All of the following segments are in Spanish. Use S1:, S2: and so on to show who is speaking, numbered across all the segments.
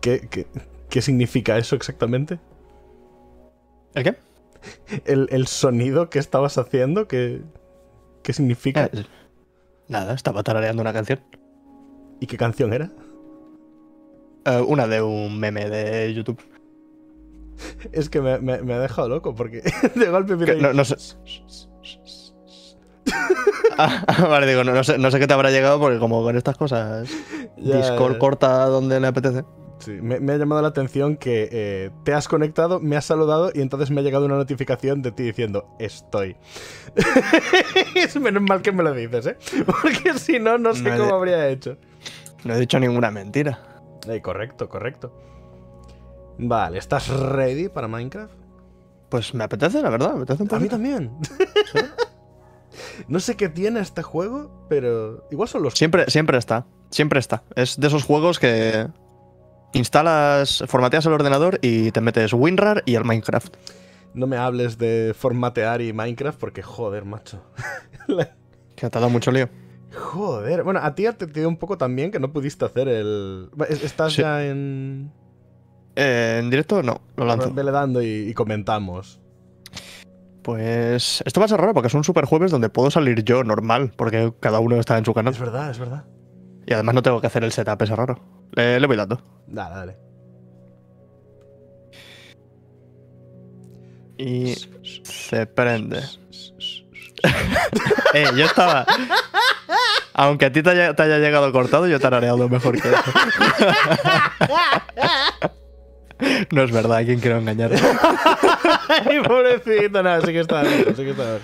S1: ¿Qué, significa eso exactamente? ¿El qué? El, sonido que estabas haciendo, ¿qué, qué significa? Eh, nada, estaba tarareando una canción. ¿Y qué canción era? Eh, una de un meme de YouTube. Es que me, ha dejado loco porque de golpe no, sé. Ah, vale, digo, no, sé, qué te habrá llegado porque como con estas cosas, Discord corta donde le apetece. Me, ha llamado la atención que eh, te has conectado, me has saludado y entonces me ha llegado una notificación de ti diciendo estoy. es menos mal que me lo dices, ¿eh? Porque si no, no sé cómo habría hecho. No he dicho ninguna mentira. Eh, correcto, correcto. Vale, ¿estás ready para Minecraft? Pues me apetece, la verdad, me apetece un poco. A mí también. No sé qué tiene este juego, pero igual son los... Siempre, siempre está, siempre está. Es de esos juegos que instalas, formateas el ordenador y te metes WinRAR y el Minecraft. No me hables de formatear y Minecraft porque joder, macho. que te ha dado mucho lío. Joder, bueno, a ti te dio un poco también que no pudiste hacer el... ¿Estás ya en...? Eh, en directo no, lo lanzo. Vele dando y, comentamos. Pues esto va a ser raro porque son un super jueves donde puedo salir yo normal, porque cada uno está en su canal. Es verdad, es verdad. Y además no tengo que hacer el setup, es raro. Le, eh, le voy dando. Dale, dale. Y se prende. eh, yo estaba. Aunque a ti te haya, llegado cortado, yo te algo mejor que no es verdad, ¿a quién quiero engañar? Ay, pobrecito, Nada, sí que está bien sí que está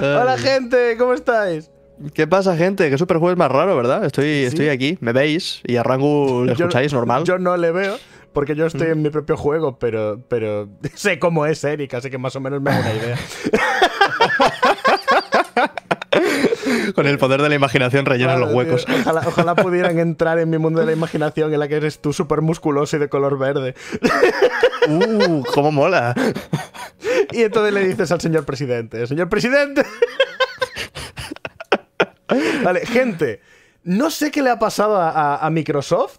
S1: Hola, gente, ¿cómo estáis? ¿Qué pasa, gente? ¿Qué superjuego es más raro, verdad? Estoy, estoy aquí, me veis y a Rangu le escucháis normal. Yo no le veo porque yo estoy en mm. mi propio juego, pero, pero sé cómo es Erika así que más o menos me da una idea. Con el poder de la imaginación rellenan los huecos. ojalá, ojalá, pudieran entrar en mi mundo de la imaginación en la que eres tú súper musculoso y de color verde. ¡Uh! ¡Cómo mola! Y entonces le dices al señor presidente, señor presidente, Vale, gente, no sé qué le ha pasado a, Microsoft,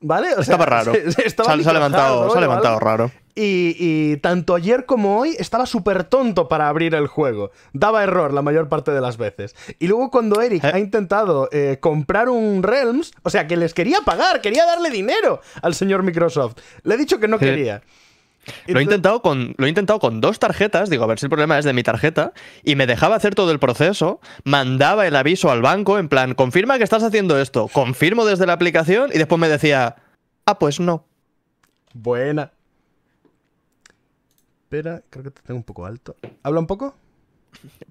S1: ¿vale? estaba raro. Se, ha levantado, levantado raro. Y, tanto ayer como hoy estaba súper tonto para abrir el juego. Daba error la mayor parte de las veces. Y luego cuando Eric eh. ha intentado eh, comprar un Realms, o sea, que les quería pagar, quería darle dinero al señor Microsoft, le he dicho que no quería lo, he intentado con, lo intentado con dos tarjetas, digo, a ver si el problema es de mi tarjeta, y me dejaba hacer todo el proceso, mandaba el aviso al banco en plan, confirma que estás haciendo esto, confirmo desde la aplicación, y después me decía, ah, pues no. Buena. Espera, creo que te tengo un poco alto. ¿Habla un poco?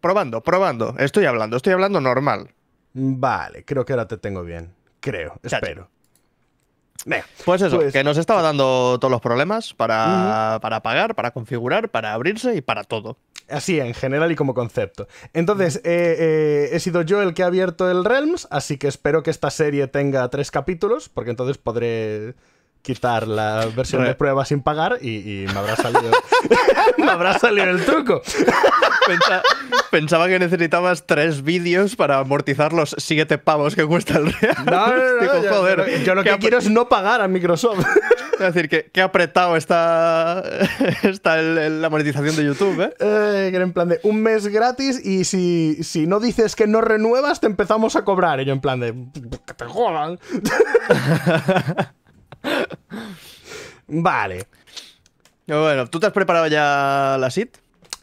S1: Probando, probando. Estoy hablando, estoy hablando normal. Vale, creo que ahora te tengo bien. Creo, espero pues eso, pues que nos estaba dando todos los problemas para, apagar, para pagar, para configurar, para abrirse y para todo. Así en general y como concepto. Entonces, eh, eh, he sido yo el que ha abierto el Realms, así que espero que esta serie tenga tres capítulos, porque entonces podré quitar la versión de prueba sin pagar y, me habrá salido me habrá salido el truco. Pensaba, que necesitabas tres vídeos para amortizar los siete pavos que cuesta el real. No,
S2: no, no, yo, joder, lo que quiero es
S1: no pagar a Microsoft. Es decir, que, apretado está, está la monetización de YouTube, ¿eh? eh en plan de un mes gratis y si, no dices que no renuevas, te empezamos a cobrar. yo en plan de...
S2: ¡Que te jodan!
S1: vale. Bueno, ¿tú te has preparado ya la sit?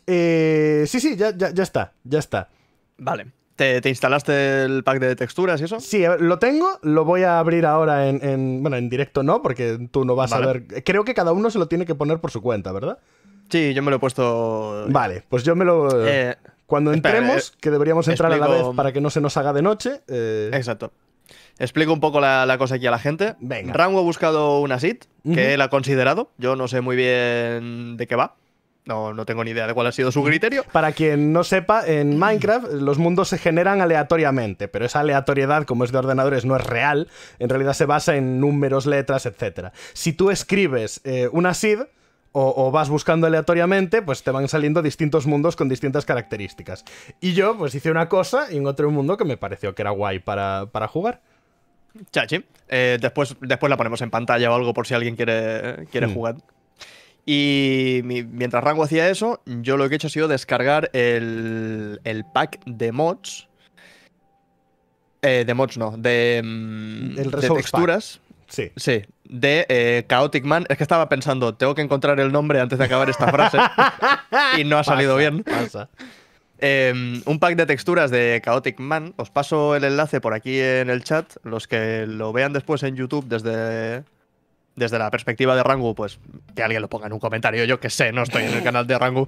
S1: Eh, sí, sí, ya, ya, está, ya está. Vale. ¿Te, instalaste el pack de texturas y eso? Sí, lo tengo, lo voy a abrir ahora en, bueno, en directo no, porque tú no vas a ver. Creo que cada uno se lo tiene que poner por su cuenta, ¿verdad? Sí, yo me lo he puesto. Vale, pues yo me lo. Eh, cuando entremos, eh, que deberíamos entrar a la vez para que no se nos haga de noche. Exacto. Explico un poco la, cosa aquí a la gente. Venga. Rango ha buscado una SID, que él ha considerado. Yo no sé muy bien de qué va. No, no tengo ni idea de cuál ha sido su criterio. Para quien no sepa, en Minecraft los mundos se generan aleatoriamente, pero esa aleatoriedad, como es de ordenadores, no es real. En realidad se basa en números, letras, etc. Si tú escribes eh, una SID, o, vas buscando aleatoriamente, pues te van saliendo distintos mundos con distintas características. Y yo, pues hice una cosa y encontré un mundo que me pareció que era guay para, para jugar. Chachi. Eh, después, después la ponemos en pantalla o algo por si alguien quiere, quiere mm. jugar. Y mientras Rango hacía eso, yo lo que he hecho ha sido descargar el, pack de mods. Eh, de mods no, de, mm, el de texturas. Sí. Sí, de eh, Chaotic Man. Es que estaba pensando, tengo que encontrar el nombre antes de acabar esta frase. y no ha salido bien. Em, un pack de texturas de Chaotic Man. Os paso el enlace por aquí en el chat. Los que lo vean después en YouTube desde, desde la perspectiva de Rangu, pues que alguien lo ponga en un comentario. Yo que sé, no estoy en el canal de Rangu.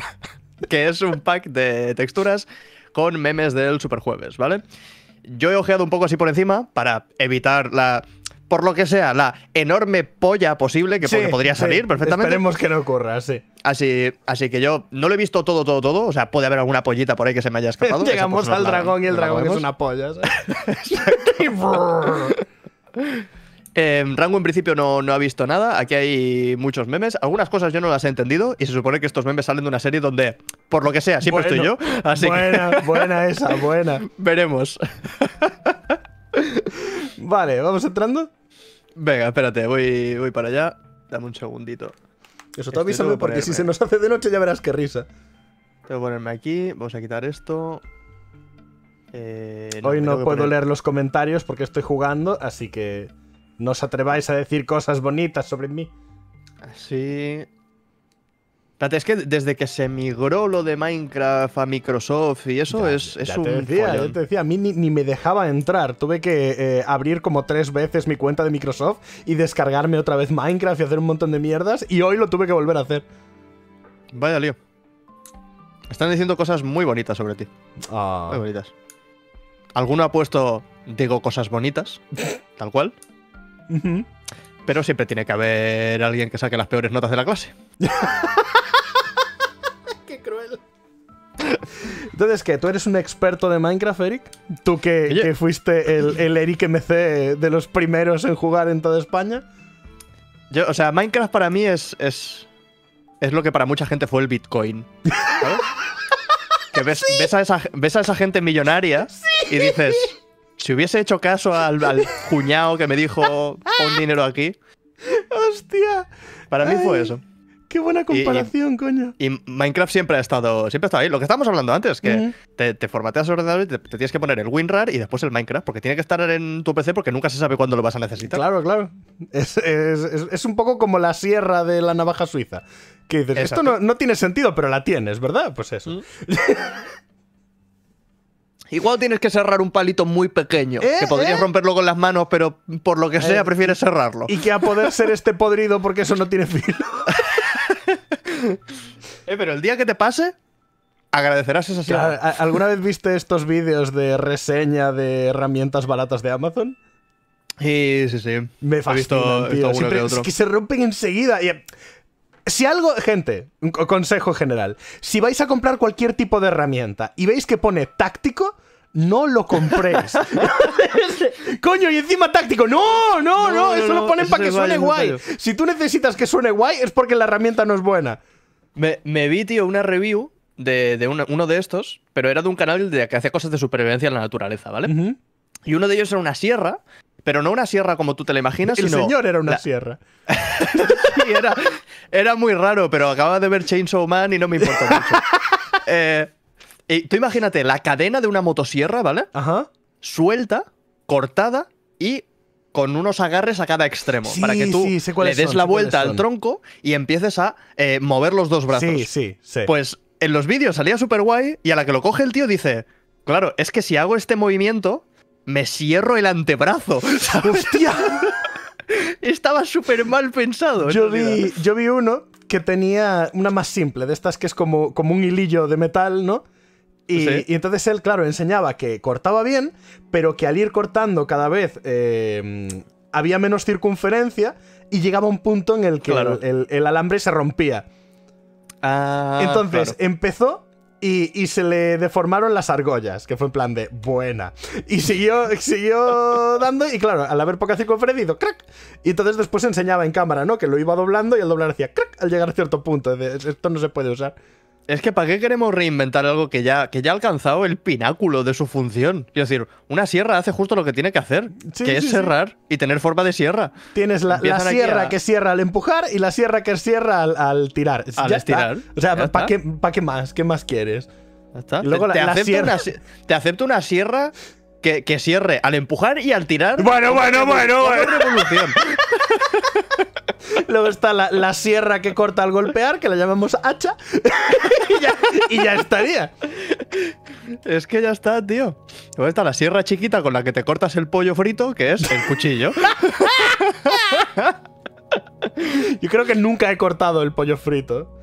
S1: que es un pack de texturas con memes del Superjueves, ¿vale? Yo he ojeado un poco así por encima para evitar la por lo que sea, la enorme polla posible que podría salir perfectamente. Esperemos que no ocurra, sí. Así, así que yo no lo he visto todo, todo, todo. O sea, puede haber alguna pollita por ahí que se me haya escapado. Llegamos al dragón y el dragón es una polla. Eh, Rango en principio no, no, ha visto nada. Aquí hay muchos memes. Algunas cosas yo no las he entendido y se supone que estos memes salen de una serie donde, por lo que sea, siempre estoy yo. buena, buena esa, buena. Veremos. vale, vamos entrando. Venga, espérate, voy, voy para allá. Dame un segundito. Eso, te este, avísame porque si se nos hace de noche ya verás qué risa. Tengo que ponerme aquí, vamos a quitar esto. Eh, Hoy no puedo leer los comentarios porque estoy jugando, así que no os atreváis a decir cosas bonitas sobre mí. Así, es que desde que se migró lo de Minecraft a Microsoft y eso es, un te yo te decía, a mí ni, me dejaba entrar. Tuve que eh, abrir como tres veces mi cuenta de Microsoft y descargarme otra vez Minecraft y hacer un montón de mierdas. Y hoy lo tuve que volver a hacer. Vaya lío. Están diciendo cosas muy bonitas sobre ti. Ah. Muy bonitas. Alguno ha puesto, digo, cosas bonitas, tal cual. Pero siempre tiene que haber alguien que saque las peores notas de la clase. Entonces, ¿qué? ¿Tú eres un experto de Minecraft, Eric? ¿Tú que, fuiste el, el, Eric MC de los primeros en jugar en toda España? Yo, o sea, Minecraft para mí es, es, es lo que para mucha gente fue el Bitcoin. ves, ves, a esa, gente millonaria y dices, si hubiese hecho caso al, al cuñado que me dijo, un dinero aquí. Hostia. Para mí fue eso. Qué buena comparación, coño. Y Minecraft siempre ha estado siempre ahí. Lo que estábamos hablando antes, que te, te, formateas el ordenador te, tienes que poner el WinRAR y después el Minecraft, porque tiene que estar en tu PC porque nunca se sabe cuándo lo vas a necesitar. Claro, claro. Es, un poco como la sierra de la navaja suiza. Que esto no, tiene sentido, pero la tienes, ¿verdad? Pues eso. Mm. Igual tienes que cerrar un palito muy pequeño, eh, que podrías eh. romperlo con las manos, pero por lo que sea eh, prefieres cerrarlo. Y que a poder ser este podrido porque eso no tiene filo. eh, pero el día que te pase, agradecerás esa claro, ¿Alguna vez viste estos vídeos de reseña de herramientas baratas de Amazon? Sí, sí, sí. Me fascina que se rompen enseguida. Y, eh, si algo, gente, un consejo general. Si vais a comprar cualquier tipo de herramienta y veis que pone táctico, no lo compréis. Coño, y encima táctico. No, no, no, eso lo ponen para que suene guay. Si tú necesitas que suene guay, es porque la herramienta no es buena. Me, vi, tío, una review de, uno de estos, pero era de un canal que hacía cosas de supervivencia en la naturaleza, ¿vale? Y uno de ellos era una sierra, pero no una sierra como tú te la imaginas, El señor era una sierra. sí, era, muy raro, pero acababa de ver Chainsaw Man y no me importa mucho. Eh, tú imagínate la cadena de una motosierra, ¿vale? Ajá. Suelta, cortada y con unos agarres a cada extremo. para que tú le des la vuelta al tronco y empieces a eh, mover los dos brazos. Sí, sí, sí. Pues en los vídeos salía súper guay y a la que lo coge el tío dice: Claro, es que si hago este movimiento, me cierro el antebrazo. ¡Hostia! Estaba súper mal pensado. Yo vi, yo vi uno que tenía una más simple, de estas que es como, como un hilillo de metal, ¿no? Y, entonces él, claro, enseñaba que cortaba bien, pero que al ir cortando cada vez eh, había menos circunferencia y llegaba un punto en el que el, alambre se rompía. Ah, entonces empezó y, se le deformaron las argollas, que fue en plan de buena. Y siguió, siguió dando, y claro, al haber poca circunferencia, crack. Y entonces después enseñaba en cámara, ¿no? Que lo iba doblando y al doblar hacía crack al llegar a cierto punto. Esto no se puede usar. Es que ¿para qué queremos reinventar algo que ya, que ya ha alcanzado el pináculo de su función? Es decir, una sierra hace justo lo que tiene que hacer, que es cerrar y tener forma de sierra. Tienes la, sierra que cierra al empujar y la sierra que cierra al, tirar. Al ya estirar. Está. O sea, ¿para qué, qué, más? ¿Qué más quieres? Ya luego te, acepto una, te acepto una sierra que, que, cierre al empujar y al tirar. Bueno, bueno, bueno, bueno. Luego está la, sierra que corta al golpear, que la llamamos
S2: hacha. y, ya, estaría.
S1: Es que ya está, tío. Luego está la sierra chiquita con la que te cortas el pollo frito, que es el cuchillo. Yo creo que nunca he cortado el pollo frito.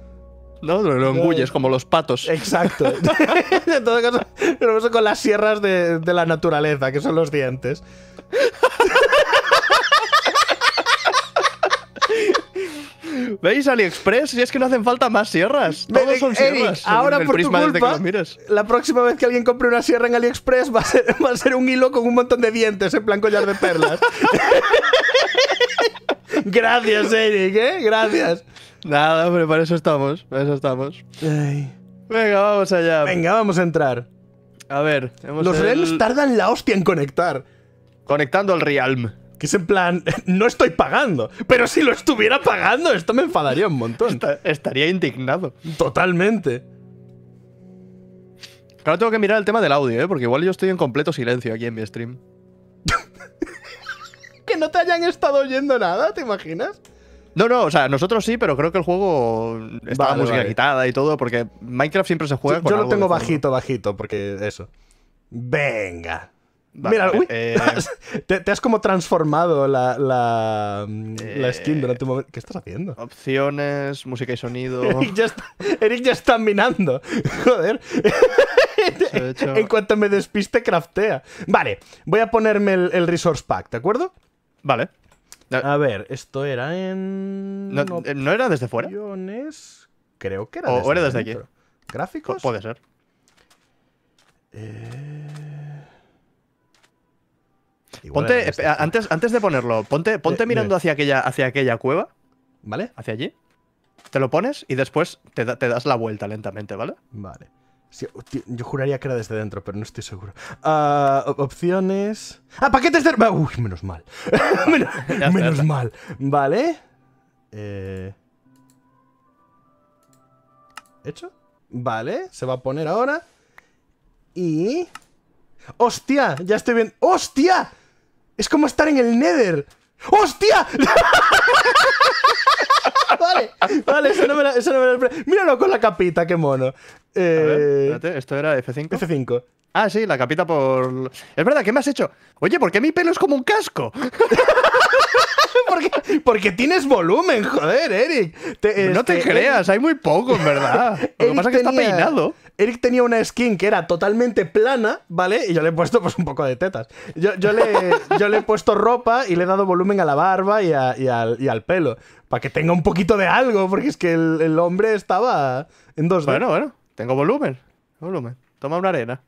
S1: No, lo engulles como los patos. Exacto. en todo caso, lo con las sierras de, de la naturaleza, que son los dientes. ¿Veis AliExpress? Si es que no hacen falta más sierras. Todos son sierras. ahora por tu culpa, la próxima vez que alguien compre una sierra en AliExpress va a ser, va a ser un hilo con un montón de dientes en plan collar de perlas. Gracias, Eric, ¿eh? Gracias. Nada, hombre, para eso estamos. Para eso estamos. Venga, vamos allá. Venga, vamos a entrar. A ver. Los el... tardan la hostia en conectar. Conectando al Realm. Que es en plan, no estoy pagando. Pero si lo estuviera pagando, esto me enfadaría un montón. estaría indignado. Totalmente. Claro, tengo que mirar el tema del audio, ¿eh? porque igual yo estoy en completo silencio aquí en mi stream. que no te hayan estado oyendo nada, ¿te imaginas? No, no, o sea, nosotros sí, pero creo que el juego está muy música quitada y todo, porque Minecraft siempre se juega yo, con. Yo lo tengo bajito, bajito, porque eso.
S2: Venga. Mira,
S1: eh. te, has como transformado la, mm, skin eh, durante un momento. ¿Qué estás haciendo? Opciones, música y sonido. Eric ya está, minando. Joder. En cuanto me despiste, craftea. Vale, voy a ponerme el, resource pack, ¿de acuerdo? Vale. A ver, esto era en. ¿No, era desde fuera? Creo que era o, desde O era desde aquí. ¿Gráficos? puede ser. Eh ponte, antes, antes de ponerlo, ponte, ponte eh, mirando hacia aquella, hacia aquella cueva. ¿Vale? Hacia allí. Te lo pones y después te, das la vuelta lentamente, ¿vale? Vale. yo juraría que era desde dentro, pero no estoy seguro. Ah, opciones. ¡Ah, paquetes de. ¡Uy, menos mal! menos, mal. Vale. Eh, ¿Hecho? Vale, se va a poner ahora. Y. ¡Hostia! Ya estoy bien ¡Hostia! Es como estar en el Nether.
S2: ¡Hostia! vale,
S1: vale, eso no me, la, eso Míralo con la capita, qué mono. Eh... espérate, esto era F5. F5. Ah, sí, la capita por. Es verdad, ¿qué me has hecho? Oye, ¿por qué mi pelo es como un casco? porque, tienes volumen, joder, Eric. no te este, creas, hay muy poco, en verdad. Lo que pasa es que está peinado. Eric tenía una skin que era totalmente plana, ¿vale? Y yo le he puesto pues un poco de tetas. Yo, le, yo le he puesto ropa y le he dado volumen a la barba y, al, pelo. Para que tenga un poquito de algo, porque es que el, el hombre estaba en dos. Bueno, bueno, tengo volumen. Volumen. Toma una arena.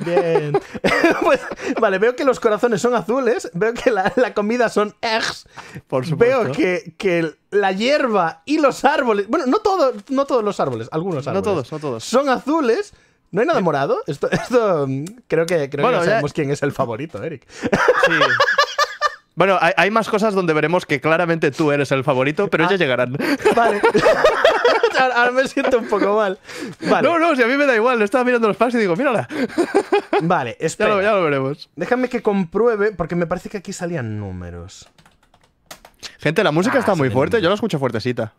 S1: Bien. Pues, vale, veo que los corazones son azules, veo que la, comida son eggs, Por supuesto. veo que, la hierba y los árboles, bueno, no, no todos los árboles, algunos árboles. No todos, no todos. Son azules. ¿No hay nada eh. morado? Esto, esto mm, creo que, creo que sabemos quién es el favorito, Eric.
S2: Sí.
S1: bueno, hay, más cosas donde veremos que claramente tú eres el favorito, pero ya ah. llegarán. Vale.
S2: ahora me
S1: siento un poco mal. No, no, si a mí me da igual. Lo estaba mirando los packs y digo, mírala. Vale, espera. Ya lo, veremos. Déjame que compruebe, porque me parece que aquí salían números. Gente, la música ah, está muy fuerte. Yo la escucho fuertecita.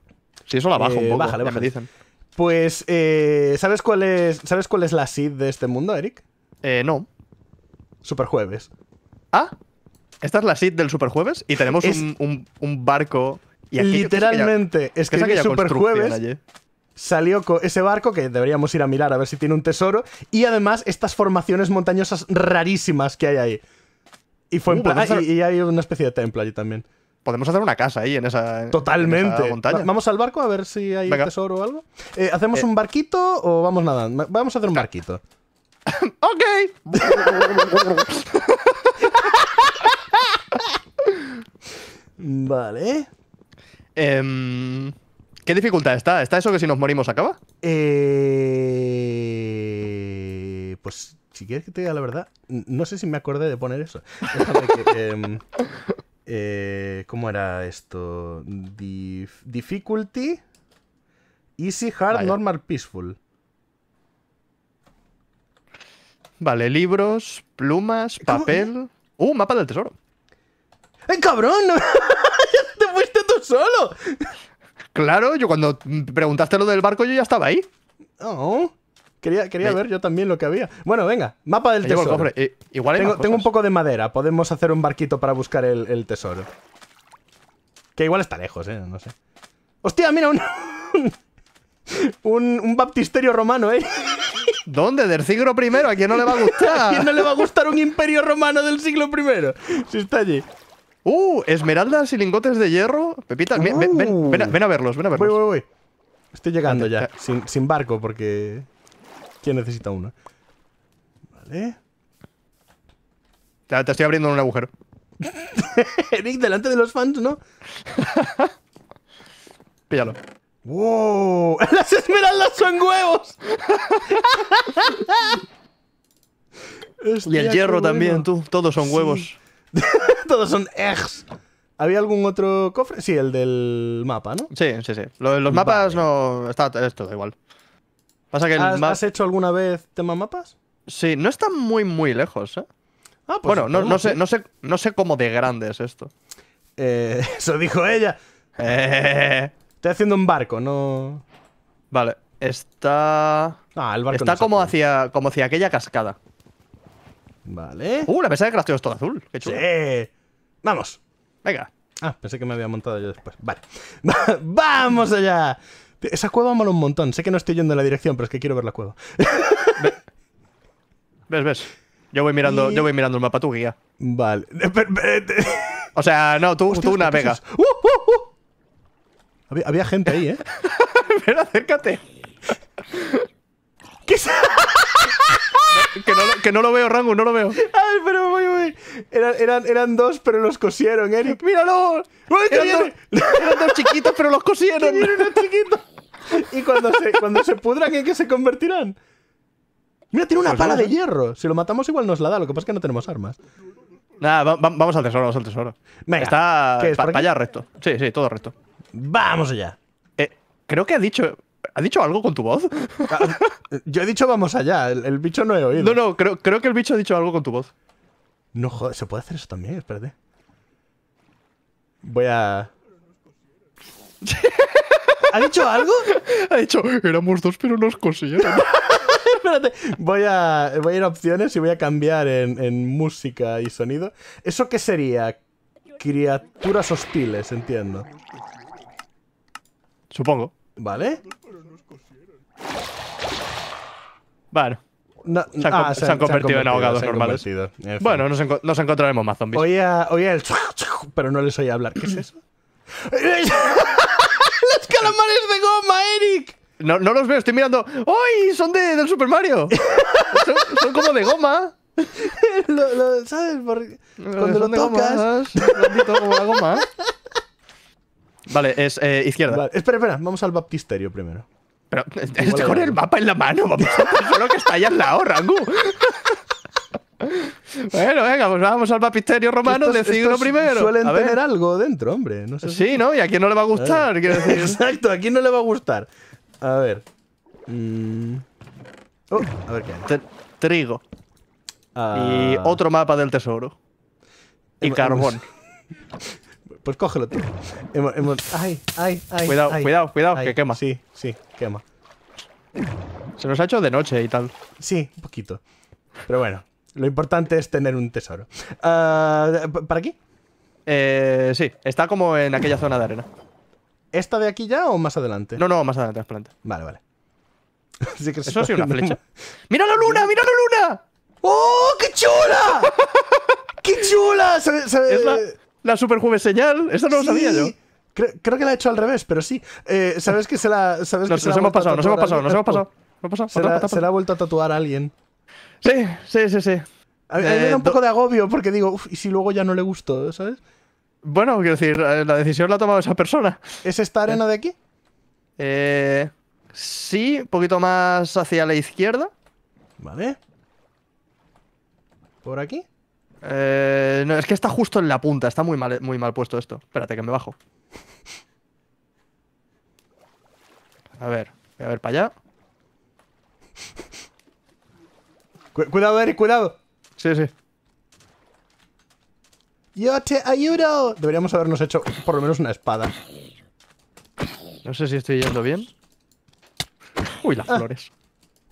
S1: Si eso la bajo un eh, poco, bájale, ya me Pues, eh, ¿sabes, cuál es, ¿sabes cuál es la seed de este mundo, Eric? Eh, no. Superjueves. ¿Ah? Esta es la seed del Superjueves y tenemos un, un, barco Literalmente, es que, es super jueves. Salió con ese barco que deberíamos ir a mirar a ver si tiene un tesoro. Y además, estas formaciones montañosas rarísimas que hay ahí. Y fue en uh, plan. Y, hay una especie de templo allí también. Podemos hacer una casa ahí en esa. Totalmente. montaña. Vamos al barco a ver si hay tesoro o algo. Eh, ¿Hacemos eh. un barquito o vamos nada? Vamos a hacer un barquito.
S2: ¡Ok!
S1: vale. Em, ¿Qué dificultad está? ¿Está eso que si nos morimos acaba? Eh, pues si quieres que te diga la verdad, no sé si me acordé de poner eso. Em, eh, ¿Cómo era esto? difficulty, easy, hard, normal, peaceful. Vale, libros, plumas, papel. ¡Uh, mapa del tesoro! ¡Eh, cabrón! solo. Claro, yo cuando preguntaste lo del barco, yo ya estaba ahí. No. Quería, quería ver yo también lo que había. Bueno, venga, mapa del tesoro. Eh, igual tengo, un poco de madera. Podemos hacer un barquito para buscar el, tesoro. Que igual está lejos, ¿eh? No sé. ¡Hostia, mira! Un, un, un baptisterio romano, ¿eh? ¿Dónde? ¿Del siglo primero? ¿A quién no le va a gustar? ¿A quién no le va a gustar un imperio romano del siglo primero? Si está allí. ¡Uh! Esmeraldas y lingotes de hierro. Pepita, ven, ven, uh. ven, a, verlos, ven a verlos. Voy, voy, voy. Estoy llegando ya, sin, barco, porque... ¿Quién necesita uno? Vale. te estoy abriendo un agujero. Eric, delante de los fans, ¿no? Píllalo. ¡Wow! ¡Las esmeraldas son huevos! y el hierro también, tú. Todos son huevos. Todos son eggs. ¿Había algún otro cofre? Sí, el del mapa, ¿no? Sí, sí, sí. Los, mapas no. Está, esto igual. Pasa que ¿Has, hecho alguna vez tema mapas? Sí, no están muy, muy lejos, ¿eh? Ah, pues bueno, no, sé, no, sé, no sé cómo de grande es esto. Eh, eso dijo ella. Eh. Estoy haciendo un barco, no. Vale, está. Ah, está como, como hacia aquella cascada. Vale. Uh, la mesa de crafteo es todo azul. Qué Vamos. Venga. Ah, pensé que me había montado yo después. Vale. ¡Vamos allá! Esa cueva mola un montón. Sé que no estoy yendo en la dirección, pero es que quiero ver la cueva. ¿Ves, ves? Yo voy mirando, yo voy mirando el mapa, tu guía. Vale. o sea, no, tú, una tú Uh, uh, uh! Había, gente ahí, ¿eh? Pero acércate. ¿Qué es? Que no, lo, que no lo veo, Rango, no lo veo. Ay, pero voy, voy. Eran, eran, eran dos, pero los cosieron, Eric. ¡Míralo! Eran dos, eran dos chiquitos, pero los cosieron. chiquitos. Y cuando se, cuando se pudran, ¿en qué se convertirán? Mira, tiene una pues pala de hierro. Si lo matamos, igual nos la da. Lo que pasa es que no tenemos armas. Nada, vamos al tesoro, vamos al tesoro. Venga, Está para allá recto. Sí, sí, todo recto. Vamos allá. Eh, creo que ha dicho ¿Ha dicho algo con tu voz? Ah, yo he dicho vamos allá, el, bicho no he oído. No, no, creo, que el bicho ha dicho algo con tu voz. No, joder, se puede hacer eso también, espérate. Voy a... ¿Ha dicho algo? Ha dicho, éramos dos pero nos cosieron. Espérate, voy a, voy a ir a opciones y voy a cambiar en, en música y sonido. ¿Eso qué sería? Criaturas hostiles, entiendo. Supongo. ¿Vale? Vale se, ah, han, convertido en ahogados normales. bueno, nos, encontraremos más zombies. Oía, el... Pero no les oía hablar. ¿Qué es eso?
S2: ¡Los calamares de goma, Eric!
S1: No, no los veo, estoy mirando. ¡Uy! Son de, del Super Mario. son, como de goma. ¿Sabes? cuando lo tocas...
S2: como goma.
S1: Vale, es eh, izquierda. Espera, espera, vamos al baptisterio primero. Pero con el mapa en la mano, Solo que está allá al lado, Rangu. Bueno, venga, pues vamos al papisterio romano del siglo primero. Suelen tener algo dentro, hombre. sí, ¿no? Y a quién no le va a gustar. Exacto, a quién no le va a gustar. A ver. Mm. Oh, a ver qué hay. Trigo. Y ah. otro mapa del tesoro. Y carbón. Pues cógelo tío
S2: Cuidado, cuidado, cuidado, que quema.
S1: Sí, sí. Se nos ha hecho de noche y tal. Sí, un poquito. Pero bueno, lo importante es tener un tesoro. Ah, ¿Para aquí? Eh, sí, está como en aquella zona de arena. ¿Esta de aquí ya o más adelante? No, no, más adelante, más Vale, vale. sí Eso una flecha.
S2: ¡Mira la luna! ¡Mira la luna! ¡Oh, qué chula! ¡Qué chula! Es la,
S1: la señal. Eso no lo sabía yo. Creo, que la he hecho al revés, pero sí. Eh, ¿Sabes que se la. Sabes nos, hemos pasado, nos hemos pasado, nos hemos pasado. Se, la, ha vuelto a tatuar a alguien. Sí, sí, sí, sí. A, mí me da un eh, poco de agobio porque digo, uff, y si luego ya no le gusto ¿sabes? Bueno, quiero decir, eh, la decisión la ha tomado esa persona. ¿Es esta arena de aquí?
S2: Eh,
S1: sí, un poquito más hacia la izquierda. Vale. ¿Por aquí? Eh, no, es que está justo en la punta, está muy mal, muy mal puesto esto. Espérate que me bajo. A ver, voy a ver para allá. cuidado, Eric, cuidado. Sí, sí. ¡Yo te ayudo! Deberíamos habernos hecho por lo menos una espada. No sé si estoy yendo bien. Uy, las ah. flores.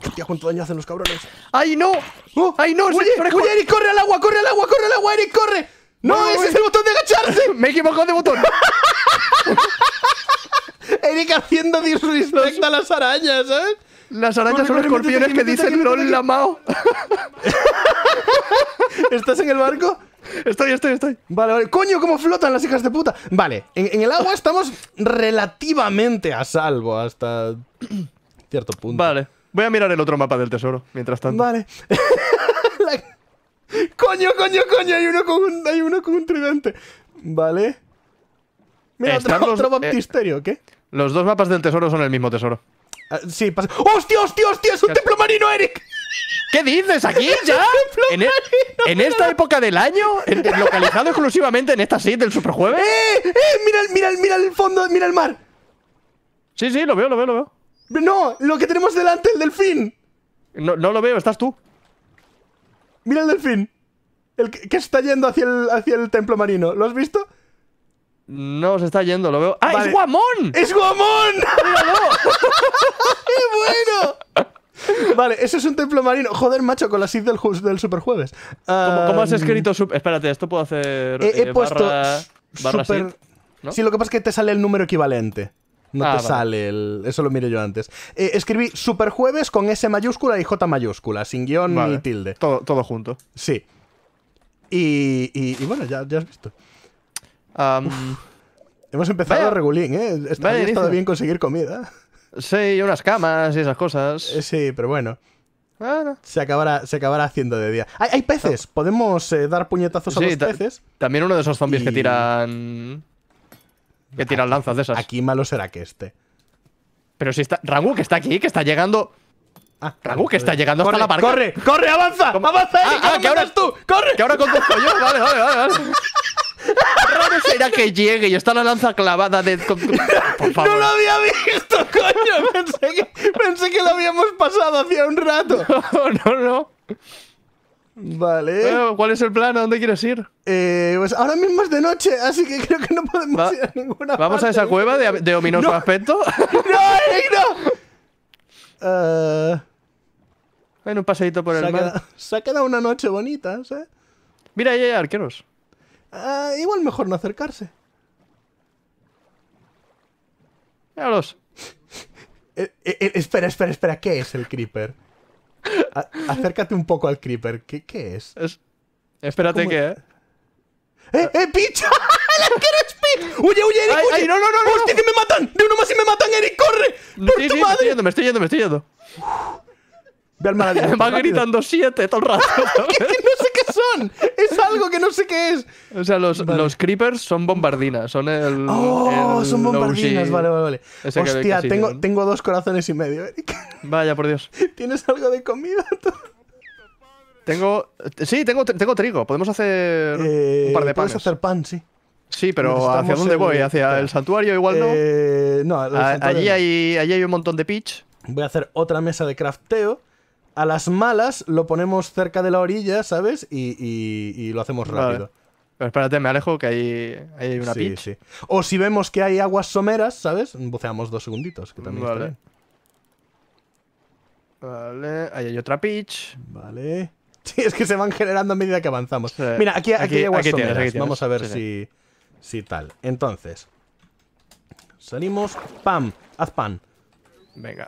S1: Hostia, cuánto daño hacen los cabrones. ¡Ay, no! Oh. ¡Ay, no! ¡Oye, oye, Eric, corre al agua! ¡Corre al agua! ¡Corre al agua, Eric, corre! ¡No, ese es el botón de agacharse! ¡Me he equivocado de botón! Eric haciendo disrespect a las arañas, ¿sabes? ¿eh? Las arañas son escorpiones que dicen la Mao. ¿Estás en el barco? Estoy, estoy, estoy. Vale, vale. Coño, cómo flotan las hijas de puta. Vale, en, el agua estamos relativamente a salvo hasta cierto punto. Vale. Voy a mirar el otro mapa del tesoro, mientras tanto. Vale. Coño, coño, coño, hay uno con un, hay uno con un tridente. Vale.
S2: Mira, otro, baptisterio,
S1: ¿qué? Los dos mapas del tesoro son el mismo tesoro. Ah, sí, pasa. ¡Hostia, hostia, hostia! ¡Es un templo marino, Eric! ¿Qué dices? ¿Aquí ya? E- ¿En, esta época del año? ¿Localizado exclusivamente en esta sit del Superjueves? ¡Eh! ¡Eh! Mira, mira, mira el fondo, mira el mar. Sí, sí, lo veo, lo veo, lo veo. No, lo que tenemos delante, el delfín. No, lo veo, estás tú. Mira el delfín. El que, está yendo hacia hacia el templo marino. ¿Lo has visto? No, se está yendo, lo veo. ¡Ah, es Guamón! ¡Es Guamón! ¡Míralo! ¡Qué bueno! Vale, eso es un templo marino. Joder, macho, con la SID del, del superjueves.
S2: ¿Cómo, has escrito? Espérate, esto puedo hacer. He, eh, puesto. Barra, Sí, lo
S1: que pasa es que te sale el número equivalente. No ah, te sale el. Eso lo miré yo antes. Eh, escribí superjueves con S mayúscula y J mayúscula, sin guión ni tilde. Todo, todo junto. Sí. Y, y bueno, ya, ya has visto hemos empezado a regulín, ¿eh? Está, bien conseguir comida. Sí, unas camas y esas cosas. Eh, sí, pero bueno. Se acabará, se acabará haciendo de día. ¡Hay, peces! Ah. Podemos eh, dar puñetazos a los peces. También uno de esos zombies que tiran. Que tiran lanzas de esas. Aquí malo será que este. Pero si está. Rangu, que está aquí, que está llegando. Ah, que está llegando hasta la barca. ¡Corre! ¡Corre!
S2: ¡Avanza! ¡Avanza! Eh,
S1: ah, que ah, ahora es tú! ¡Corre! Que ahora yo. vale, vale. vale. raro será que llegue y está la lanza clavada de... No lo había visto, coño. Pensé que, lo habíamos pasado hacía un rato. No, no, no. Vale. ¿Cuál es el plan? ¿A dónde quieres ir? Eh, pues ahora mismo es de noche, así que creo que no podemos ir a ninguna ¿Vamos a esa cueva de, ominoso aspecto?
S2: ¡No,
S1: no! Uh... un paseíto por el mar. se ha quedado una noche bonita, ¿sabes? ¿eh? Mira, ahí hay arqueros. Ah, igual mejor no acercarse. Míralos. Eh, eh, eh, espera, espera, espera. ¿Qué es el creeper? acércate un poco al creeper. ¿Qué, qué es? Espérate ¿Cómo... que... ¡Eh, eh,
S2: picha! ¡La quiero ¡Huye, huye, Eric! huye! no, no, no!
S1: ¡Hostia, no. que me matan! ¡De uno más y me matan, Eric! ¡Corre! ¡Por tu madre! Me estoy yendo, me estoy yendo, me estoy yendo. Ve Va gritando siete todo el rato. no sé qué son. Es algo que no sé qué es. O sea, los, creepers son bombardinas. Son el. Oh, son bombardinas. Vale, vale, vale. Hostia, tengo, dos corazones y medio, eh. Vaya, por Dios. ¿Tienes algo de comida? Tú? Tengo. Sí, tengo, tengo trigo. Podemos hacer un eh, par de panes. Podemos hacer pan, sí. Sí, pero ¿hacia dónde voy? ¿Hacia el santuario igual no? Eh, no, allí, Hay, allí hay un montón de pitch. Voy a hacer otra mesa de crafteo a las malas lo ponemos cerca de la orilla, ¿sabes? Y, y, lo hacemos rápido. espérate, me alejo que hay, hay una pitch. O si vemos que hay aguas someras, ¿sabes? Buceamos dos segunditos, que también vale. Vale, ahí hay otra pitch. Vale. Sí, es que se van generando a medida que avanzamos. Mira, aquí, hay aguas someras. Vamos a ver si, si tal. Entonces, salimos. ¡Pam! Haz pan. Venga.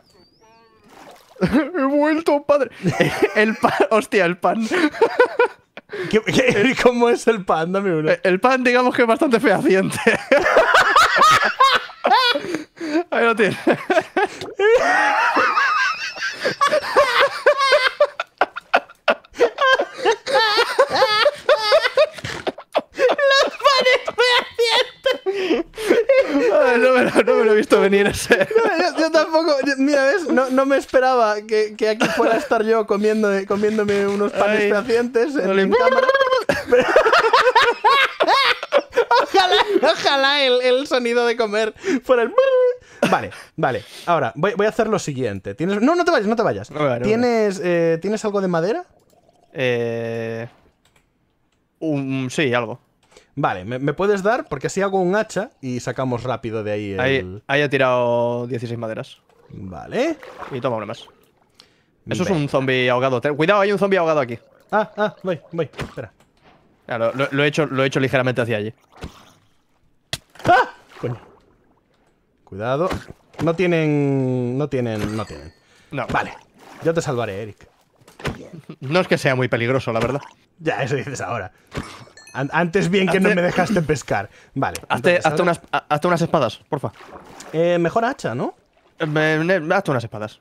S2: He vuelto,
S1: padre. El pan, hostia, el pan. cómo es el pan? Dame uno. El pan, digamos que es bastante fehaciente. Ahí lo tienes. No,
S2: yo, tampoco. Mira, ¿ves?
S1: No, me esperaba que, aquí fuera a estar yo comiendo, eh, comiéndome unos panes pacientes ojalá, ojalá el, sonido de comer fuera el. Vale, vale. Ahora, voy, a hacer lo siguiente. No, no te vayas, no te vayas. ¿Tienes, eh, ¿Tienes algo de madera? Eh, sí, algo. Vale, ¿me, puedes dar? Porque si hago un hacha y sacamos rápido de ahí el... Ahí, ha tirado 16 maderas. Vale. Y toma una más. Eso es un zombie ahogado. Cuidado, hay un zombie ahogado aquí. Ah, ah, voy, voy, espera. lo, he hecho, lo he hecho ligeramente hacia allí. ¡Ah! Coño. Cuidado. No tienen... No tienen... No tienen. No. Vale. Yo te salvaré, Eric. No es que sea muy peligroso, la verdad. Ya, eso dices ahora. Antes bien que no me dejaste pescar. Vale. Hazte, unas, espadas, porfa. Eh, mejor hacha, ¿no? Eh, hazte unas espadas.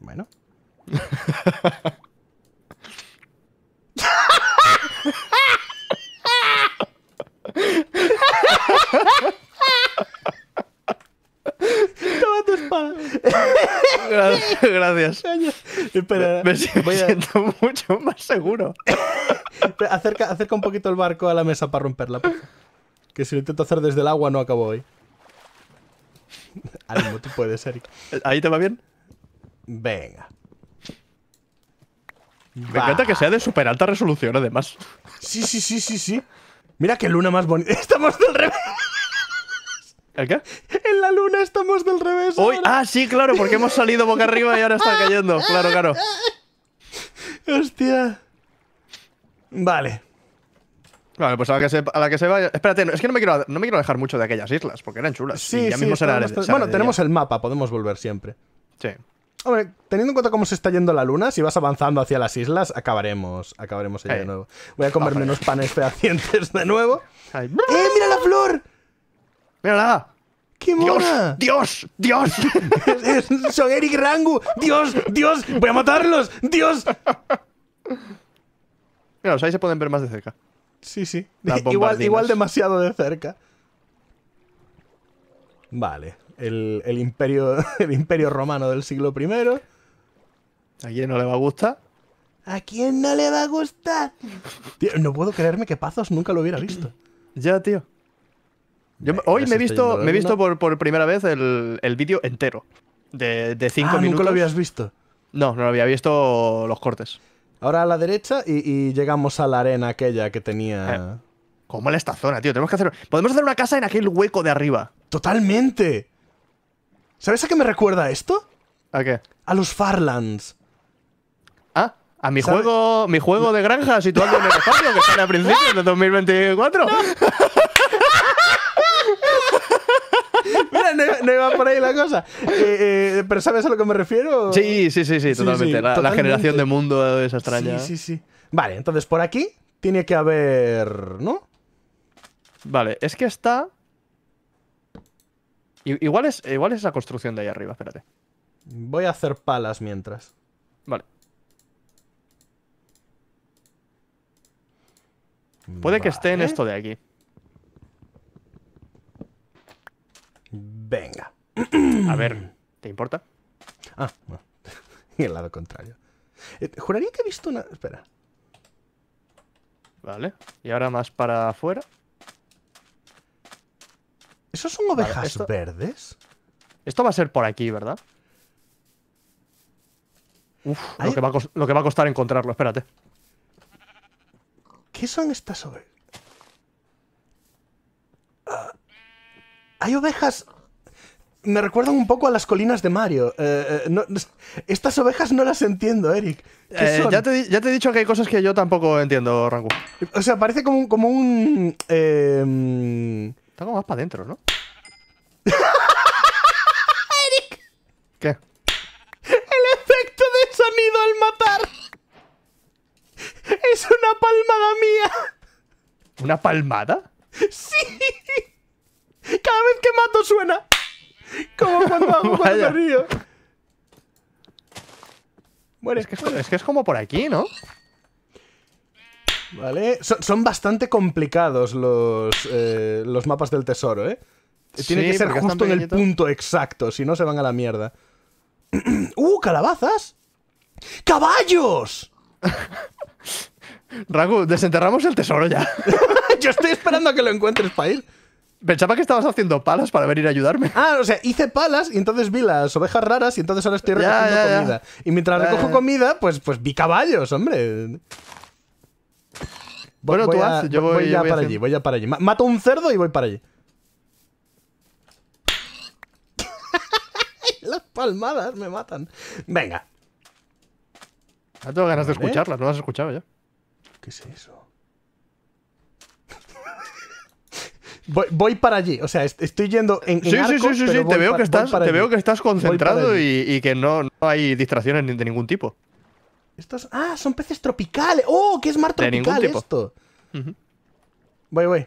S2: Bueno. Toma tu Gracias. Espera, me,
S1: voy a... siento mucho más seguro. acerca, acerca, un poquito el barco a la mesa para romperla. Que si lo intento hacer desde el agua no acabo hoy. Algo tú puedes, Eric. ¿Ahí te va bien? Venga. Me encanta que sea de super alta resolución, además. Sí, sí, sí, sí, sí. Mira qué luna más bonita. Estamos del revés. En la luna estamos del revés. ah, sí, claro, porque hemos salido boca arriba y ahora está cayendo. Claro, claro. Hostia. Vale. Vale, pues a la que se, vaya. Espérate, es que no me, quiero, no alejar mucho de aquellas islas, porque eran chulas. Sí, sí, Bueno, tenemos el mapa, podemos volver siempre. Sí. Hombre, teniendo en cuenta cómo se está yendo la luna, si vas avanzando hacia las islas, acabaremos. Acabaremos de nuevo. Voy a comer menos panes fehacientes de nuevo. ¡Eh, mira la flor! nada! ¡Qué mona! ¡Dios! ¡Dios! ¡Dios! ¡Son Eric Rangu! ¡Dios! ¡Dios! ¡Voy a matarlos! ¡Dios! Mira, ahí se pueden ver más de cerca. Sí, sí. Igual, igual demasiado de cerca. Vale. El, imperio, el imperio romano del siglo I. ¿A quién no le va a gustar?
S2: ¿A quién no le va a gustar?
S1: no puedo creerme que Pazos nunca lo hubiera visto. ya, tío hoy me he visto, me he visto por, primera vez el, vídeo entero. De, 5 cinco minutos. Ah, ¿Nunca lo habías visto? No, no lo había visto los cortes. Ahora a la derecha y, llegamos a la arena aquella que tenía. Eh, ¿Cómo esta zona, tío? Tenemos que hacer. Podemos hacer una casa en aquel hueco de arriba. ¡Totalmente! ¿Sabes a qué me recuerda esto? ¿A qué? A los Farlands. Ah, a mi juego. Mi juego de granja situado en el espacio que sale a principio de 2024. Mira, no, iba por ahí la cosa. Eh, eh, pero ¿sabes a lo que me refiero? Sí, sí, sí, sí, totalmente. la, generación de mundo es extraña. Sí, sí, sí. Vale, entonces por aquí tiene que haber. ¿No? Vale, es que está. Igual es, igual es esa construcción de ahí arriba, espérate. Voy a hacer palas mientras. Vale. Puede que esté en esto de aquí. Venga. A ver, ¿te importa? Ah, no. y el lado contrario. Eh, juraría que he visto una... Espera. Vale. Y ahora más para afuera. ¿Esos son ovejas verdes? Esto va a ser por aquí, ¿verdad? Uf, lo que, va a costar encontrarlo, espérate. ¿Qué son estas ovejas? Ah, hay ovejas me recuerdan un poco a las colinas de Mario. Eh, eh, estas ovejas no las entiendo, Eric. Eh, ya, te, ya, te, he dicho que hay cosas que yo tampoco entiendo, Rangu. O sea, parece como, como un. Está em, como más para adentro, ¿no? ¡Eric! ¿Qué? El efecto de sonido al matar. Es una palmada mía. ¿Una palmada? Sí. Cada vez que mato suena. ¿Cómo? cuando hago río. Bueno, es que es, como por aquí, ¿no? Vale. Son, bastante complicados los, eh, los mapas del tesoro, ¿eh?
S2: Tiene que ser justo en el
S1: punto exacto, si no se van a la mierda. ¡Uh, calabazas! ¡Caballos! Ragu, desenterramos el tesoro ya. Yo estoy esperando a que lo encuentres para Pensaba que estabas haciendo palas para venir a ayudarme. Ah, o sea, hice palas y entonces vi las ovejas raras y entonces ahora estoy recogiendo comida. Y mientras recojo comida, pues, pues vi caballos, hombre. Bueno, tú haces, yo voy, voy ya para allí, voy ya para allí. Mato un cerdo y voy para allí. Las palmadas me matan. Venga. No ah, tengo ganas de escucharlas, no las has escuchado ya. ¿Qué es eso? Voy, para allí, o sea, estoy yendo en, en sí, sí, sí, sí, sí, te, veo, que estás, concentrado y, que no, hay distracciones de ningún tipo. Estos, ah, son peces tropicales. ¡Oh, qué es mar tropical esto! Voy, voy.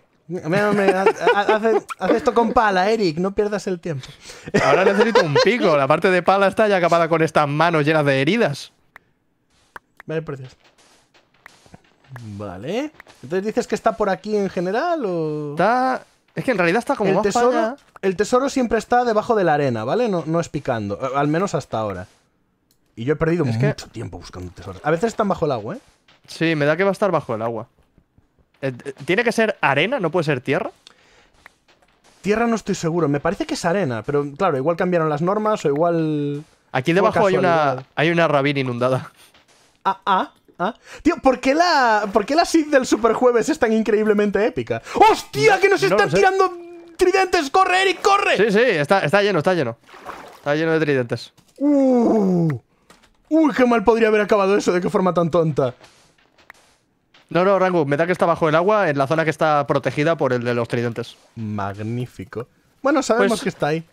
S1: haz, esto con pala, Eric, no pierdas el tiempo. Ahora necesito un pico, la parte de pala está ya acabada con estas manos llenas de heridas. Vale, precioso. Vale. Entonces dices que está por aquí en general o... Está es que en realidad está como el tesoro, El tesoro siempre está debajo de la arena, ¿vale? No, no es picando, eh, al menos hasta ahora. Y yo he perdido mucho tiempo buscando tesoro A veces están bajo el agua, ¿eh? Sí, me da que va a estar bajo el agua. Eh, eh, ¿Tiene que ser arena? ¿No puede ser tierra? Tierra no estoy seguro. Me parece que es arena, pero claro, igual cambiaron las normas o igual... Aquí debajo hay una, hay una rabina inundada. Ah, ah. ¿Ah? Tío, ¿por qué la, ¿por qué la SID del Superjueves es tan increíblemente épica? ¡Hostia! ¡Que nos están tirando tridentes! ¡Corre, Eric, corre! Sí, sí, está, lleno, está lleno. Está lleno de tridentes.
S2: Uh,
S1: ¡Uy, qué mal podría haber acabado eso! ¿De qué forma tan tonta? No, no, Rango, me da que está bajo el agua en la zona que está protegida por el de los tridentes. Magnífico. Bueno, sabemos pues que está ahí.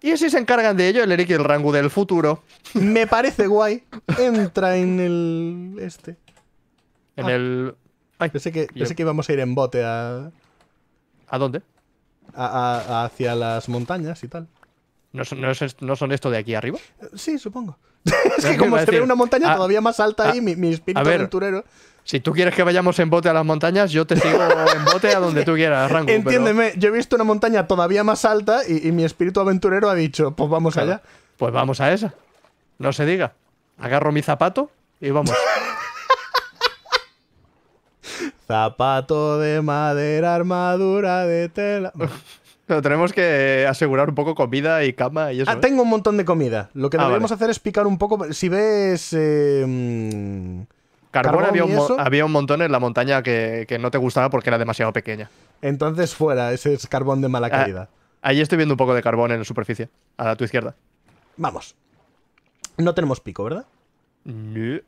S1: Y así se encargan de ello el Eric y el rango del futuro. Me parece guay. Entra en el. Este. En ah. el. pensé que, pensé que íbamos a ir en bote a. ¿A dónde? A, hacia las montañas y tal. ¿No son, no, ¿No son, esto de aquí arriba? Sí, supongo. es que como se en una montaña ah, todavía más alta ahí, ah, mi, espíritu aventurero. Si tú quieres que vayamos en bote a las montañas, yo te sigo en bote a donde tú quieras, Entiéndeme, yo he visto una montaña todavía más alta y, mi espíritu aventurero ha dicho, pues vamos allá. Pues vamos a esa. No se diga. Agarro mi zapato y vamos. Zapato de madera, armadura de tela. Pero tenemos que asegurar un poco comida y cama y eso. Ah, tengo un montón de comida. Lo que ah, deberíamos hacer es picar un poco. Si ves. Eh, mm, Carbón, había, un, montón en la montaña que, no te gustaba porque era demasiado pequeña. Entonces fuera, ese es carbón de mala ah, calidad. ahí estoy viendo un poco de carbón en la superficie, a tu izquierda. Vamos. No tenemos pico, ¿verdad? No.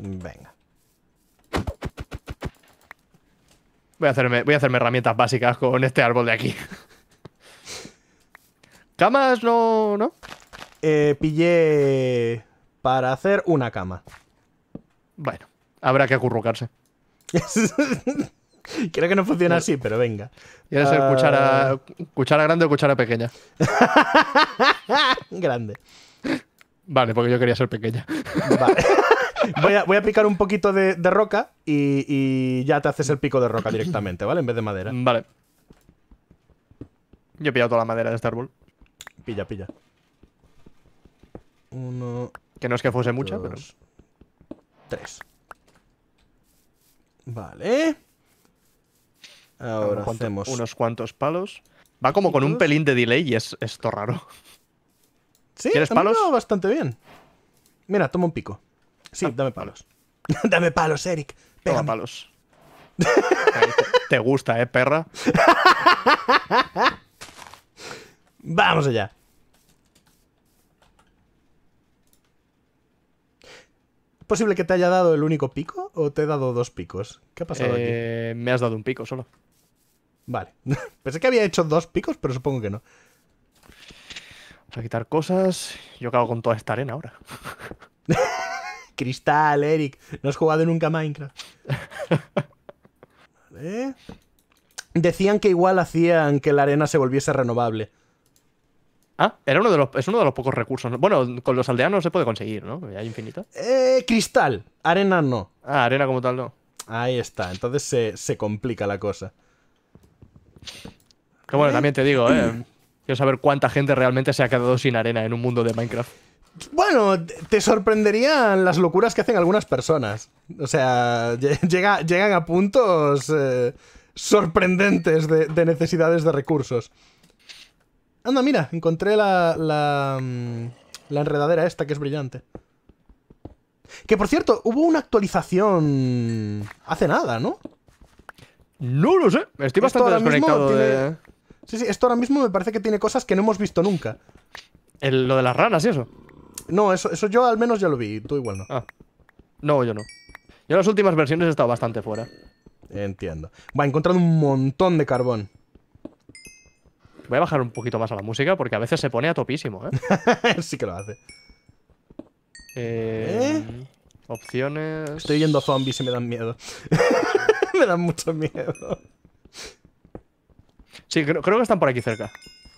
S1: Venga. Voy a, hacerme, voy a hacerme herramientas básicas con este árbol de aquí. ¿Camas no? ¿No? Eh, pillé para hacer una cama. Bueno, habrá que acurrucarse. Quiero que no funcione así, pero venga. Quiere ser ah. cuchara, grande o cuchara pequeña? grande. Vale, porque yo quería ser pequeña. Voy a, picar un poquito de, roca y, ya te haces el pico de roca directamente, ¿vale? En vez de madera. Vale. Yo he pillado toda la madera de este árbol. Pilla, pilla.
S2: Uno.
S1: Que no es que fuese mucha, pero. Tres. Vale. Ahora hacemos... Unos cuantos palos. Va como con un pelín de delay y es esto raro. Sí, ¿Quieres palos? bastante bien. Mira, toma un pico. Sí, ah, dame palos. dame palos, Eric. Pégame. Toma palos. te gusta, ¿eh, perra? Vamos allá. posible que te haya dado el único pico o te he dado dos picos? ¿Qué ha pasado aquí? Eh, me has dado un pico solo. Vale. Pensé que había hecho dos picos, pero supongo que no. Vamos a quitar cosas. Yo cago con toda esta arena ahora. Cristal, Eric. No has jugado nunca Minecraft. Decían que igual hacían que la arena se volviese renovable. Ah, era uno es uno de los pocos recursos. Bueno, con los aldeanos se puede conseguir, ¿no? Hay infinito. Eh, cristal, arena no. Ah, arena como tal no. Ahí está, entonces se, complica la cosa. Que bueno, también te digo, eh. Quiero saber cuánta gente realmente se ha quedado sin arena en un mundo de Minecraft. Bueno, te sorprenderían las locuras que hacen algunas personas. O sea, llega, llegan a puntos eh, sorprendentes de, necesidades de recursos. Anda, mira, encontré la, mm, la, enredadera esta que es brillante. Que por cierto, hubo una actualización hace nada, ¿no? No lo sé. Estoy bastante desconectado Sí, sí, esto ahora mismo me parece que tiene cosas que no hemos visto nunca. El, lo de las ranas y eso. No, eso, eso yo al menos ya lo vi, tú igual no. Ah. No, yo no. Yo en las últimas versiones he estado bastante fuera. Entiendo. Va, he encontrado un montón de carbón. Voy a bajar un poquito más a la música porque a veces se pone a topísimo, ¿eh? sí que lo hace. Eh, ¿Eh? Opciones. Estoy yendo a zombies y me dan miedo. me dan mucho miedo. Sí, creo, que están por aquí cerca.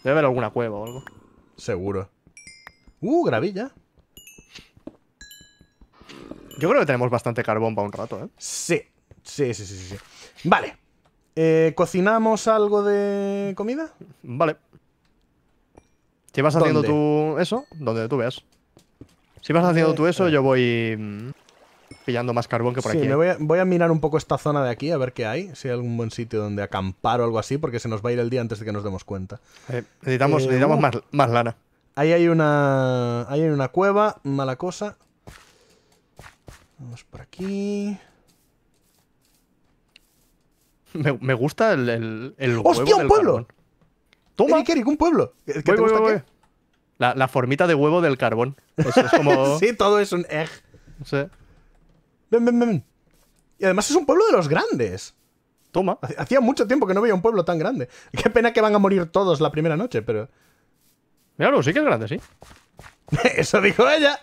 S1: Debe haber alguna cueva o algo. Seguro. Uh, gravilla. Yo creo que tenemos bastante carbón para un rato, ¿eh? Sí. Sí, sí, sí, sí. Vale. Eh, ¿Cocinamos algo de comida? Vale. Si vas haciendo tú eso, donde tú veas. Si vas haciendo tú eso, eh, eh. yo voy mm, pillando más carbón que por aquí. voy, a, mirar un poco esta zona de aquí, a ver qué hay. Si hay algún buen sitio donde acampar o algo así, porque se nos va a ir el día antes de que nos demos cuenta. necesitamos, uh. más, más, lana. Ahí hay una. Ahí hay una cueva, mala cosa. Vamos por aquí. Me, gusta el, el, ¡Hostia, un pueblo! ¡Toma! Eric, Eric, un pueblo. ¿Qué te gusta Qué? La, formita de huevo del carbón. es como... sí, todo es un egg. Ven, ven, ven. Y además es un pueblo de los grandes. Toma. Hacía mucho tiempo que no veía un pueblo tan grande. Qué pena que van a morir todos la primera noche, pero... Míralo, sí que es grande, sí. Eso dijo ella.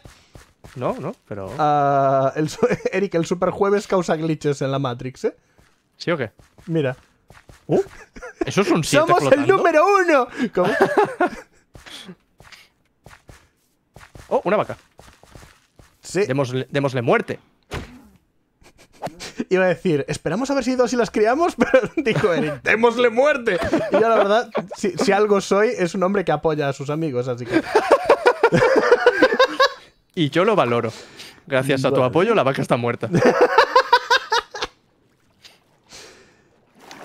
S1: No, no, pero... Ah, el, Eric, el super jueves causa glitches en la Matrix, ¿eh? ¿Sí o qué? Mira. ¡Uh!
S2: Eso es un 7 ¡Somos el número
S1: uno! oh, una vaca. Sí. Démosle, muerte. Iba a decir, esperamos haber sido así las criamos, pero dijo Eric, démosle muerte. Y yo, la verdad, si, algo soy, es un hombre que apoya a sus amigos, así que. y yo lo valoro. Gracias a tu apoyo, la vaca está muerta.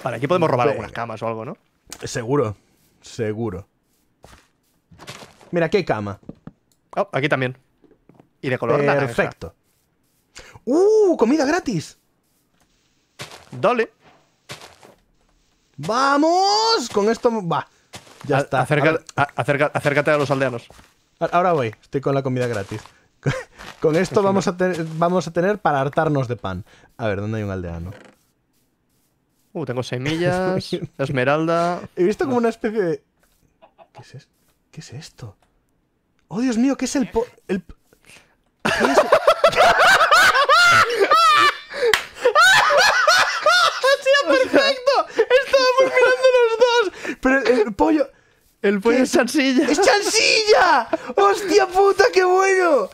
S2: Vale, aquí podemos robar algunas camas
S1: o algo, ¿no? Seguro, seguro. Mira, aquí hay cama. Oh, aquí también. Y de color Perfecto. naranja. Perfecto. ¡Uh! ¡Comida gratis! Dale. ¡Vamos! Con esto va. Ya está. acércate a los aldeanos. Ahora voy. Estoy con la comida gratis. con esto vamos a, vamos a tener para hartarnos de pan. A ver, ¿dónde hay un aldeano? Uh, tengo semillas, esmeralda. He visto como una especie de. ¿Qué es, esto? ¿Qué es esto? ¡Oh, Dios mío! ¿Qué es el. Po el... ¿Qué es... perfecto. Estábamos mirando los dos. Pero el, pollo. El pollo es chansilla. ¡Es chansilla! ¡Hostia puta, qué bueno!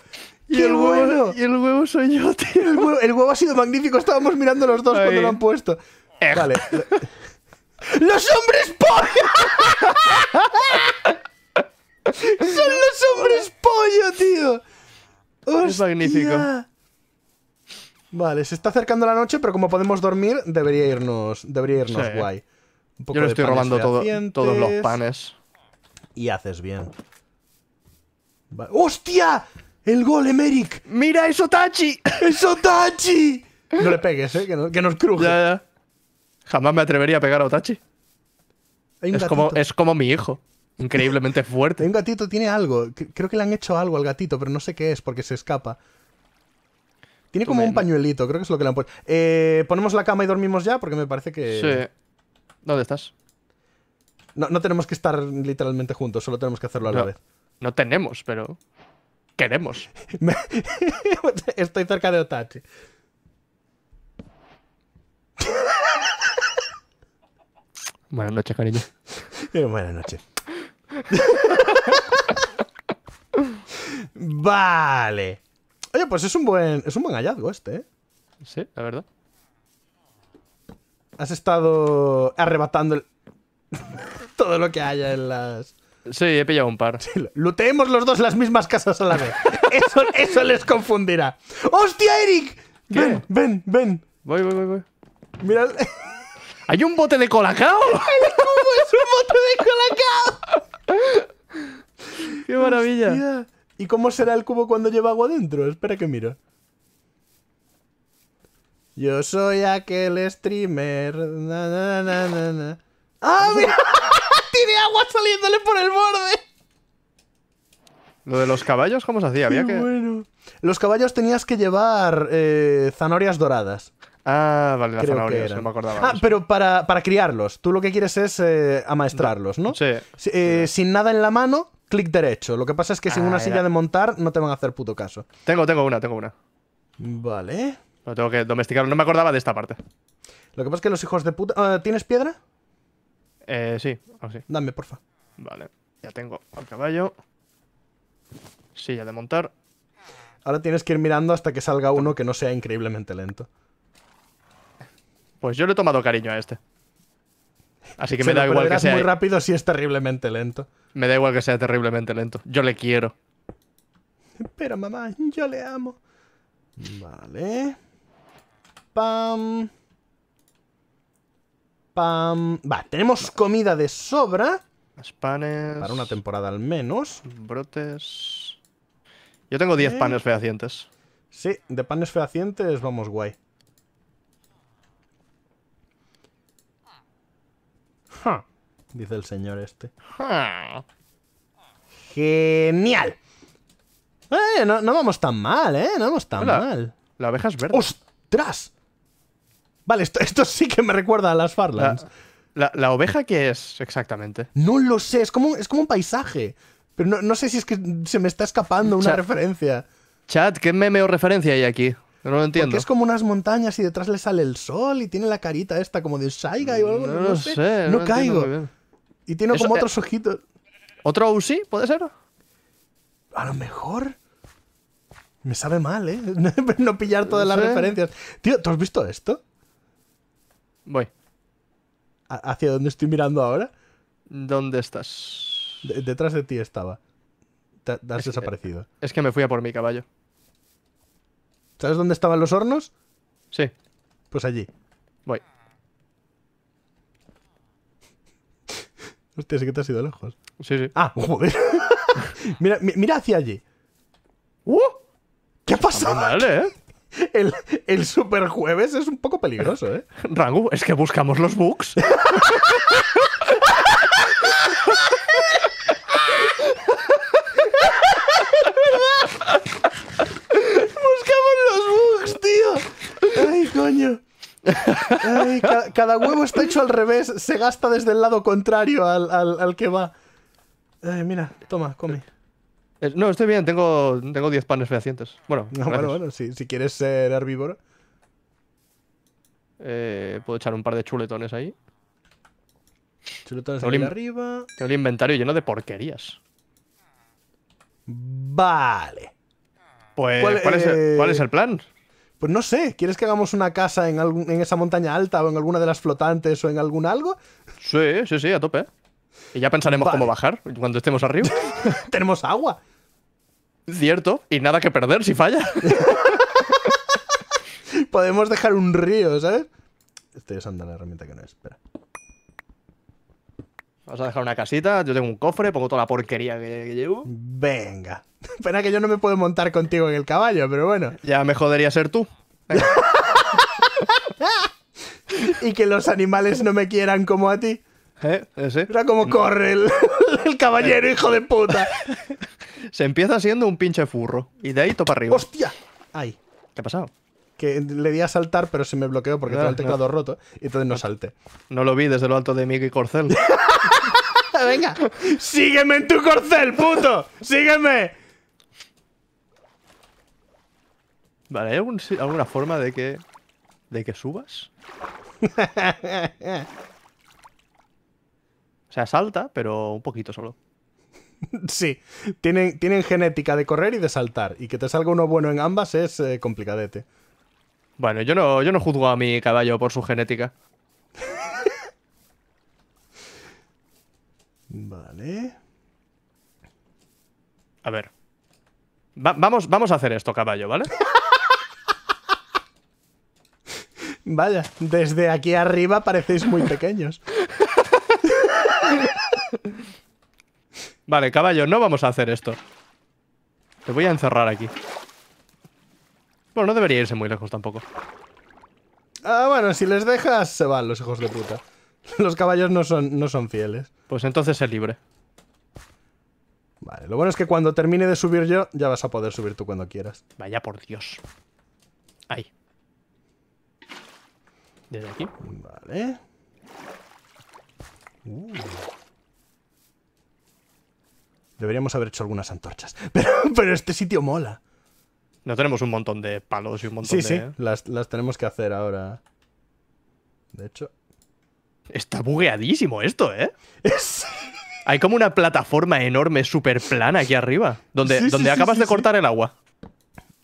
S1: ¡Qué y el bueno! Huevo, y el huevo soy yo, tío. El huevo, ha sido magnífico. Estábamos mirando los dos cuando lo han puesto. Vale. Eh. ¡Los
S2: hombres pollo! ¡Son los hombres pollo, tío!
S1: Es magnífico. Vale, se está acercando la noche, pero como podemos dormir, debería irnos, debería irnos guay. Un Yo le estoy robando todo, todos los panes. Y haces bien. ¡Hostia! ¡El gol, Eric! ¡Mira, eso tachi eso tachi No le pegues, ¿eh? Que, nos cruje. Ya, Jamás me atrevería a pegar a Otachi. es, como, es como mi hijo. Increíblemente fuerte. Hay un gatito, tiene algo. Creo que le han hecho algo al gatito, pero no sé qué es porque se escapa. Tiene como un pañuelito, creo que es lo que le han puesto. Eh, ¿Ponemos la cama y dormimos ya? Porque me parece que... Sí. ¿Dónde estás? No, tenemos que estar literalmente juntos, solo tenemos que hacerlo a la vez. No tenemos, pero... Queremos. Estoy cerca de Otachi. Buenas noches, cariño. Buenas noches. vale. Oye, pues es un buen, es un buen hallazgo este, ¿eh? Sí, la verdad. Has estado arrebatando todo lo que haya en las... Sí, he pillado un par. Looteemos luteemos los dos las mismas casas a la vez. eso, les confundirá. ¡Hostia, Eric! Ven, ven, ven. Voy, voy, voy, voy. Mira... ¿Hay un bote de colacao? ¿Cómo es un bote de colacao? ¡Qué maravilla! ¿Y cómo será el cubo cuando lleva agua dentro? Espera que miro. Yo soy aquel streamer. ¡Ah,
S2: mira! ¡Tiene agua saliéndole por el borde!
S1: Lo de los caballos, ¿cómo se hacía? Había bueno. Los caballos tenías que llevar eh, zanorias doradas. Ah, vale, la zanahoria, no me acordaba. Ah, pero para, criarlos. Tú lo que quieres es eh, amaestrarlos, ¿no? Eh, sí. Sin nada en la mano, clic derecho. Lo que pasa es que sin una ah, silla de montar no te van a hacer puto caso. Tengo, tengo una, tengo una. Vale. Lo tengo que domesticar. No me acordaba de esta parte. Lo que pasa es que los hijos de puta. Eh, ¿Tienes piedra? Eh, sí, sí. Dame, porfa. Vale, ya tengo al caballo. Silla de montar. Ahora tienes que ir mirando hasta que salga uno que no sea increíblemente lento. Pues yo le he tomado cariño a este.
S2: Así que me da igual que sea. muy
S1: rápido si es terriblemente lento. Me da igual que sea terriblemente lento. Yo le quiero. Pero mamá, yo le amo. Vale. Pam. Pam. Va, tenemos comida de sobra. Las panes. Para una temporada al menos. Brotes. Yo tengo 10 panes fehacientes. Sí, de panes fehacientes vamos guay. Dice el señor este. Genial. Eh, no, vamos tan mal, ¿eh? No vamos tan mal. La oveja es verde. ¡Ostras! Vale, esto, esto sí que me recuerda a las Farlands. La, oveja qué es exactamente? No lo sé, es como, es como un paisaje. Pero no, sé si es que se me está escapando una referencia. Chat, ¿qué meme o referencia hay aquí? No lo entiendo. Porque es como unas montañas y detrás le sale el sol y tiene la carita esta como de Saiga y algo. No, sé, no, caigo. Y tiene como eh, otros ojitos. ¿Otro Uzi? ¿Puede ser? A lo mejor. Me sabe mal, ¿eh? no pillar todas las referencias. Tío, ¿tú has visto esto? Voy. ¿Hacia dónde estoy mirando ahora? ¿Dónde estás? detrás de ti estaba. Te, has desaparecido. es que me fui a por mi caballo. ¿Sabes dónde estaban los hornos? Sí. Pues allí. Voy. Hostia, sí que te has ido lejos. Sí, sí. Ah, joder. mira, mira hacia allí. ¡Uh! ¿Qué ha pasado? Vale, ¿eh? El, el super jueves es un poco peligroso, ¿eh? Rangu, es que buscamos los bugs. cada huevo está hecho al revés, se gasta desde el lado contrario al, que va. mira, toma, come. Eh, eh, no, estoy bien, tengo 10 panes fehacientes. Bueno, ah, bueno, bueno, si, quieres ser herbívoro. Eh, puedo echar un par de chuletones ahí. Chuletones aquí arriba. Tengo el inventario lleno de porquerías. Vale.
S2: Pues, ¿cuál, es, ¿cuál es el
S1: plan? Pues no sé, ¿quieres que hagamos una casa en, esa montaña alta o en alguna de las flotantes o en algún algo? Sí, sí, sí, a tope. Y ya pensaremos cómo bajar cuando estemos arriba. Tenemos agua. Cierto, y nada que perder si falla. Podemos dejar un río, ¿sabes? Estoy usando la herramienta que no es, espera. Vas a dejar una casita, yo tengo un cofre, pongo toda la porquería que, llevo. Venga. Pena que yo no me puedo montar contigo en el caballo, pero bueno. Ya me jodería ser tú. y que los animales no me quieran como a ti. ¿Eh? ¿Ese? Eh, Era como corre el,
S2: caballero, eh. hijo de puta.
S1: Se empieza siendo un pinche furro. Y de ahí topa arriba. ¡Hostia! Ay. ¿Qué ha pasado? que le di a saltar, pero se me bloqueó porque tenía el teclado roto y entonces no salté. No lo vi desde lo alto de y Corcel.
S2: Venga, sígueme en tu corcel, puto. Sígueme.
S1: Vale, ¿hay alguna forma de que de que subas? o sea, salta, pero un poquito solo. Sí, tienen, tienen genética de correr y de saltar. Y que te salga uno bueno en ambas es eh, complicadete. Bueno, yo no, yo no juzgo a mi caballo por su genética.
S2: vale.
S1: A ver. vamos, vamos a hacer esto, caballo, ¿vale? Vaya, desde aquí arriba parecéis muy pequeños. vale, caballo, no vamos a hacer esto. Te voy a encerrar aquí. Bueno, no debería irse muy lejos tampoco. Ah, bueno, si les dejas, se van los hijos de puta. Los caballos no son, no son fieles. Pues entonces es libre. Vale, lo bueno es que cuando termine de subir yo, ya vas a poder subir tú cuando quieras. Vaya por Dios. Ahí. Desde aquí. Vale. Uh. Deberíamos haber hecho algunas antorchas. Pero, pero este sitio mola. No tenemos un montón de palos y un montón de. Sí, sí, las, tenemos que hacer ahora. De hecho. Está bugueadísimo esto, ¿eh? Es... Hay como una plataforma enorme, súper plana aquí arriba, donde, donde acabas de cortar el agua.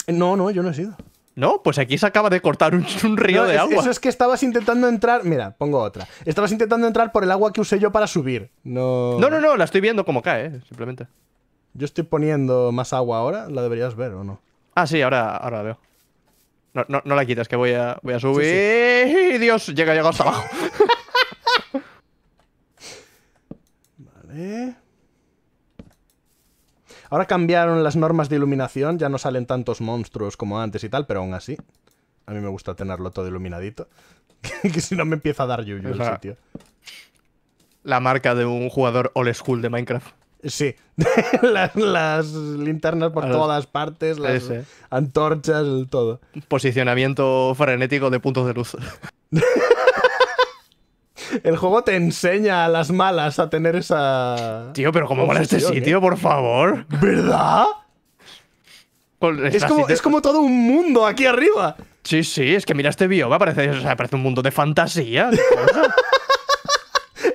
S1: No, no, yo no he sido. No, pues aquí se acaba de cortar un, río de agua. Eso es que estabas intentando entrar. Mira, pongo otra. Estabas intentando entrar por el agua que usé yo para subir. No. No, no, no, la estoy viendo como cae, simplemente. Yo estoy poniendo más agua ahora, la deberías ver o no. Ah, sí, ahora, ahora veo. No, la quitas, que voy a, voy a subir. Dios, llega, llega hasta abajo. vale. Ahora cambiaron las normas de iluminación, ya no salen tantos monstruos como antes y tal, pero aún así. A mí me gusta tenerlo todo iluminadito. que si no me empieza a dar yuyu el sitio. La marca de un jugador old school de Minecraft. Sí, las, linternas por todas partes, las antorchas, todo. Posicionamiento frenético de puntos de luz. el juego te enseña a las malas a tener esa. Tío, pero ¿cómo mola este sitio, ¿eh? por favor? ¿Verdad? Pues es como, es como, todo un mundo aquí arriba. Sí, sí, es que mira este bioma, parece, parece un mundo de fantasía.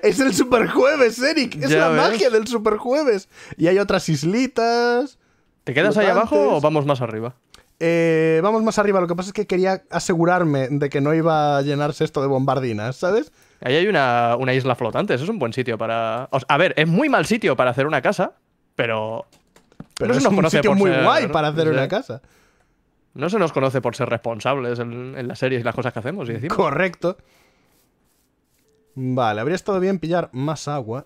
S1: es el superjueves, Eric. Es la magia del superjueves. Y hay otras islitas. ¿Te quedas ahí abajo o vamos más arriba? Eh, vamos más arriba. Lo que pasa es que quería asegurarme de que no iba a llenarse esto de bombardinas, ¿sabes? Ahí hay una, isla flotante. Eso es un buen sitio para. a ver, es muy mal sitio para hacer una casa, pero. Pero es un sitio muy guay para hacer una casa. No se nos conoce por ser responsables en, en las series y las cosas que hacemos y decimos. Correcto. Vale, habría estado bien pillar más agua.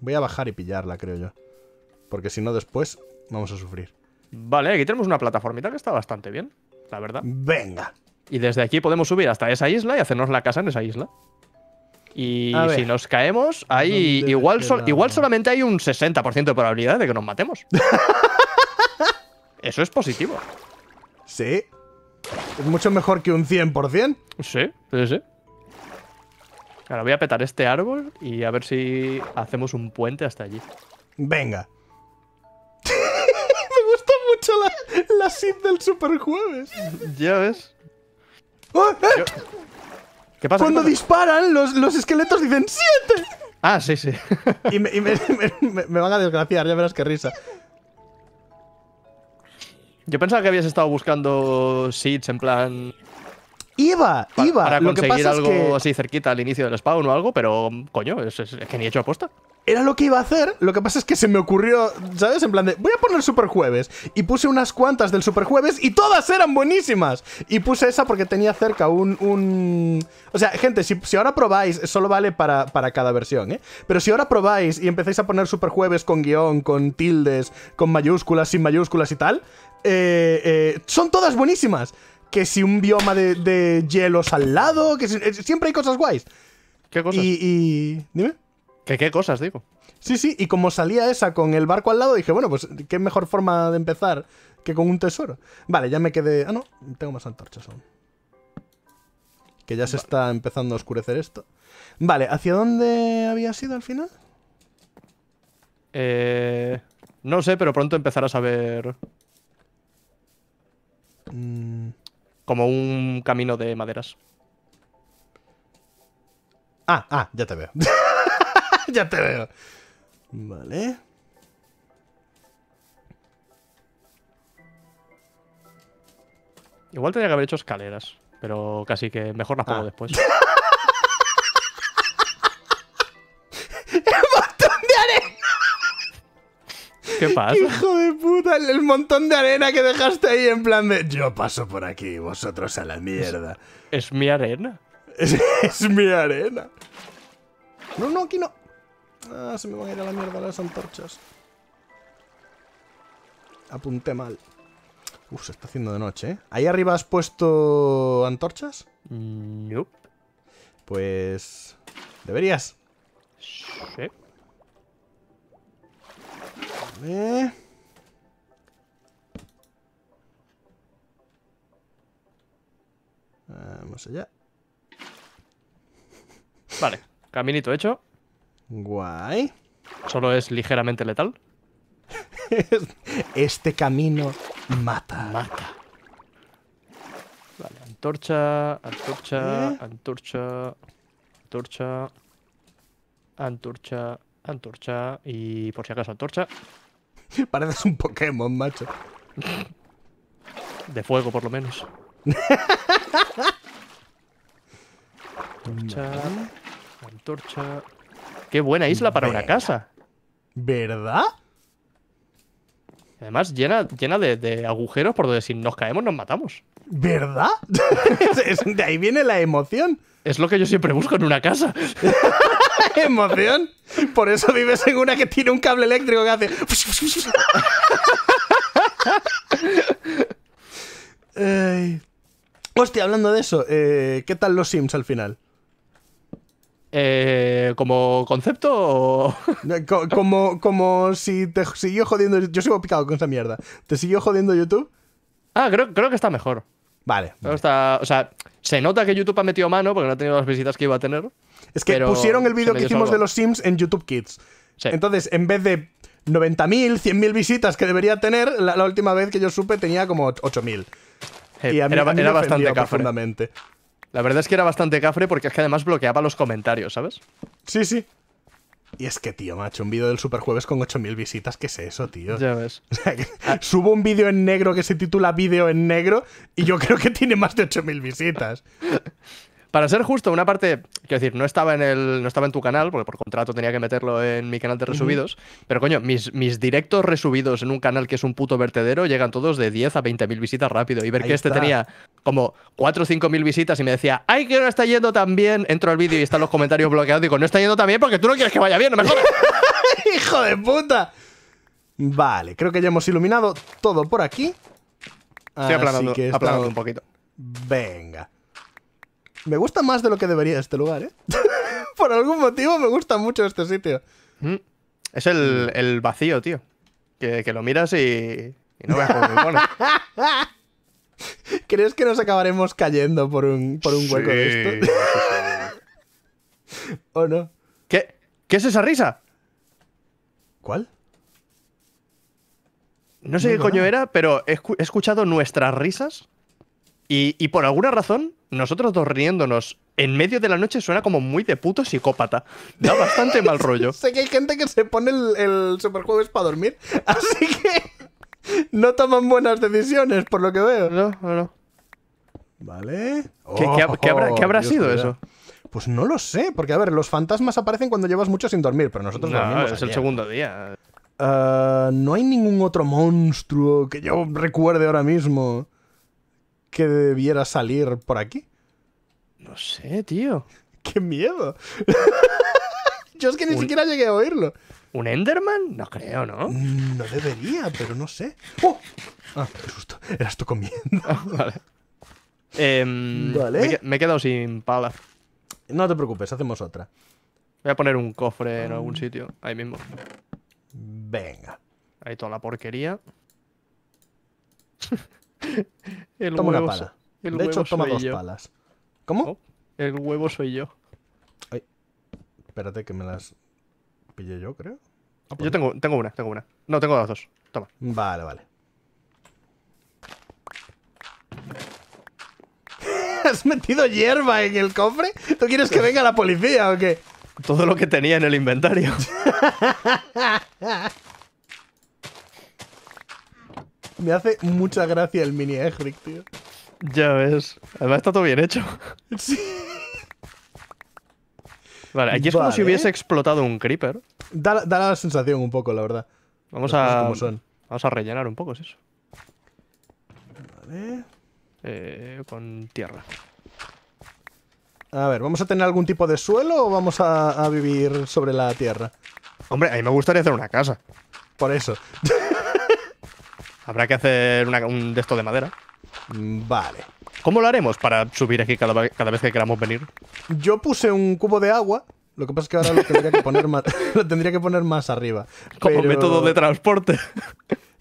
S1: Voy a bajar y pillarla, creo yo. Porque si no, después vamos a sufrir. Vale, aquí tenemos una plataformita que está bastante bien, la verdad. Venga. Y desde aquí podemos subir hasta esa isla y hacernos la casa en esa isla. Y si nos caemos, hay igual, igual solamente hay un 60% de probabilidad de que nos matemos. Eso es positivo. Sí. Es mucho mejor que un 100%. Sí, sí, sí. Ahora voy a petar este árbol y a ver si hacemos un puente hasta allí. Venga.
S2: Me gusta mucho la, la del superjueves.
S1: Ya ves. ¡Oh, eh! ¿Qué pasa? Cuando disparan, los, esqueletos dicen ¡Siete! Ah, sí, sí. y, me, van a desgraciar, ya verás qué risa. Yo pensaba que habías estado buscando seeds en plan Iba, iba. Para conseguir algo así cerquita al inicio del spawn o algo, pero coño, es, que ni he hecho aposta. Era lo que iba a hacer, lo que pasa es que se me ocurrió, ¿sabes? En plan de, voy a poner Super Jueves. Y puse unas cuantas del Super Jueves y todas eran buenísimas. Y puse esa porque tenía cerca un... un... O sea, gente, si, si ahora probáis, solo vale para, para, cada versión, ¿eh? Pero si ahora probáis y empezáis a poner Super Jueves con guión, con tildes, con mayúsculas, sin mayúsculas y tal, eh, eh, son todas buenísimas que si un bioma de, de hielos al lado, que eh, siempre hay cosas guays. ¿Qué cosas? Y, dime. ¿Qué, ¿Qué cosas, digo? Sí, sí, y como salía esa con el barco al lado, dije, bueno, pues qué mejor forma de empezar que con un tesoro. Vale, ya me quedé... Ah, no, tengo más antorchas aún. Que ya se está empezando a oscurecer esto. Vale, ¿hacia dónde había sido al final? Eh... No sé, pero pronto empezarás a ver... Mmm... Como un camino de maderas. Ah, ah, ya te veo. ya te veo. Vale. Igual tendría que haber hecho escaleras, pero casi que mejor las pongo ah. después. ¿Qué pasa? Hijo de puta, el, montón de arena que dejaste ahí en plan de yo paso por aquí, vosotros a la mierda. Es, mi arena. Es, mi arena. No, no, aquí no. Ah, se me van a ir a la mierda las antorchas. Apunté mal. Uf, se está haciendo de noche, ¿eh? ¿Ahí arriba has puesto antorchas? Mm, no. Pues... Deberías. Sí. Vamos allá. Vale, caminito hecho. Guay. Solo es ligeramente letal. este camino mata. Mata. Vale, antorcha, antorcha, ¿Eh? antorcha, antorcha, antorcha, antorcha y por si acaso antorcha. Pareces un Pokémon, macho. De fuego, por lo menos. Antorcha. Antorcha. Qué buena isla para una casa. ¿Verdad? Además, llena, llena de, de, agujeros por donde si nos caemos nos matamos. ¿Verdad? de ahí viene la emoción. Es lo que yo siempre busco
S2: en una casa.
S1: emoción. Por eso vives en una que tiene un cable eléctrico que hace. Hostia, hablando de eso, eh, ¿qué tal los Sims al final? Eh, ¿Como concepto eh, como, como si te siguió jodiendo... Yo sigo picado con esa mierda. ¿Te siguió jodiendo YouTube? Ah, creo, que está mejor. Vale. Está, o sea, se nota que YouTube ha metido mano porque no ha tenido las visitas que iba a tener. Es que pusieron el vídeo que hicimos de los Sims en YouTube Kids. Entonces, en vez de 90.000, 100.000 visitas que debería tener, la, última vez que yo supe tenía como 8.000. y a mí, era, bastante cafre. La verdad es que era bastante cafre porque es que además bloqueaba los comentarios, ¿sabes? Sí, sí. Y es que, tío, macho, un vídeo del Superjueves con 8.000 visitas, ¿qué es eso, tío? Ya ves. subo un vídeo en negro que se titula Vídeo en negro y yo creo que tiene más de 8.000 visitas. Para ser justo, una parte, quiero decir, no estaba en el, no estaba en tu canal, porque por contrato tenía que meterlo en mi canal de resubidos, pero coño, mis, mis directos resubidos en un canal que es un puto vertedero llegan todos de 10 a 20 mil visitas rápido. Y ver que este tenía como 4 o 5 mil visitas y me decía, ay, que no está yendo tan bien, entro al vídeo y están los comentarios bloqueados, digo, no está yendo tan bien porque tú no quieres que vaya bien, no me jodas. Hijo de puta. Vale, creo que ya hemos iluminado todo por aquí. Estoy aplanando, aplanando un poquito. Venga. Me gusta más de lo que debería este lugar, ¿eh? Por algún motivo me gusta mucho este sitio. Mm. Es el, el vacío, tío. Que, lo miras y, no veas cómo ¿Crees que nos acabaremos cayendo por un, por un hueco de esto? ¿O no? ¿Qué? ¿Qué es esa risa? ¿Cuál? No sé qué coño era, pero he, escuchado nuestras risas y, por alguna razón, nosotros dos riéndonos en medio de la noche suena como muy de puto psicópata. Da bastante mal rollo. sé que hay gente que se pone el, superjuego es para dormir, así que no toman buenas decisiones, por lo que veo. No, no, no.
S2: Vale.
S1: ¿Qué, habrá, oh, sido eso? Pues no lo sé, porque a ver, los fantasmas aparecen cuando llevas mucho sin dormir, pero nosotros no, dormimos. Es el segundo día. Ah, no hay ningún otro monstruo que yo recuerde ahora mismo que debiera salir por aquí? No sé, tío. ¡Qué miedo! Yo es que ni siquiera llegué a oírlo. ¿Un Enderman? No creo, ¿no? Mm, no debería, pero no sé. ¡Oh! Ah, qué susto. Eras tú comiendo. vale. Em, me, he quedado sin pala. No te preocupes, hacemos otra. Voy a poner un cofre en ah. algún sitio, ahí mismo. Venga. Ahí toda la porquería.
S2: El toma una pala. de hecho, toma dos palas.
S1: ¿Cómo? Oh, el huevo soy yo. Ay, espérate que me las pille yo, creo. Ah, yo pues tengo, tengo una, tengo una. No, tengo dos dos. Toma. Vale, vale. ¿Has metido hierba en el cofre? ¿Tú quieres que venga la policía o qué? Todo lo que tenía en el inventario. Me hace mucha gracia el mini Egric, tío. Ya ves. Además está todo bien hecho. Sí. Vale, aquí es como si hubiese explotado un creeper. Da, la sensación un poco, la verdad. Vamos a. Vamos a rellenar un poco, es eso. Vale. Eh, con tierra. A ver, ¿vamos a tener algún tipo de suelo o vamos a, a vivir sobre la tierra? Hombre, a mí me gustaría hacer una casa. Por eso. Habrá que hacer un de de madera. Mm, vale. ¿Cómo lo haremos para subir aquí cada, vez que queramos venir? Yo puse un cubo de agua. Lo que pasa es que ahora lo tendría que poner más, tendría que poner más arriba. Como método de transporte.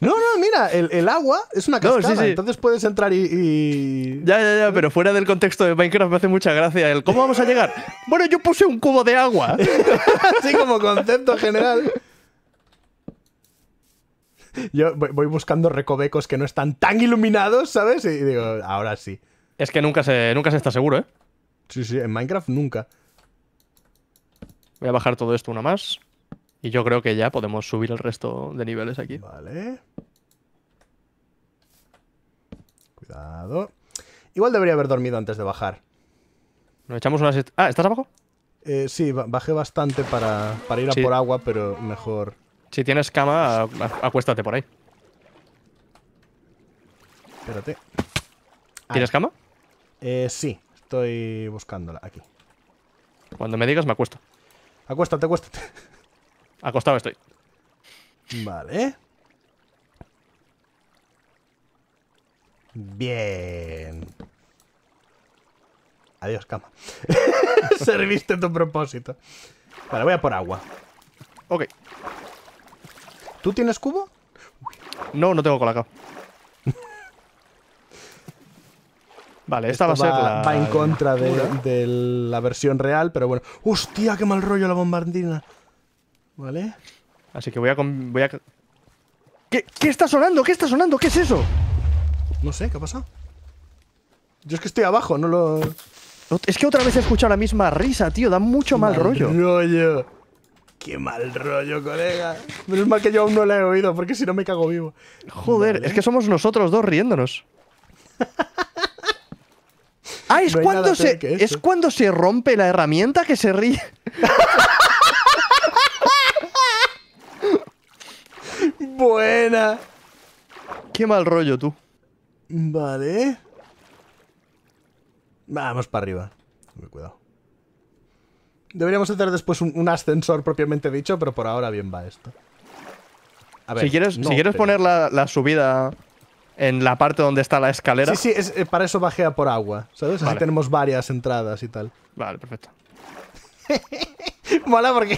S1: No, no, mira, el, agua es una cascada, entonces puedes entrar y, Ya, ya, ya, pero fuera del contexto de Minecraft me hace mucha gracia el... ¿Cómo vamos a llegar? Bueno, yo puse un cubo de agua. Así como concepto general. Yo voy buscando recovecos que no están tan iluminados, ¿sabes? Y digo, ahora sí. Es que nunca se, nunca se está seguro, ¿eh? Sí, sí, en Minecraft nunca. Voy a bajar todo esto una más. Y yo creo que ya podemos subir el resto de niveles aquí. Vale. Cuidado. Igual debería haber dormido antes de bajar. Nos echamos unas... Ah, ¿estás abajo? Eh, sí, bajé bastante para, ir a por agua, pero mejor si tienes cama, acuéstate por ahí. Espérate. ¿Tienes ah. cama? Eh, sí, estoy buscándola aquí. Cuando me digas, me acuesto. Acuéstate, acuéstate. Acostado estoy. Vale. Bien. Adiós, cama. Serviste tu propósito. Vale, voy a por agua. Ok. ¿Tú tienes cubo? No, no tengo colaca. vale, esta va a ser va, Va en contra de, la versión real, pero bueno. ¡Hostia, qué mal rollo la bombardina! Vale. Así que voy a... Voy a... ¿Qué, ¿Qué está sonando? ¿Qué está sonando? ¿Qué es eso? No sé, ¿qué ha pasado? Yo es que estoy abajo, no lo... Es que otra vez he escuchado la misma risa, tío. Da mucho mal, mal rollo. rollo. Qué mal rollo, colega. Menos mal que yo aún no la he oído, porque si no me cago vivo. Joder, es que somos nosotros dos riéndonos. ah, es, cuando se, es cuando se rompe la herramienta que se ríe. Buena. Qué mal rollo tú. Vale. Vamos para arriba. Cuidado. Deberíamos hacer después un, ascensor propiamente dicho, pero por ahora bien va esto. si quieres, si quieres poner la, subida en la parte donde está la escalera. Sí, sí, eh, para eso bajea por agua, ¿sabes? Así tenemos varias entradas y tal. Vale, perfecto. Mola porque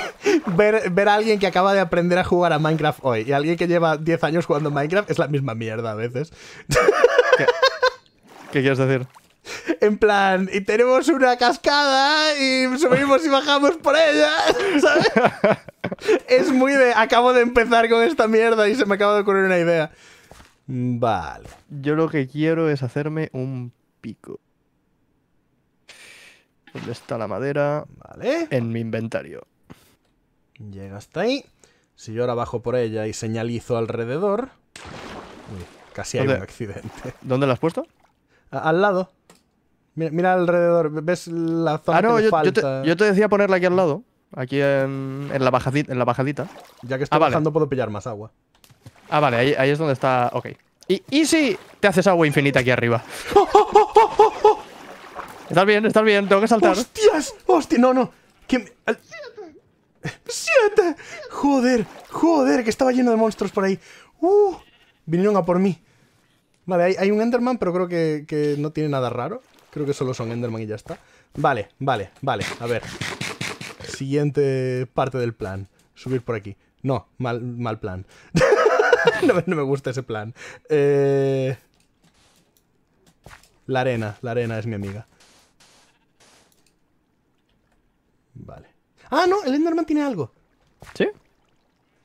S1: ver, a alguien que acaba de aprender a jugar a Minecraft hoy y alguien que lleva 10 años jugando a Minecraft es la misma mierda a veces. ¿Qué quieres decir? En plan, y tenemos una cascada y subimos y bajamos por ella, ¿sabes? es muy de, acabo de empezar con esta mierda y se me acaba de ocurrir una idea. Mm, vale. Yo lo que quiero es hacerme un pico. ¿Dónde está la madera? Vale. En mi inventario. Llega hasta ahí. Si yo ahora bajo por ella y señalizo alrededor... Uy, casi hay un accidente. ¿Dónde la has puesto? al lado. Mira, alrededor, ves la zona ah, no, yo, Yo te, decía ponerla aquí al lado, aquí en, la, bajadita, Ya que ah, estoy bajando puedo pillar más agua. Ah, vale, ahí, es donde está... Ok. ¿Y, si te haces agua infinita aquí arriba? estás bien, estás bien, tengo que saltar. ¡Hostias! ¡Hostia! No, no. ¡Siete! ¡Joder! ¡Joder! Que estaba lleno de monstruos por ahí. ¡Uh! Vinieron a por mí. Vale, hay, un Enderman, pero creo que no tiene nada raro. Creo que solo son Enderman y ya está. Vale, vale, vale. A ver. Siguiente parte del plan. Subir por aquí. No, mal, mal plan. no, me gusta ese plan. Eh, la arena, la arena es mi amiga. Vale. Ah, no, el Enderman tiene algo. ¿Sí?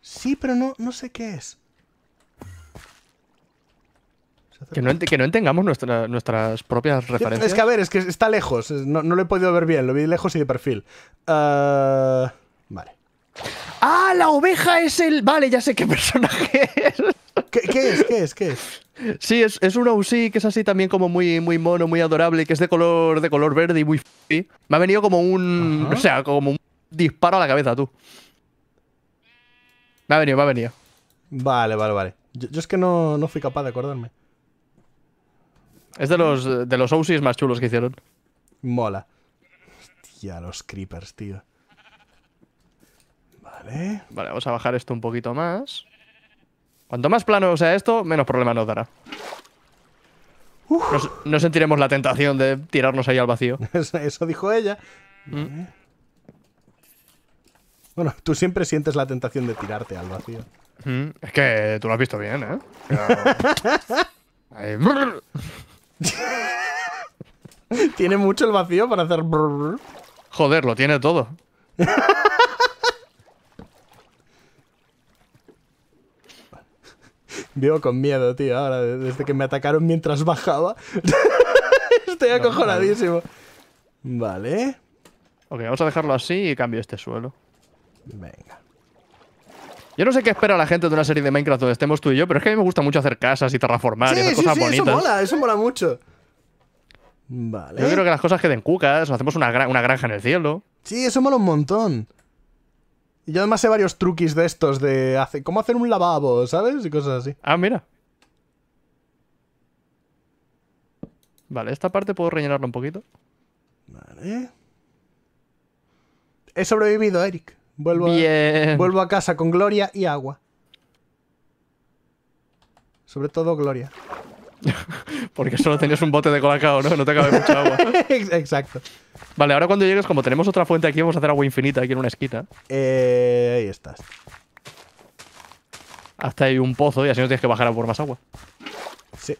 S1: Sí, pero no, no sé qué es. Que no, que entendamos nuestras propias referencias. Es que, a ver, es que está lejos. No, lo he podido ver bien. Lo vi lejos y de perfil. Ah, vale. ¡Ah, la oveja es el...! Vale, ya sé qué
S2: personaje es. ¿Qué, es? ¿Qué es? ¿Qué es?
S1: Sí, es, es un Aussie que es así también como muy, muy mono, muy adorable, que es de color, de color verde y muy... F Me ha venido como un... O sea, como un disparo a la cabeza, tú. Me ha venido, me ha venido. Vale, vale, vale. Yo, es que no, no fui capaz de acordarme. Es de los, de los OCs más chulos que hicieron. Mola. Hostia, los creepers, tío.
S2: Vale.
S1: Vale, vamos a bajar esto un poquito más. Cuanto más plano sea esto, menos problemas nos dará. no sentiremos la tentación de tirarnos ahí al vacío. Eso dijo ella. Mm. Bueno, tú siempre sientes la tentación de tirarte al vacío. Mm, es que tú lo has visto bien, ¿eh? tiene mucho el vacío para hacer. Joder, lo tiene todo. Vivo con miedo, tío, ahora, desde que me atacaron mientras bajaba.
S2: Estoy acojonadísimo.
S1: Vale. Ok, vamos a dejarlo así y cambio este suelo. Venga. Yo no sé qué espera la gente de una serie de Minecraft donde estemos tú y yo, pero es que a mí me gusta mucho hacer casas y terraformar y hacer sí, cosas sí, Eso mola, eso mola mucho. Vale. Yo creo que las cosas queden cucas, o hacemos una, granja en el cielo. Sí, eso mola un montón. Y yo además sé varios truquis de estos de cómo hacer un lavabo, ¿sabes? Y cosas así. Ah, mira. Vale, esta parte puedo rellenarla un poquito. Vale. He sobrevivido, Eric. Vuelvo, A, vuelvo a casa con gloria y agua. Sobre todo gloria. Porque solo tenías un bote de colacao, ¿no? No te de mucha agua. Exacto. Vale, ahora cuando llegues, como tenemos otra fuente aquí, vamos a hacer agua infinita aquí en una esquita. Eh, ahí estás. Hasta hay un pozo y así no tienes que bajar a por más agua. Sí.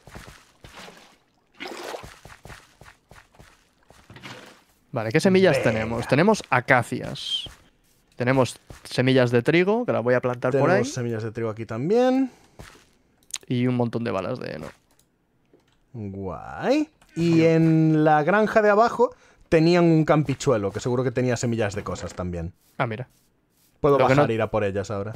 S1: Vale, ¿qué semillas tenemos? Tenemos acacias. Tenemos semillas de trigo, que las voy a plantar por ahí. Tenemos semillas de trigo aquí también. Y un montón de balas de heno. Guay. Y en la granja de abajo tenían un campichuelo, que seguro que tenía semillas de cosas también. Ah, mira. Puedo pasar bajar ir a por ellas ahora.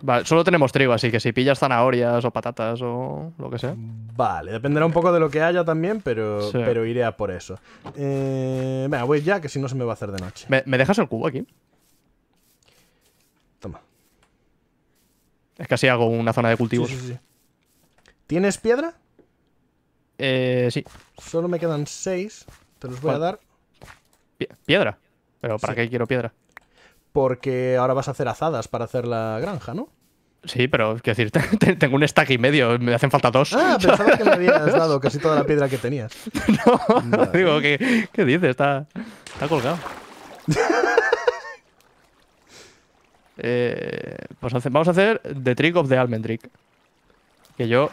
S1: Vale, solo tenemos trigo, así que si pillas zanahorias o patatas o lo que sea. Vale, dependerá un poco de lo que haya también, pero, pero iré a por eso. Eh, venga, voy ya, que si no se me va a hacer de noche. ¿Me, dejas el cubo aquí? Es que así hago una zona de cultivos. ¿Tienes piedra? Eh, sí. Solo me quedan seis. Te los voy a dar. ¿Piedra? ¿Pero para qué quiero piedra? Porque ahora vas a hacer azadas para hacer la granja, ¿no? Sí, pero es decir, tengo un stack y medio, me hacen falta dos. Ah, pensaba que me habías dado casi toda la piedra que
S2: tenías. No, digo,
S1: ¿qué, qué dices? Está, está colgado. Eh, pues vamos a hacer The Trick of the Almendrick. Que yo,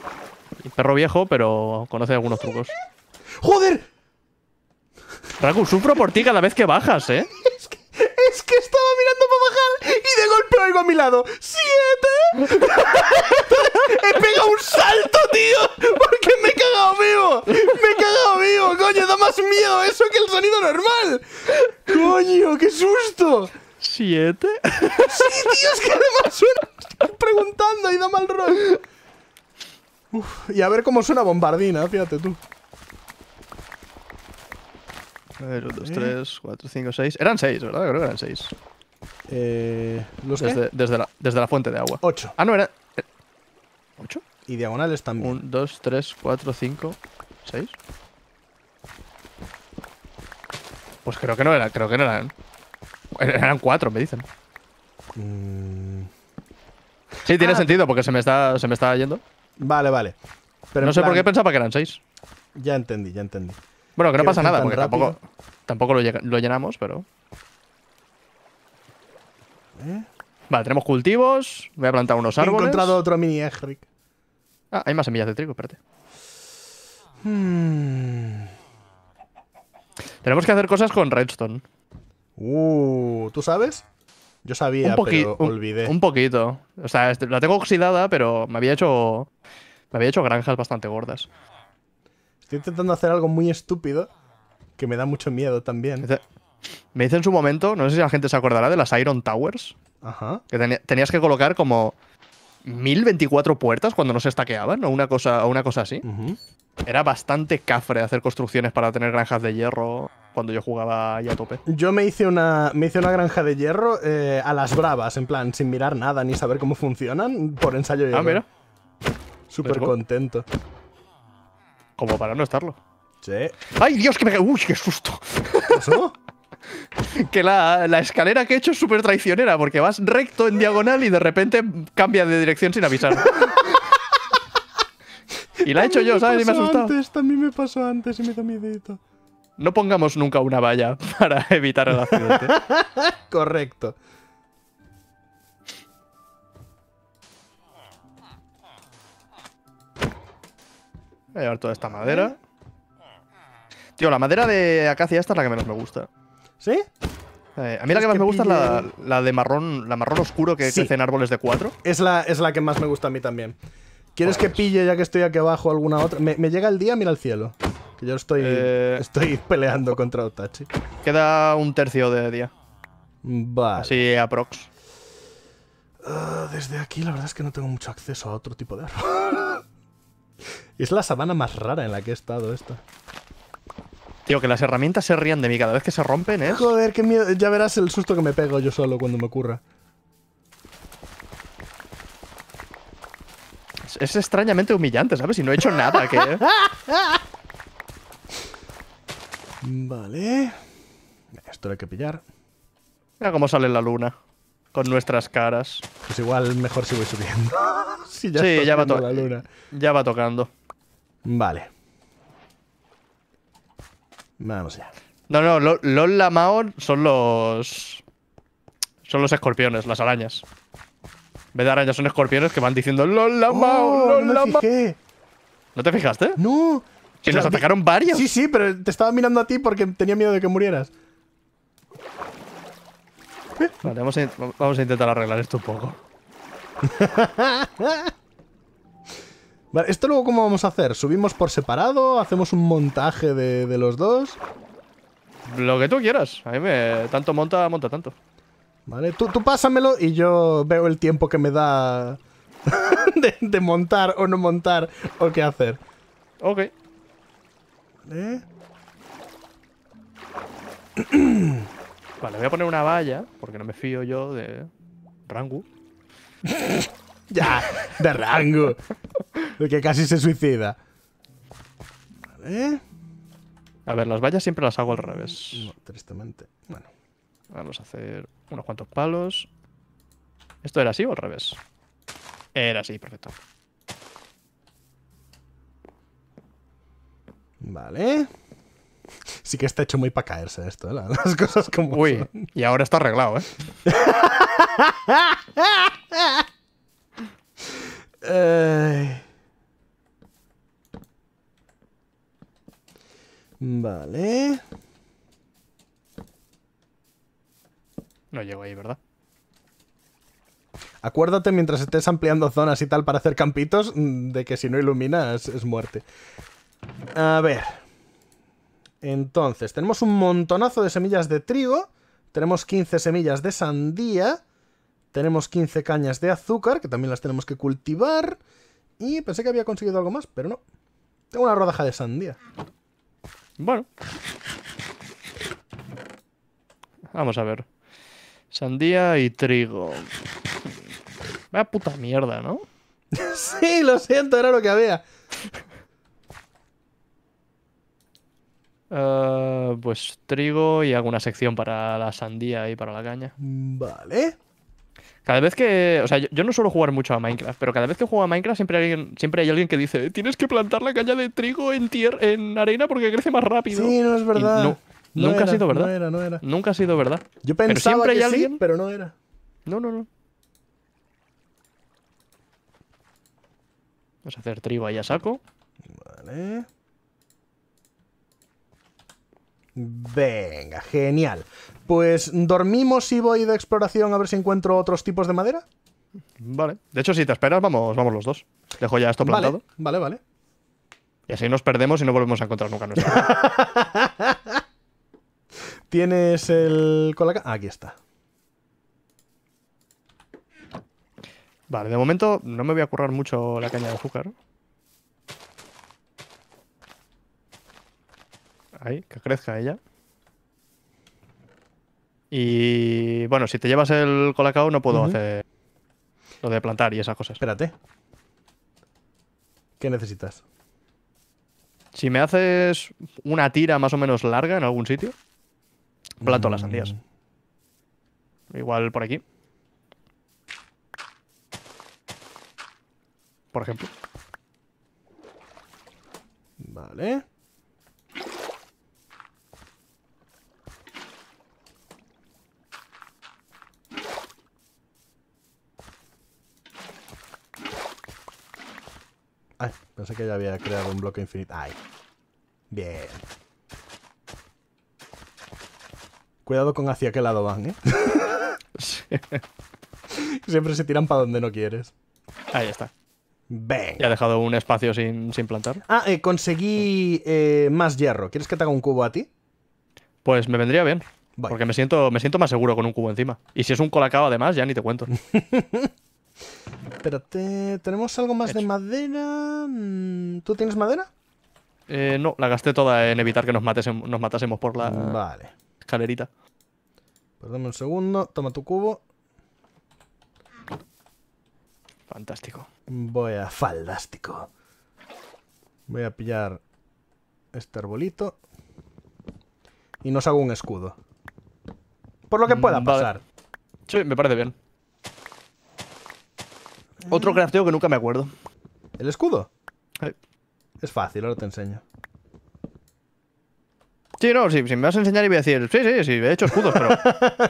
S1: perro viejo, pero conoce algunos trucos. ¡Joder! Raku, sufro por ti cada vez que bajas, ¿eh? Es que, estaba mirando para bajar y de golpe algo a mi lado. ¡Siete! ¡He pegado un salto, tío! Porque me he cagado vivo. Me he cagado vivo, coño. Da más miedo eso que el sonido normal. ¡Coño, qué susto! ¿Siete? Sí, Dios, qué que además suena preguntando y da mal rollo. Uf, y a ver cómo suena bombardina, fíjate tú. A ver, 1, 2, 3, 4, 5, 6. Eran 6, ¿verdad? Creo que eran 6. Eh, ¿Los desde, desde la, desde, la, fuente de agua. 8. Ah, no, eran. ¿8? Eh, y diagonales también. 1, 2, 3, 4, 5, 6. Pues creo que no eran, creo que no eran. Eran cuatro, me dicen.
S2: Mm. Sí, tiene ah.
S1: sentido porque se me, está, se me está yendo. Vale, vale. Pero no sé por qué pensaba que eran seis. Ya entendí, ya entendí. Bueno, que no pasa nada, porque tampoco, tampoco lo, llenamos, pero. ¿Eh? Vale, tenemos cultivos. Voy a plantar unos árboles. He encontrado otro mini Ejric. Ah, hay más semillas de trigo, espérate. Hmm. Tenemos que hacer cosas con redstone. Uh, ¿tú sabes? Yo sabía, pero olvidé. Un, poquito. O sea, este, la tengo oxidada, pero me había hecho. Me había hecho granjas bastante gordas. Estoy intentando hacer algo muy estúpido que me da mucho miedo también. Me dice en su momento, no sé si la gente se acordará, de las Iron Towers. Ajá. Que tenías que colocar como 1024 puertas cuando no se estaqueaban o una cosa, una cosa así. Era bastante cafre hacer construcciones para tener granjas de hierro cuando yo jugaba ya a tope. Yo me hice una, me hice una granja de hierro eh, a las bravas, en plan, sin mirar nada ni saber cómo funcionan, por ensayo y ah, error. Ah, Súper contento. Como para no estarlo. Sí. ¡Ay, Dios, que me... ¡Uy, qué susto! que la, escalera que he hecho es súper traicionera, porque vas recto en diagonal y de repente cambia de dirección sin avisar. y la he hecho yo, ¿sabes? Y me ha asustado. Antes, también me pasó antes y me da dedito no pongamos nunca una valla para evitar el accidente. Correcto. Voy a llevar toda esta madera. Tío, la madera de acacia esta es la que menos me gusta. ¿Sí? Eh, a mí la que más me gusta es la, de marrón, la marrón oscuro que crece en árboles de cuatro. Es la, es la que más me gusta a mí también. ¿Quieres que pille ya que estoy aquí abajo alguna otra? Me, llega el día, mira el cielo. Que yo estoy, eh. estoy peleando contra Otachi. Queda un tercio de día. Vale. Así aprox. Ah, desde aquí la verdad es que no tengo mucho acceso a otro tipo de armas. es la sabana más rara en la que he estado esta. Tío, que las herramientas se rían de mí cada vez que se rompen, ¿eh? Joder, qué miedo. Ya verás el susto que me pego yo solo cuando me ocurra. es, extrañamente humillante, ¿sabes? Y no he hecho nada que... Vale. Esto lo hay que pillar. Mira cómo sale la luna. Con nuestras caras. Pues igual mejor si voy subiendo. sí, ya va la luna. Ya va tocando. Vale. Vamos ya. No, no, los lamaos son los... Son los escorpiones, las arañas vez de arañas son escorpiones que van diciendo ¡Lol, oh, la ¿No te fijaste? No. y nos atacaron varios. Sí, sí, pero te estaba mirando a ti porque tenía miedo de que murieras. Vale, vamos a, intentar arreglar esto un poco. vale, esto luego cómo vamos a hacer. ¿Subimos por separado? ¿Hacemos un montaje de, de los dos? Lo que tú quieras. A mí me... Tanto monta, monta tanto. ¿Vale? Tú, pásamelo y yo veo el tiempo que me da de, montar o no montar o qué hacer. Ok. vale Vale, voy a poner una valla, porque no me fío yo de Rangu. ya, de Rangu. De que casi se suicida. vale A ver, las vallas siempre las hago al revés. tristemente. Bueno. Vamos a hacer unos cuantos palos. ¿Esto era así o al revés? Era así, perfecto. Vale. Sí que está hecho muy para caerse esto, ¿eh? las cosas como. Uy, y ahora está
S2: arreglado, eh... Vale.
S1: No llego ahí, ¿verdad? Acuérdate mientras estés ampliando zonas y tal para hacer campitos mm, de que si no iluminas es muerte. A ver. Entonces, tenemos un montonazo de semillas de trigo. Tenemos 15 semillas de sandía. Tenemos 15 cañas de azúcar, que también las tenemos que cultivar. Y pensé que había conseguido algo más, pero no. Tengo una rodaja de sandía. Bueno. Vamos a ver. Sandía y trigo. Vaya puta mierda, ¿no? sí, lo siento, era lo que había. Ah, pues trigo y alguna sección para la sandía y para la caña.
S2: Vale.
S1: Cada vez que. O sea, yo, no suelo jugar mucho a Minecraft, pero cada vez que juego a Minecraft siempre hay alguien, siempre hay alguien que dice: eh, Tienes que plantar la caña de trigo en, en arena porque crece más rápido. Sí, no es verdad. No, Nunca ha sido verdad. No era, Nunca ha sido verdad. Yo pensaba que hay sí, alguien... pero no era. No, no, no. Vamos a hacer tribo ahí a saco. Vale. Venga, genial. Pues dormimos y voy de exploración a ver si encuentro otros tipos de madera. Vale. De hecho, si te esperas, vamos, vamos los dos. Dejo ya esto plantado. Vale, vale, Y así nos perdemos y no volvemos a encontrar nunca
S2: nuestra.
S1: ¿Tienes el Colacao? aquí está. Vale, de momento no me voy a currar mucho la caña de azúcar. Ahí, que crezca ella. Y bueno, si te llevas el colacao no puedo hacer lo de plantar y esas cosas. Espérate. ¿Qué necesitas? Si me haces una tira más o menos larga en algún sitio. Plato las mm. sandías. Igual por aquí. Por ejemplo. Vale. Ay, pensé que ya había creado un bloque infinito. Ay. Bien. Cuidado con hacia qué lado van, ¿eh? Siempre se tiran para donde no quieres. Ahí está. Ven. Ya he dejado un espacio sin, plantar. Ah, eh, conseguí eh, más hierro. ¿Quieres que te haga un cubo a ti? Pues me vendría bien. Porque me siento, me siento más seguro con un cubo encima. Y si es un colacao además, ya ni te cuento. Espérate, ¿tenemos algo más de madera? Mm, ¿Tú tienes madera? Eh, no, la gasté toda en evitar que nos, nos matásemos por la... Vale escalerita. perdón pues un segundo, toma tu cubo. Fantástico. Voy a... falástico. Voy a pillar este arbolito. Y nos hago un escudo. Por lo que pueda pasar. Sí, me parece bien. Otro crafteo que nunca me acuerdo. ¿El escudo? Es fácil, ahora te enseño. Sí, no, si, si me vas a enseñar y voy a decir, sí, sí, sí, he hecho escudos, pero.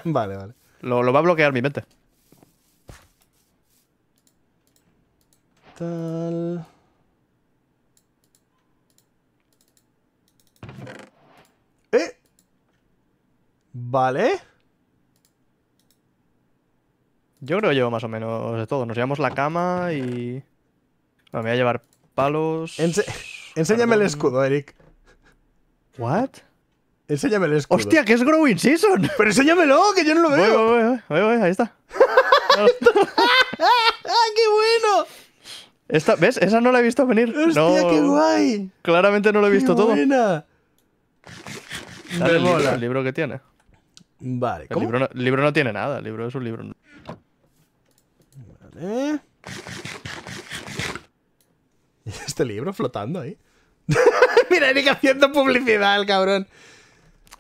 S1: vale, vale. Lo, va a bloquear mi mente.
S2: Tal.
S1: ¿Eh? Vale. Yo creo que llevo más o menos de todo. Nos llevamos la cama y. Bueno, me voy a llevar palos. Enséñame el escudo, Eric. ¿What? Enséñame el escudo. ¡Hostia, que es Growing Season! ¡Pero enséñamelo, que yo no lo veo! Voy, voy, ahí está.
S2: ¡Qué bueno!
S1: Esta, ¿Ves? Esa no la he visto venir. ¡Hostia, qué guay! Claramente no lo he visto todo. el, libro, libro que tiene. Vale, ¿cómo? Libro no, el libro no tiene nada, el libro es un libro. Vale. Este libro flotando ahí. Mira, ni que haciendo publicidad, el cabrón.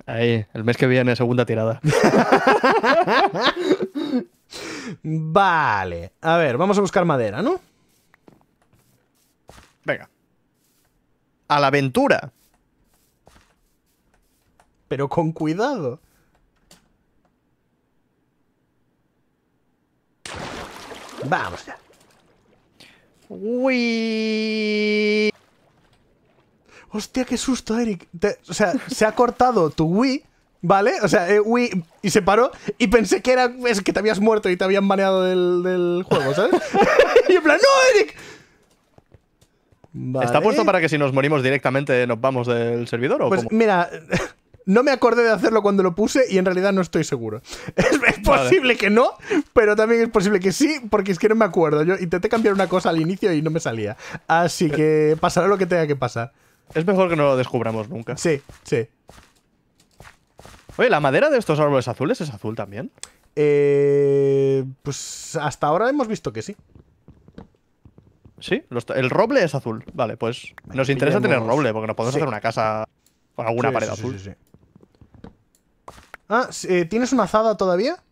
S1: Ahí, el mes que viene, segunda tirada. vale. A ver, vamos a buscar madera, ¿no? Venga. A la aventura. Pero con cuidado. Vamos ya. Uy hostia, qué susto, Eric. o sea, se ha cortado tu Wii, ¿vale? O sea, eh, Wii, y se paró, y pensé que era que te habías muerto y te habían baneado del, juego, ¿sabes? y en plan, ¡no, Eric! ¿Está puesto para que si nos morimos directamente nos vamos del servidor o Pues mira, no me acordé de hacerlo cuando lo puse y en realidad no estoy seguro. Es, posible que no, pero también es posible que sí, porque es que no me acuerdo. Yo intenté cambiar una cosa al inicio y no me salía. Así eh. que pasará lo que tenga que pasar. Es mejor que no lo descubramos nunca. Sí, sí. Oye, ¿la madera de estos árboles azules es azul también? Eh, pues hasta ahora hemos visto que sí. Sí, el roble es azul. Vale, pues nos interesa tener roble porque nos podemos hacer una casa con alguna pared azul. sí, Ah, eh, ¿tienes una azada todavía?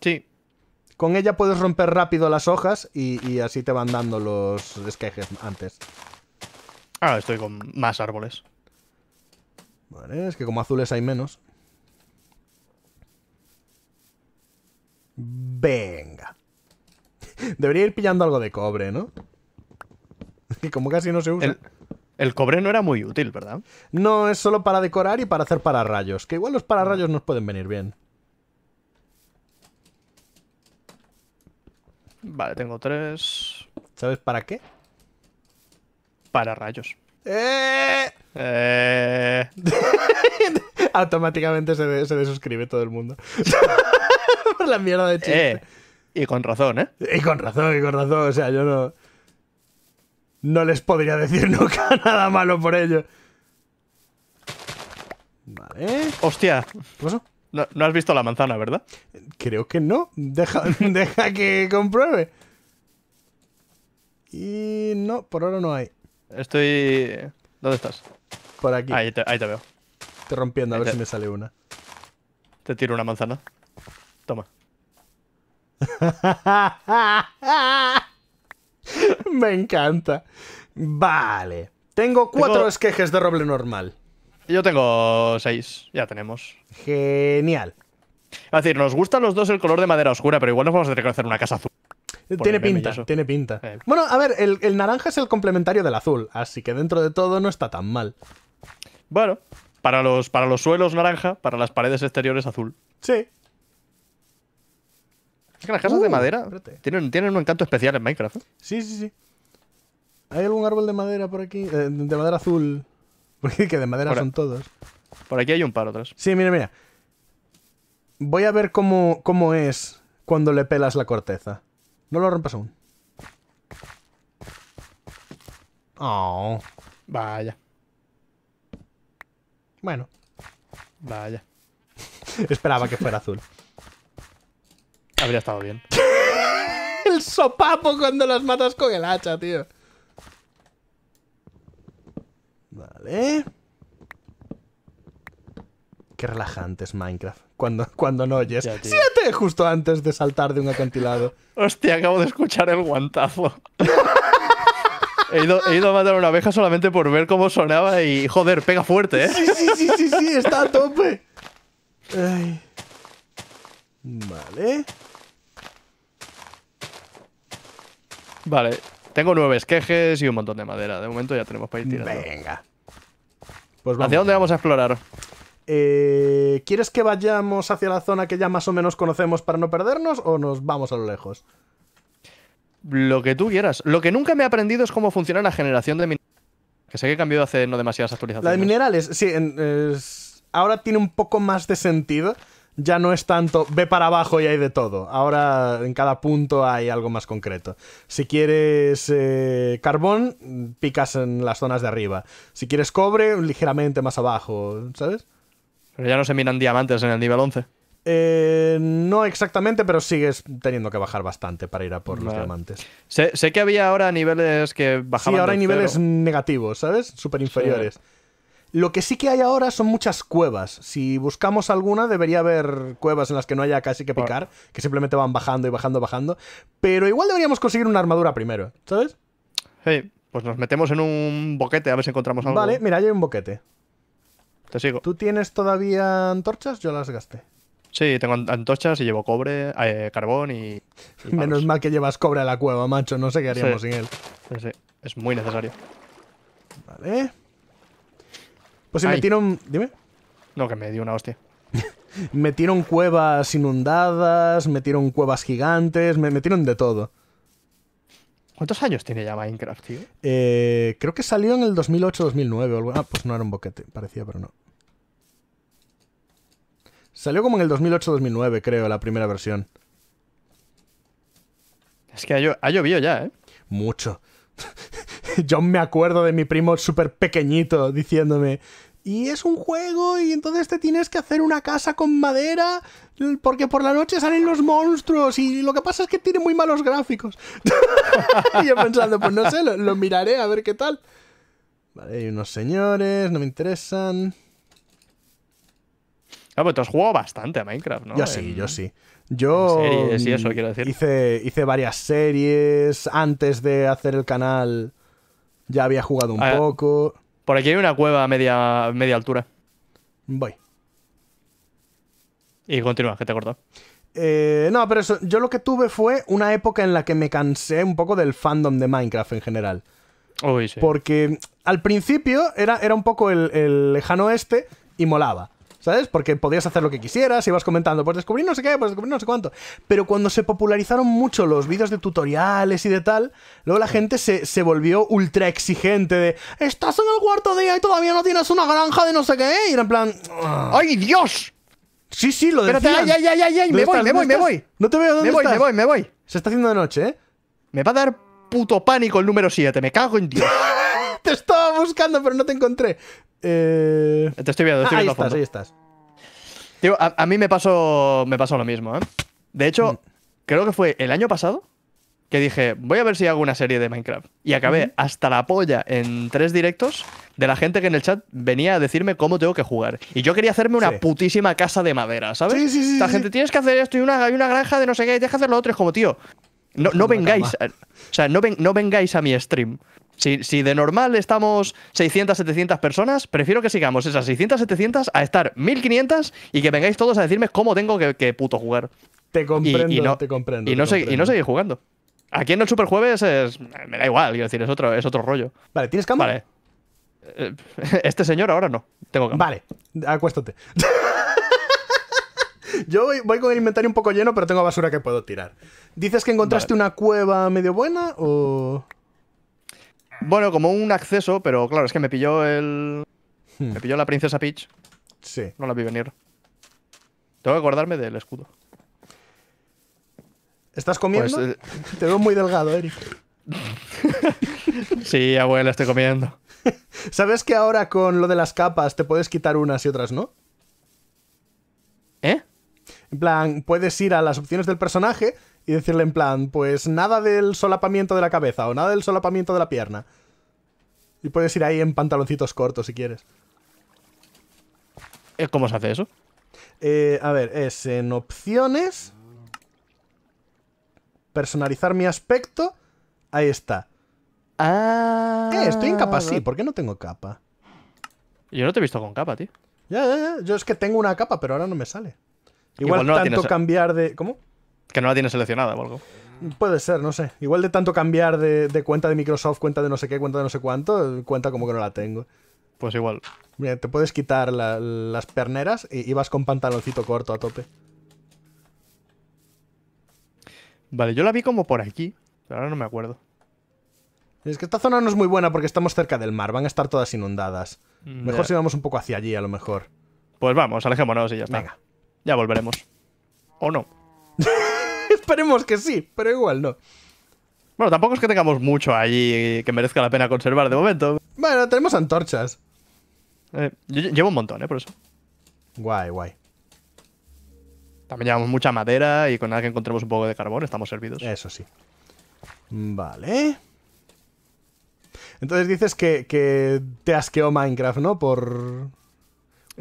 S1: Sí. Con ella puedes romper rápido las hojas y, y así te van dando los esquejes antes. Ah, estoy con más árboles. Vale, es que como azules hay menos. Venga. Debería ir pillando algo de cobre, ¿no? Y como casi no se usa. El, el, cobre no era muy útil, ¿verdad? No, es solo para decorar y para hacer pararrayos. Que igual los pararrayos nos pueden venir bien. Vale, tengo tres. ¿Sabes para qué? para rayos.
S2: Eh.
S1: eh. Automáticamente se, se, desuscribe todo el mundo. Por la mierda de chiste. Eh, y con razón, ¿eh? Y con razón, y con razón. O sea, yo no. No les podría decir nunca nada malo por ello. Vale. Hostia. No, has visto la manzana, ¿verdad? Creo que no. Deja, deja que compruebe. Y no, por ahora no hay. Estoy... ¿Dónde estás? Por aquí. Ahí te, veo. te rompiendo, a ver si me sale una. Te tiro una manzana. Toma. me encanta. Vale. Tengo cuatro esquejes de roble normal. Yo tengo seis. Ya tenemos. Genial. Es decir, nos gustan los dos el color de madera oscura, pero igual nos vamos a tener que hacer una casa azul. Tiene pinta, tiene eh. pinta. Bueno, a ver, el, naranja es el complementario del azul, así que dentro de todo no está tan mal. Bueno, para los, para los suelos naranja, para las paredes exteriores azul. Sí.
S2: Es que las casas de uh, madera
S1: tienen, un encanto especial en Minecraft. ¿eh? Sí, sí, sí. ¿Hay algún árbol de madera por aquí? Eh, de madera azul. Porque que de madera son todos. Por aquí hay un par otras. Sí, mira, mira. Voy a ver cómo, cómo es cuando le pelas la corteza. No lo rompas aún. Oh, vaya. Bueno. Vaya. Esperaba que fuera azul. Habría estado bien. el sopapo cuando las matas con el hacha, tío. Vale. Qué relajante es Minecraft. Cuando, cuando no oyes. ¡Siete! Justo antes de saltar de un acantilado. Hostia, acabo de escuchar el guantazo. He ido, a matar a una abeja solamente por ver cómo sonaba y joder, pega fuerte, ¿eh? Sí, sí, sí, sí, sí está a tope. Vale. Vale, tengo nueve esquejes y un montón de madera. De momento ya tenemos para ir tirando. Venga. Pues ¿Hacia dónde vamos a explorar? Eh, ¿quieres que vayamos hacia la zona que ya más o menos conocemos para no perdernos o nos vamos a lo lejos? Lo que tú quieras. Lo que nunca me he aprendido es cómo funciona la generación de minerales. Que sé que he cambiado hace no demasiadas actualizaciones. La de minerales, sí. ahora tiene un poco más de sentido. Ya no es tanto ve para abajo y hay de todo. Ahora en cada punto hay algo más concreto. Si quieres eh, carbón, picas en las zonas de arriba. Si quieres cobre, ligeramente más abajo, ¿sabes? ya no se miran diamantes en el nivel 11. Eh, no exactamente, pero sigues teniendo que bajar bastante para ir a por los diamantes. Sé, que había ahora niveles que bajaban. Sí, ahora hay niveles negativos, ¿sabes? Súper inferiores. Lo que sí que hay ahora son muchas cuevas. Si buscamos alguna, debería haber cuevas en las que no haya casi que picar, que simplemente van bajando y bajando, bajando. Pero igual deberíamos conseguir una armadura primero, ¿sabes? Sí, pues nos metemos en un boquete a ver si encontramos algo. Vale, mira, hay un boquete. Te ¿Tú tienes todavía antorchas? Yo las gasté. Sí, tengo antorchas y llevo cobre, eh, carbón y. Menos mal que llevas cobre a la cueva, macho. No sé qué haríamos sin él. Sí, sí. Es muy necesario. Vale. Pues si me tiro Dime. No, que me dio una hostia. metieron cuevas inundadas, metieron cuevas gigantes, me metieron de todo. ¿Cuántos años tiene ya Minecraft, tío? Eh, creo que salió en el 2008-2009. Ah, pues no era un boquete, parecía, pero no. Salió como en el 2008-2009, creo, la primera versión. Es que ha, llovido ya, ¿eh? Mucho. Yo me acuerdo de mi primo súper pequeñito diciéndome, y es un juego y entonces te tienes que hacer una casa con madera porque por la noche salen los monstruos y lo que pasa es que tiene muy malos gráficos. y yo pensando, pues no sé, lo, lo, miraré a ver qué tal. Vale, hay unos señores, no me interesan. No, tú has jugado bastante a Minecraft, ¿no? Yo sí, yo sí. Yo eso, mm, quiero decir. Hice, varias series. Antes de hacer el canal ya había jugado un ah, poco. Por aquí hay una cueva a media, media altura. Voy. Y continúa, que te cortó. Eh, no, pero eso, yo lo que tuve fue una época en la que me cansé un poco del fandom de Minecraft en general. Porque al principio era, era un poco el, el lejano este y molaba. ¿sabes? Porque podías hacer lo que quisieras, ibas comentando, pues descubrir no sé qué, pues descubrir no sé cuánto. Pero cuando se popularizaron mucho los vídeos de tutoriales y de tal, luego la gente se, volvió ultra exigente de, estás en el cuarto día y todavía no tienes una granja de no sé qué, y era en plan, ah". ¡ay Dios! Sí, sí, lo decían. ay, ay, ay, ay, me voy, me voy, me voy. No te veo, ¿dónde Me voy, me voy, me voy. Se está haciendo de noche, ¿eh? Me va a dar puto pánico el número 7, me cago en Dios. te estaba buscando, pero no te encontré. Eh, te estoy viendo, te Ahí estás, a, mí me pasó, me pasó lo mismo, ¿eh? De hecho, mm. creo que fue el año pasado que dije, voy a ver si hago una serie de Minecraft. Y acabé hasta la polla en tres directos de la gente que en el chat venía a decirme cómo tengo que jugar. Y yo quería hacerme una putísima casa de madera, ¿sabes? Sí, La gente, tienes que hacer esto y una, granja de no sé qué, tienes que hacer lo otro. Es como, tío, no, vengáis. O sea, no vengáis a mi stream si, de normal estamos 600, 700 personas, prefiero que sigamos esas 600, 700 a estar 1500 y que vengáis todos a decirme cómo tengo que, puto jugar. Te comprendo, y, no, te comprendo. Y no, seguir jugando. Aquí en el Superjueves es, me da igual, quiero decir, es otro, es otro rollo. Vale, ¿tienes cama? Vale. Eh, este señor ahora no. Tengo cama. Vale, acuéstate. Yo voy, con el inventario un poco lleno, pero tengo basura que puedo tirar. ¿Dices que encontraste una cueva medio buena o...? Bueno, como un acceso, pero claro, es que me pilló el. Hmm. Me pilló la princesa Peach. Sí. No la vi venir. Tengo que acordarme del escudo. ¿Estás comiendo? Pues, eh, te veo muy delgado, Eric. sí, abuela, estoy comiendo. ¿Sabes que ahora con lo de las capas te puedes quitar unas y otras, no? ¿Eh? En plan, puedes ir a las opciones del personaje y decirle en plan, pues nada del solapamiento de la cabeza o nada del solapamiento de la pierna. Y puedes ir ahí en pantaloncitos cortos si quieres. Eh, ¿Cómo se hace eso? Eh, a ver, es en opciones. Personalizar mi aspecto. Ahí está. Ah. Eh, estoy en capa, sí. ¿Por qué no tengo capa? Yo no te he visto con capa, tío. Ya, ya, ya. Yo es que tengo una capa, pero ahora no me sale. Igual, tanto cambiar de. ¿Cómo? Que no la tiene seleccionada o algo. Puede ser, no sé. Igual de tanto cambiar de, cuenta de Microsoft, cuenta de no sé qué, cuenta de no sé cuánto, cuenta como que no la tengo. Pues igual. Mira, te puedes quitar las perneras y, vas con pantaloncito corto a tope. Vale, yo la vi como por aquí, pero ahora no me acuerdo. Es que esta zona no es muy buena porque estamos cerca del mar, van a estar todas inundadas. Mm, mejor si vamos un poco hacia allí, a lo mejor. Pues vamos, alejémonos y ya está. Venga. Ya volveremos. ¿O no? Esperemos que sí, pero igual no. Bueno, tampoco es que tengamos mucho allí que merezca la pena conservar de momento. Bueno, tenemos antorchas. Eh, yo llevo un montón, ¿eh? Por eso. Guay, guay. También llevamos mucha madera y con nada que encontremos un poco de carbón estamos servidos. Eso sí. Vale. Entonces dices que, que te asqueó Minecraft, ¿no? Por...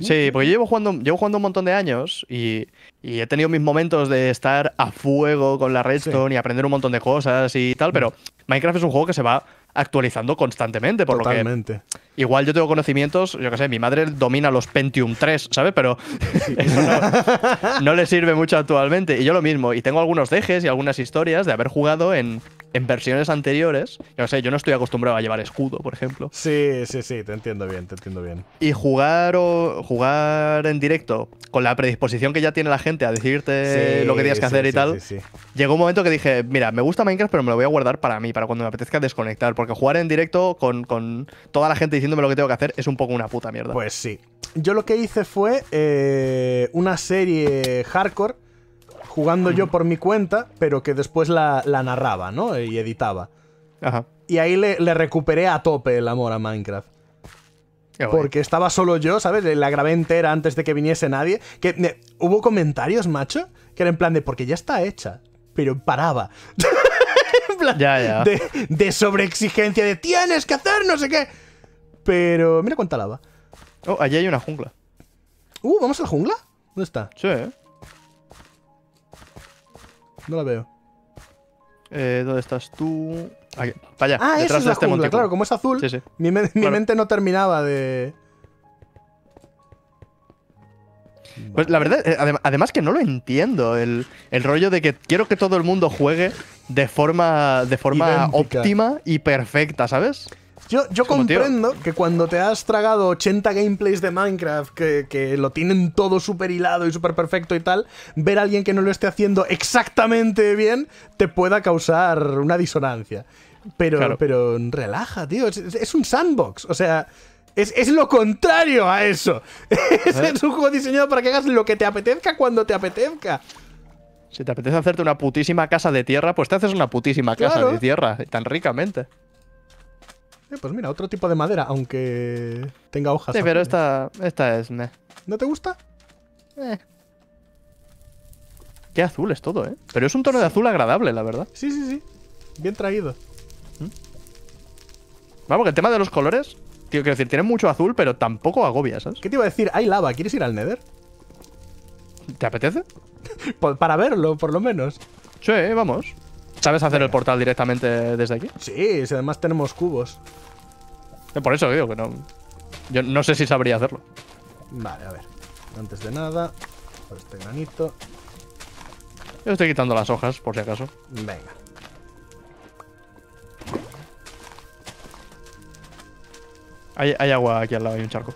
S1: Sí, porque yo llevo jugando, llevo jugando un montón de años y, he tenido mis momentos de estar a fuego con la Redstone y aprender un montón de cosas y tal, pero Minecraft es un juego que se va actualizando constantemente, por lo que igual yo tengo conocimientos, yo qué sé, mi madre domina los Pentium 3, ¿sabes? Pero no, le sirve mucho actualmente. Y yo lo mismo, y tengo algunos dejes y algunas historias de haber jugado en, en versiones anteriores, yo no yo no estoy acostumbrado a llevar escudo, por ejemplo. Sí, sí, sí, te entiendo bien, te entiendo bien. Y jugar o jugar en directo con la predisposición que ya tiene la gente a decirte lo que tienes que hacer y tal. Llegó un momento que dije, mira, me gusta Minecraft, pero me lo voy a guardar para mí, para cuando me apetezca desconectar, porque jugar en directo con, toda la gente diciéndome lo que tengo que hacer es un poco una puta mierda. Pues sí. Yo lo que hice fue eh, una serie hardcore jugando yo por mi cuenta, pero que después la, narraba, ¿no? Y editaba. Ajá. Y ahí le, recuperé a tope el amor a Minecraft. Porque estaba solo yo, ¿sabes? La grabé entera antes de que viniese nadie. Que hubo comentarios, macho, que era en plan de porque ya está hecha. Pero paraba. en plan ya, ya. De, de sobreexigencia, de tienes que hacer no sé qué. Pero mira cuánta lava. Oh, allí hay una jungla. Uh, ¿vamos a la jungla? ¿Dónde está? Sí, eh. No la veo. Eh, ¿Dónde estás tú? Aquí, Ah, detrás es de la este jungla, claro, como es azul, Mi, mente no terminaba de. Pues la verdad, eh, además que no lo entiendo, el, rollo de que quiero que todo el mundo juegue de forma, de forma óptima y perfecta, ¿sabes? Yo, yo comprendo que cuando te has tragado 80 gameplays de Minecraft que, lo tienen todo súper hilado y súper perfecto y tal, ver a alguien que no lo esté haciendo exactamente bien te pueda causar una disonancia. Pero, pero relaja, tío. Es, un sandbox. O sea, es, lo contrario a eso. Eh. Es, un juego diseñado para que hagas lo que te apetezca cuando te apetezca. Si te apetece hacerte una putísima casa de tierra, pues te haces una putísima casa de tierra, tan ricamente. Eh, pues mira, otro tipo de madera, aunque tenga hojas. Sí, pero esta, esta es... ¿No te gusta? Eh. Qué azul es todo, ¿eh? Pero es un tono de azul agradable, la verdad. Sí, sí, sí. Bien traído. ¿Mm? Vamos, que el tema de los colores... Tío, quiero decir, tiene mucho azul, pero tampoco agobia, ¿sabes? ¿Qué te iba a decir? Hay lava. ¿Quieres ir al Nether? ¿Te apetece? Para verlo, por lo menos. Sí, vamos. ¿Sabes hacer el portal directamente desde aquí? Sí, si además tenemos cubos. Eh, por eso digo que no. Yo no sé si sabría hacerlo. Vale, a ver. Antes de nada, por este granito. Yo estoy quitando las hojas, por si acaso. Venga. Hay, agua aquí al lado, hay un charco.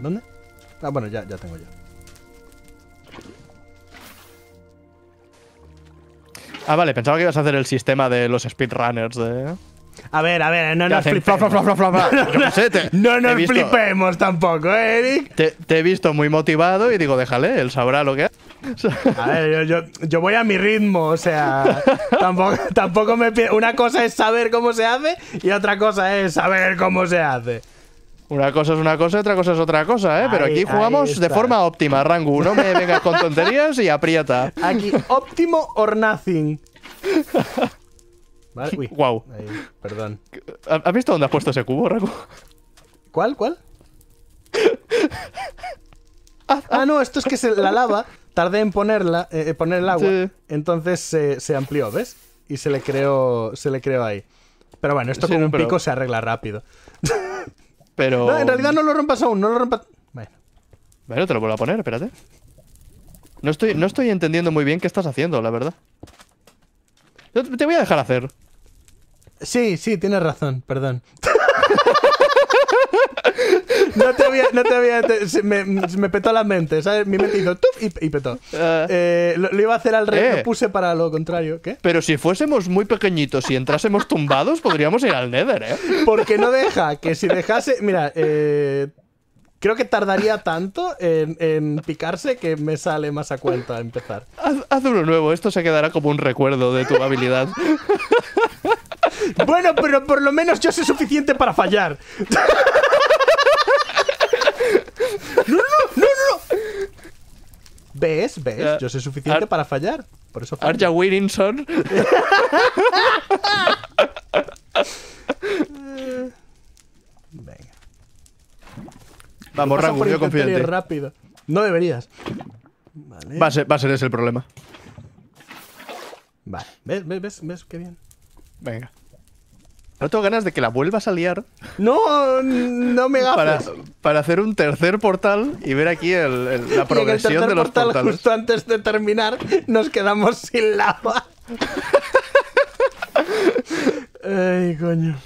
S1: ¿Dónde? Ah, bueno, ya, ya tengo yo. Ah, vale, pensaba que ibas a hacer el sistema de los speedrunners de.
S2: A ver, a ver, no nos flipemos.
S1: tampoco, ¿eh, Eric. Te, he visto muy motivado y digo, déjale, él sabrá lo que hace. a ver, yo, voy a mi ritmo, o sea, tampoco, tampoco me Una cosa es saber cómo se hace y otra cosa es saber cómo se hace. Una cosa es una cosa, otra cosa es otra cosa, ¿eh? Pero aquí jugamos de forma óptima, rango No me vengas con tonterías y aprieta. Aquí, óptimo or nothing. Vale, Wow. perdón. ¿Has visto dónde has puesto ese cubo, Rangu? ¿Cuál, cuál? ah, no, esto es que se, la lava, tardé en ponerla, eh, eh, poner el agua, entonces se, amplió, ¿ves? Y se le creó, se le creó ahí. Pero bueno, esto con un pico se arregla rápido. Pero. No, en realidad no lo rompas aún, no lo rompas. Bueno. Bueno, te lo vuelvo a poner, espérate. No estoy, no estoy entendiendo muy bien qué estás haciendo, la verdad. te voy a dejar hacer. Sí, sí, tienes razón, perdón. no te había. No te me, petó la mente, ¿sabes? Mi mente hizo y, petó. Ah. Eh, lo, iba a hacer al rey, lo eh. puse para lo contrario. ¿Qué? Pero si fuésemos muy pequeñitos y entrásemos tumbados, podríamos ir al Nether, ¿eh? Porque no deja, que si dejase. Mira, eh, creo que tardaría tanto en, picarse que me sale más a cuenta empezar. Haz, haz, uno nuevo, esto se quedará como un recuerdo de tu habilidad. Bueno, pero por lo menos yo sé suficiente para fallar. No, no, no, no. ¿Ves? ¿Ves? Eh, yo sé suficiente para fallar. Por eso fallo. Arja Williamson.
S2: Venga. Vamos, yo confío en ti. rápido.
S1: No deberías. Vale. Va, a ser, va a ser ese el problema. Vale. ¿Ves? ¿Ves? ¿Ves? Qué bien. Venga. No tengo ganas de que la vuelvas a liar. No, no me para, para hacer un tercer portal y ver aquí la progresión de los portales. Justo antes de terminar, nos quedamos sin lava. Ay, coño.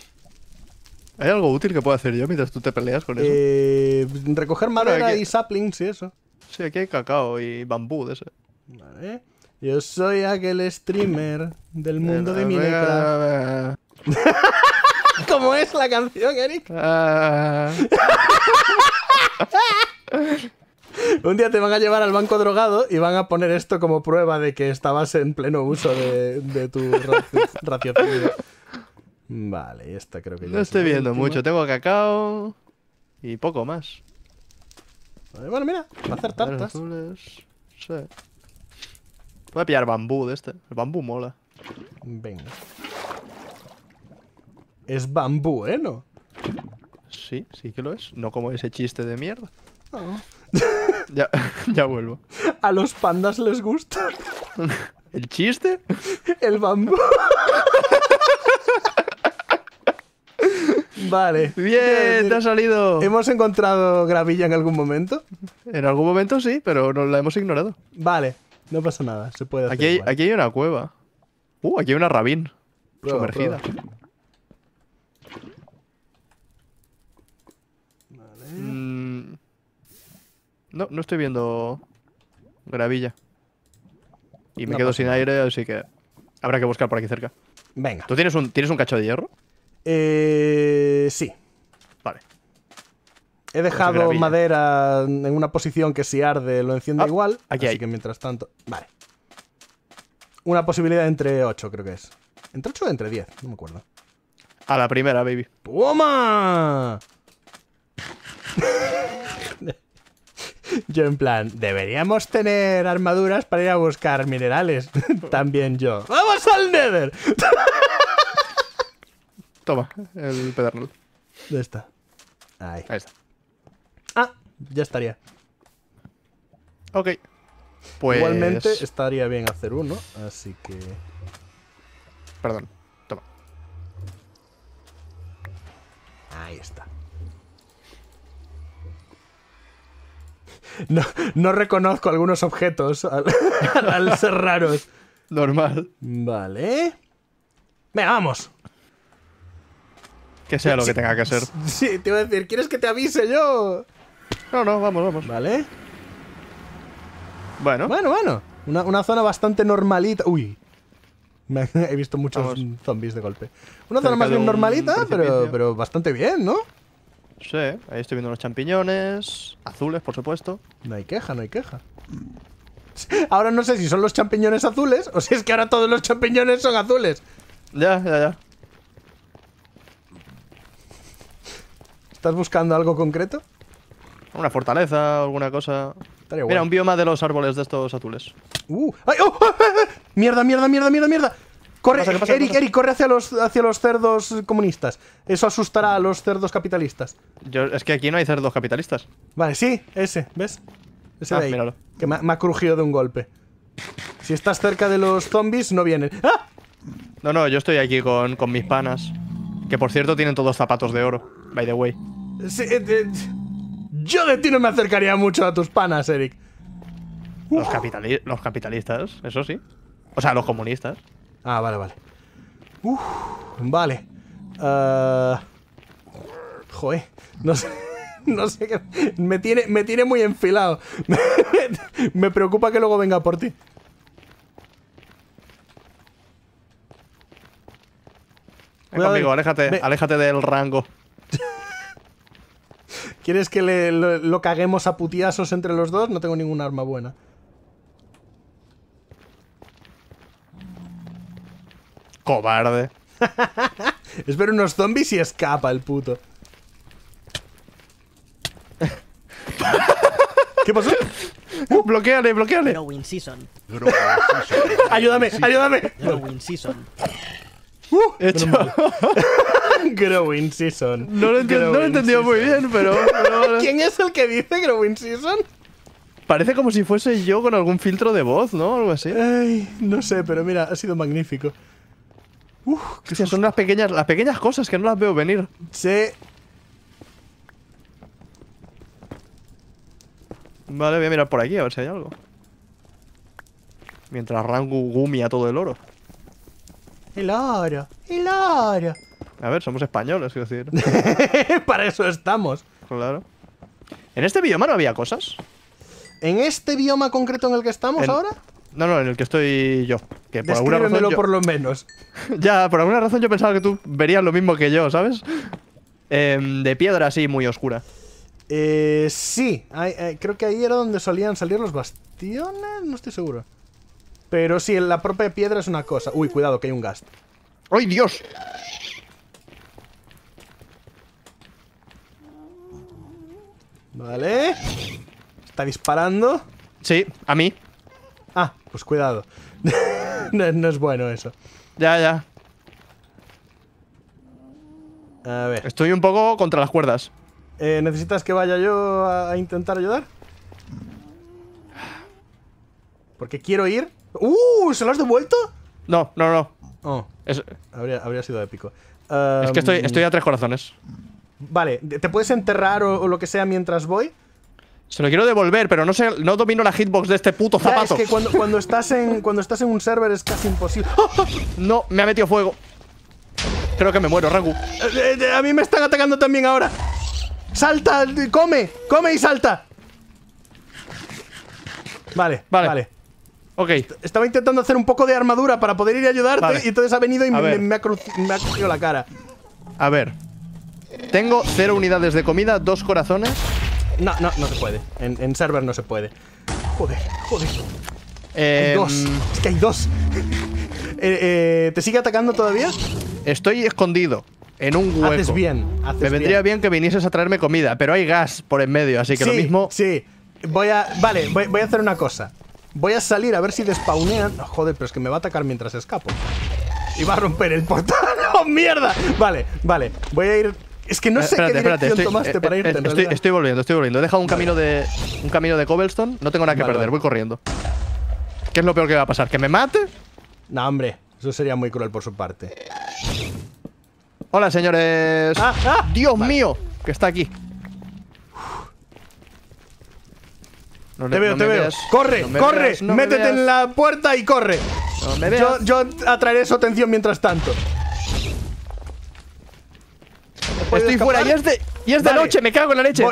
S1: ¿Hay algo útil que pueda hacer yo mientras tú te peleas con eso? Eh, recoger madera y saplings y eso. Sí, aquí hay cacao y bambú de ese. Vale. Yo soy aquel streamer del eh, mundo de eh, Minecraft. ¿Cómo es la canción, Eric? Ah. Un día te van a llevar al banco drogado y van a poner esto como prueba de que estabas en pleno uso de, tu raciocinio. Vale, esta creo que ya No estoy viendo mucho, tengo cacao y poco más. bueno, mira, va a hacer tartas. Voy a pillar bambú de este. El bambú mola. Venga es bambú, ¿eh? ¿No? Sí, sí que lo es. No como ese chiste de mierda. ya, vuelvo. A los pandas les gusta. ¿El chiste? El bambú. Vale. Bien, te ha salido. ¿Hemos encontrado gravilla en algún momento? En algún momento sí, pero no la hemos ignorado. Vale, no pasa nada, se puede Aquí hay, aquí hay una cueva. Uh, aquí hay una rabín. sumergida. Mm, no, no estoy viendo gravilla. Y me quedo sin aire, así que habrá que buscar por aquí cerca. Venga. ¿Tú tienes un, tienes un cacho de hierro? Eh, sí. Vale. He pues dejado madera en una posición que si arde lo enciende ah, igual. Aquí así que mientras tanto. Vale. Una posibilidad entre 8, creo que es. ¿Entre 8 o entre 10? No me acuerdo. A la primera, baby. ¡Puma! yo en plan, deberíamos tener armaduras para ir a buscar minerales. También yo. ¡Vamos
S2: al Nether!
S1: Toma, el pedernal. Ahí está? Ahí. Ahí está. Ah, ya estaría. Ok. Pues... Igualmente estaría bien hacer uno, así que... Perdón. Toma. Ahí está. No, reconozco algunos objetos al, ser raros. Normal. Vale. Venga, vamos. Que sea lo que tenga que ser. Sí, te iba a decir, ¿quieres que te avise yo? No, no, vamos, vamos. Vale. Bueno. Bueno, bueno. Una, zona bastante normalita. Uy. He visto muchos zombies de golpe. Una zona más bien normalita, pero, pero bastante bien, ¿no? Sí, ahí estoy viendo los champiñones. Azules, por supuesto. No hay queja, no hay queja. Ahora no sé si son los champiñones azules o si es que ahora todos los champiñones son azules. Ya, ya, ya. ¿Estás buscando algo concreto? Una fortaleza, alguna cosa. Era Mira, un bioma de los árboles de estos azules. ¡Uh! ¡Ay! ¡Oh! mierda, mierda, mierda, mierda! Corre, Eric, Eric, corre hacia los, hacia los cerdos comunistas. Eso asustará a los cerdos capitalistas. Yo, es que aquí no hay cerdos capitalistas. Vale, sí, ese, ¿ves? Ese ah, de ahí. Que me, ha crujido de un golpe. Si estás cerca de los zombies, no vienen. ¡Ah! No, no, yo estoy aquí con, mis panas. Que por cierto tienen todos zapatos de oro, by the way.
S2: Sí, eh, eh,
S1: yo de ti no me acercaría mucho a tus panas, Eric. Los, los capitalistas, eso sí. O sea, los comunistas. Ah, vale, vale. Uf, vale. Uh, joder, no sé. No sé qué. Me tiene, me tiene muy enfilado. me preocupa que luego venga por ti.
S2: Ven conmigo, eh. aléjate, aléjate
S1: del rango. ¿Quieres que le, lo, caguemos a putiasos entre los dos? No tengo ningún arma buena. Cobarde. es unos zombies y escapa el puto. ¿Qué pasó? bloqueale, bloqueale. Growing season. ayúdame, ayúdame. Growing season. Uh, hecho. growing season. No lo, he entendido muy bien, pero. ¿Quién es el que dice Growing season? Parece como si fuese yo con algún filtro de voz, ¿no? Algo así. no sé, pero mira, ha sido magnífico. Uf, que son las pequeñas, las pequeñas cosas que no las veo venir. Sí. Vale, voy a mirar por aquí a ver si hay algo. Mientras Rangu gumia todo el oro.
S2: El oro, el oro.
S1: A ver, somos españoles, quiero decir. Para eso estamos. Claro. ¿En este bioma no había cosas? ¿En este bioma concreto en el que estamos ahora? No, no, en el que estoy yo. Que por alguna razón. lo menos. ya, por alguna razón yo pensaba que tú verías lo mismo que yo, ¿sabes? Em, de piedra así, muy oscura. Eh, sí, eh, creo que ahí era donde solían salir los bastiones, no estoy seguro. Pero sí, la propia piedra es una cosa. Uy, cuidado, que hay un gas. ¡Ay, Dios! Vale. Está disparando. Sí, a mí. Ah, pues cuidado. no, es bueno eso. Ya, ya. Estoy un poco contra las cuerdas. Eh, ¿Necesitas que vaya yo a, intentar ayudar? Porque quiero ir. ¡Uh! ¿Se lo has devuelto? No, no, no. Oh, habría, sido épico. es que estoy, estoy a tres corazones. Vale, ¿te puedes enterrar o lo que sea mientras voy? Se lo quiero devolver, pero no sé, no domino la hitbox de este puto zapato. es que cuando, estás en, cuando estás en un server es casi imposible. ¡Ah, ah! no, me ha metido fuego. Creo que me muero, Ragu eh, eh, eh, A mí me están atacando también ahora. ¡Salta! ¡Come! ¡Come y salta! Vale, vale. Ok. Estaba intentando hacer un poco de armadura para poder ir a ayudarte y entonces ha venido y me, ha me, la cara. A ver. Tengo cero unidades de comida, dos corazones no, no, no se puede. En, server no se puede. Joder, joder. Em, dos. Es que hay dos. Eh, eh, ¿Te sigue atacando todavía? Estoy escondido. En un hueco. Haces bien. Me vendría bien. que vinieses a traerme comida, pero hay gas por en medio, así que lo mismo. Sí. Voy a. Vale, voy, a hacer una cosa. Voy a salir a ver si despaunean oh, joder, pero es que me va a atacar mientras escapo. Y va a romper el portal. ¡Oh, mierda! Vale, vale. Voy a ir es que no eh, sé qué dirección tomaste estoy, eh, para irte. Eh, estoy, estoy, volviendo, estoy volviendo. He dejado un camino de. un camino de Cobblestone. No tengo nada que perder, voy corriendo. ¿Qué es lo peor que va a pasar? ¿Que me mate? No, hombre. Eso sería muy cruel por su parte. Hola, señores. ¡Ah, ah. dios mío! Que está aquí.
S2: te veo, te veo. corre, corre. Métete en
S1: la puerta y corre. Yo, yo atraeré su atención mientras tanto. Estoy fuera y es de, y es de noche, me cago en la leche. ¡No!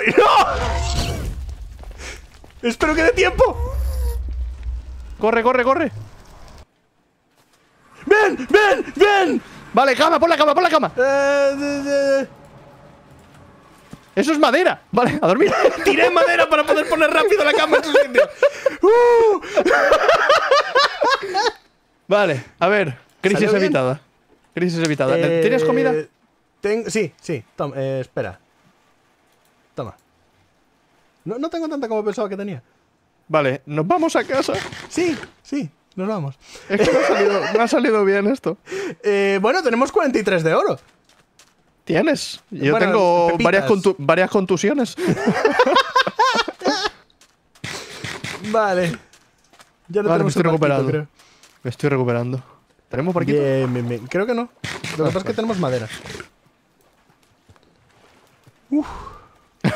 S1: Espero que dé tiempo. Corre, corre, corre. ¡Ven, ven, ven! Vale, cama, pon la cama, pon la cama. Eh, Eso es madera. Vale, a dormir. Tiré madera para poder poner rápido la cama uh. vale, a ver. Crisis evitada. Crisis evitada. ¿Tienes comida? Eh, sí, sí, toma, eh, espera. Toma. No, tengo tanta como pensaba que tenía. Vale, nos vamos a casa. Sí, sí, nos vamos. Es me, ha salido, bien esto. Eh, bueno, tenemos 43 de oro. Tienes. Yo tengo varias, varias, contusiones. vale. Ya lo vale, me estoy recuperando. Me estoy recuperando. ¿Tenemos por aquí? Creo que no. Lo que pasa es que tenemos madera. Uf.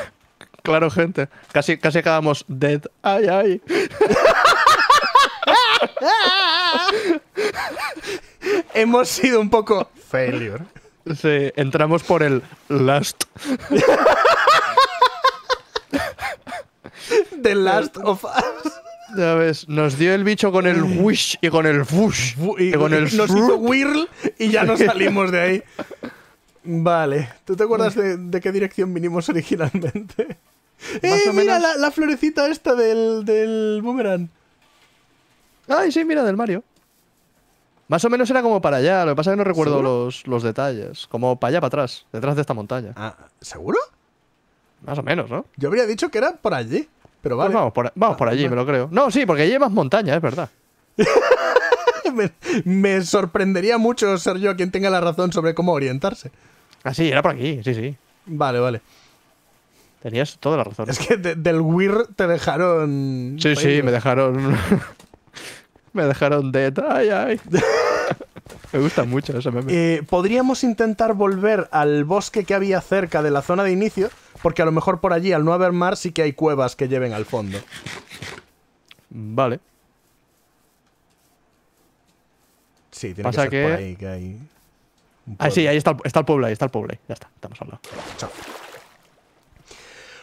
S1: claro, gente. Casi, casi acabamos dead. Ay, ay. Hemos sido un poco. Failure. entramos por el last. The Last of Us. Ya ves, nos dio el bicho con el wish y con el bush. Y, con el nos whirl y ya nos salimos de ahí. Vale, ¿tú te acuerdas mm. de, qué dirección vinimos originalmente? ¡Eh, mira la, florecita esta del, del boomerang! ¡Ay, sí, mira, del Mario! Más o menos era como para allá, lo que pasa es que no recuerdo los, detalles. Como para allá, para atrás, detrás de esta montaña. Ah, ¿Seguro? Más o menos, ¿no? Yo habría dicho que era por allí, pero pues vale. vamos por, vamos por allí, ah, me lo creo. No, sí, porque allí hay más montaña, es verdad. me sorprendería mucho ser yo quien tenga la razón sobre cómo orientarse. Ah, sí, era por aquí, sí, sí. Vale, vale. Tenías toda la razón. Es que del weir te dejaron. Sí, sí, me dejaron. me dejaron dead. me gusta mucho ese meme. Eh, podríamos intentar volver al bosque que había cerca de la zona de inicio, porque a lo mejor por allí, al no haber mar, sí que hay cuevas que lleven al fondo. Vale. Sí, tiene que, ser Por ahí, que hay... Ah, sí, ahí está el, está el pueblo, ahí está el pueblo. Ya está, estamos hablando Chao.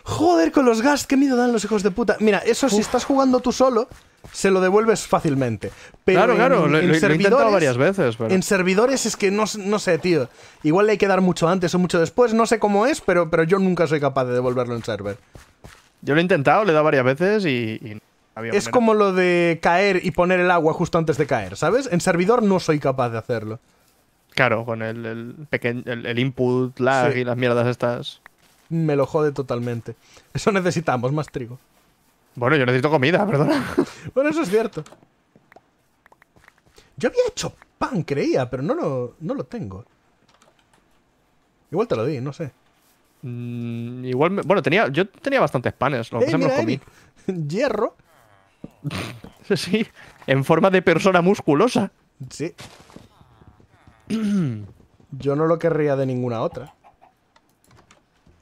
S1: Joder, con los gas, qué miedo dan los hijos de puta. Mira, eso si estás jugando tú solo, se lo devuelves fácilmente.
S2: Pero en, claro, lo, he intentado varias veces. En
S1: servidores es que no, sé, tío. Igual le hay que dar mucho antes o mucho después, no sé cómo es, pero, pero yo nunca soy capaz de devolverlo en server. Yo lo he intentado, le he dado varias veces y... es como lo de caer y poner el agua justo antes de caer, ¿sabes? En servidor no soy capaz de hacerlo. Claro, con el, el, el, input lag y las mierdas estas. Me lo jode totalmente. Eso necesitamos, más trigo. Bueno, yo necesito comida, perdona. bueno, eso es cierto. Yo había hecho pan, creía, pero no lo, no lo tengo. Igual te lo di, no sé. Mm, igual, bueno, tenía, yo tenía bastantes panes, lo que eh, me los comí. Hierro. sí, en forma de persona musculosa. Sí. Yo no lo querría de ninguna otra.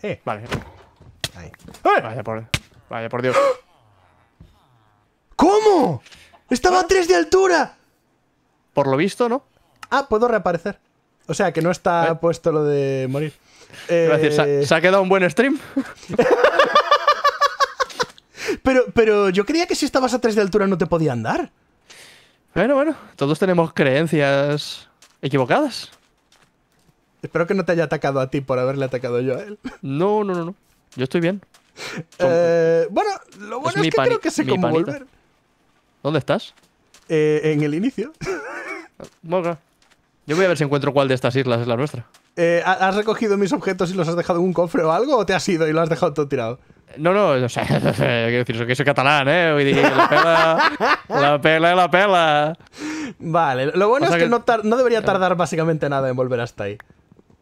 S1: Eh. Vale. Ahí. ¡Eh! Vaya por... Vaya por Dios. ¿Cómo? Estaba a 3 ah. de altura. Por lo visto, ¿no? Ah, puedo reaparecer. O sea, que no está eh. puesto lo de morir. Eh. ¿se, ha, quedado un buen stream? pero, pero yo creía que si estabas a 3 de altura no te podía andar. Bueno, bueno, todos tenemos creencias equivocadas. Espero que no te haya atacado a ti por haberle atacado yo a él. No, no, no, no. Yo estoy bien. Eh, bueno, lo bueno es, que creo que sé cómo volver. ¿Dónde estás? Eh, en el inicio. Moga. Yo voy a ver si encuentro cuál de estas islas es la nuestra. Eh, ¿Has recogido mis objetos y los has dejado en un cofre o algo? ¿O te has ido y lo has dejado todo tirado? No, no, o sea, quiero decir, que soy catalán, ¿eh? la pela, la pela, la pela. Vale, lo bueno es que, no, debería eh. tardar básicamente nada en volver hasta ahí.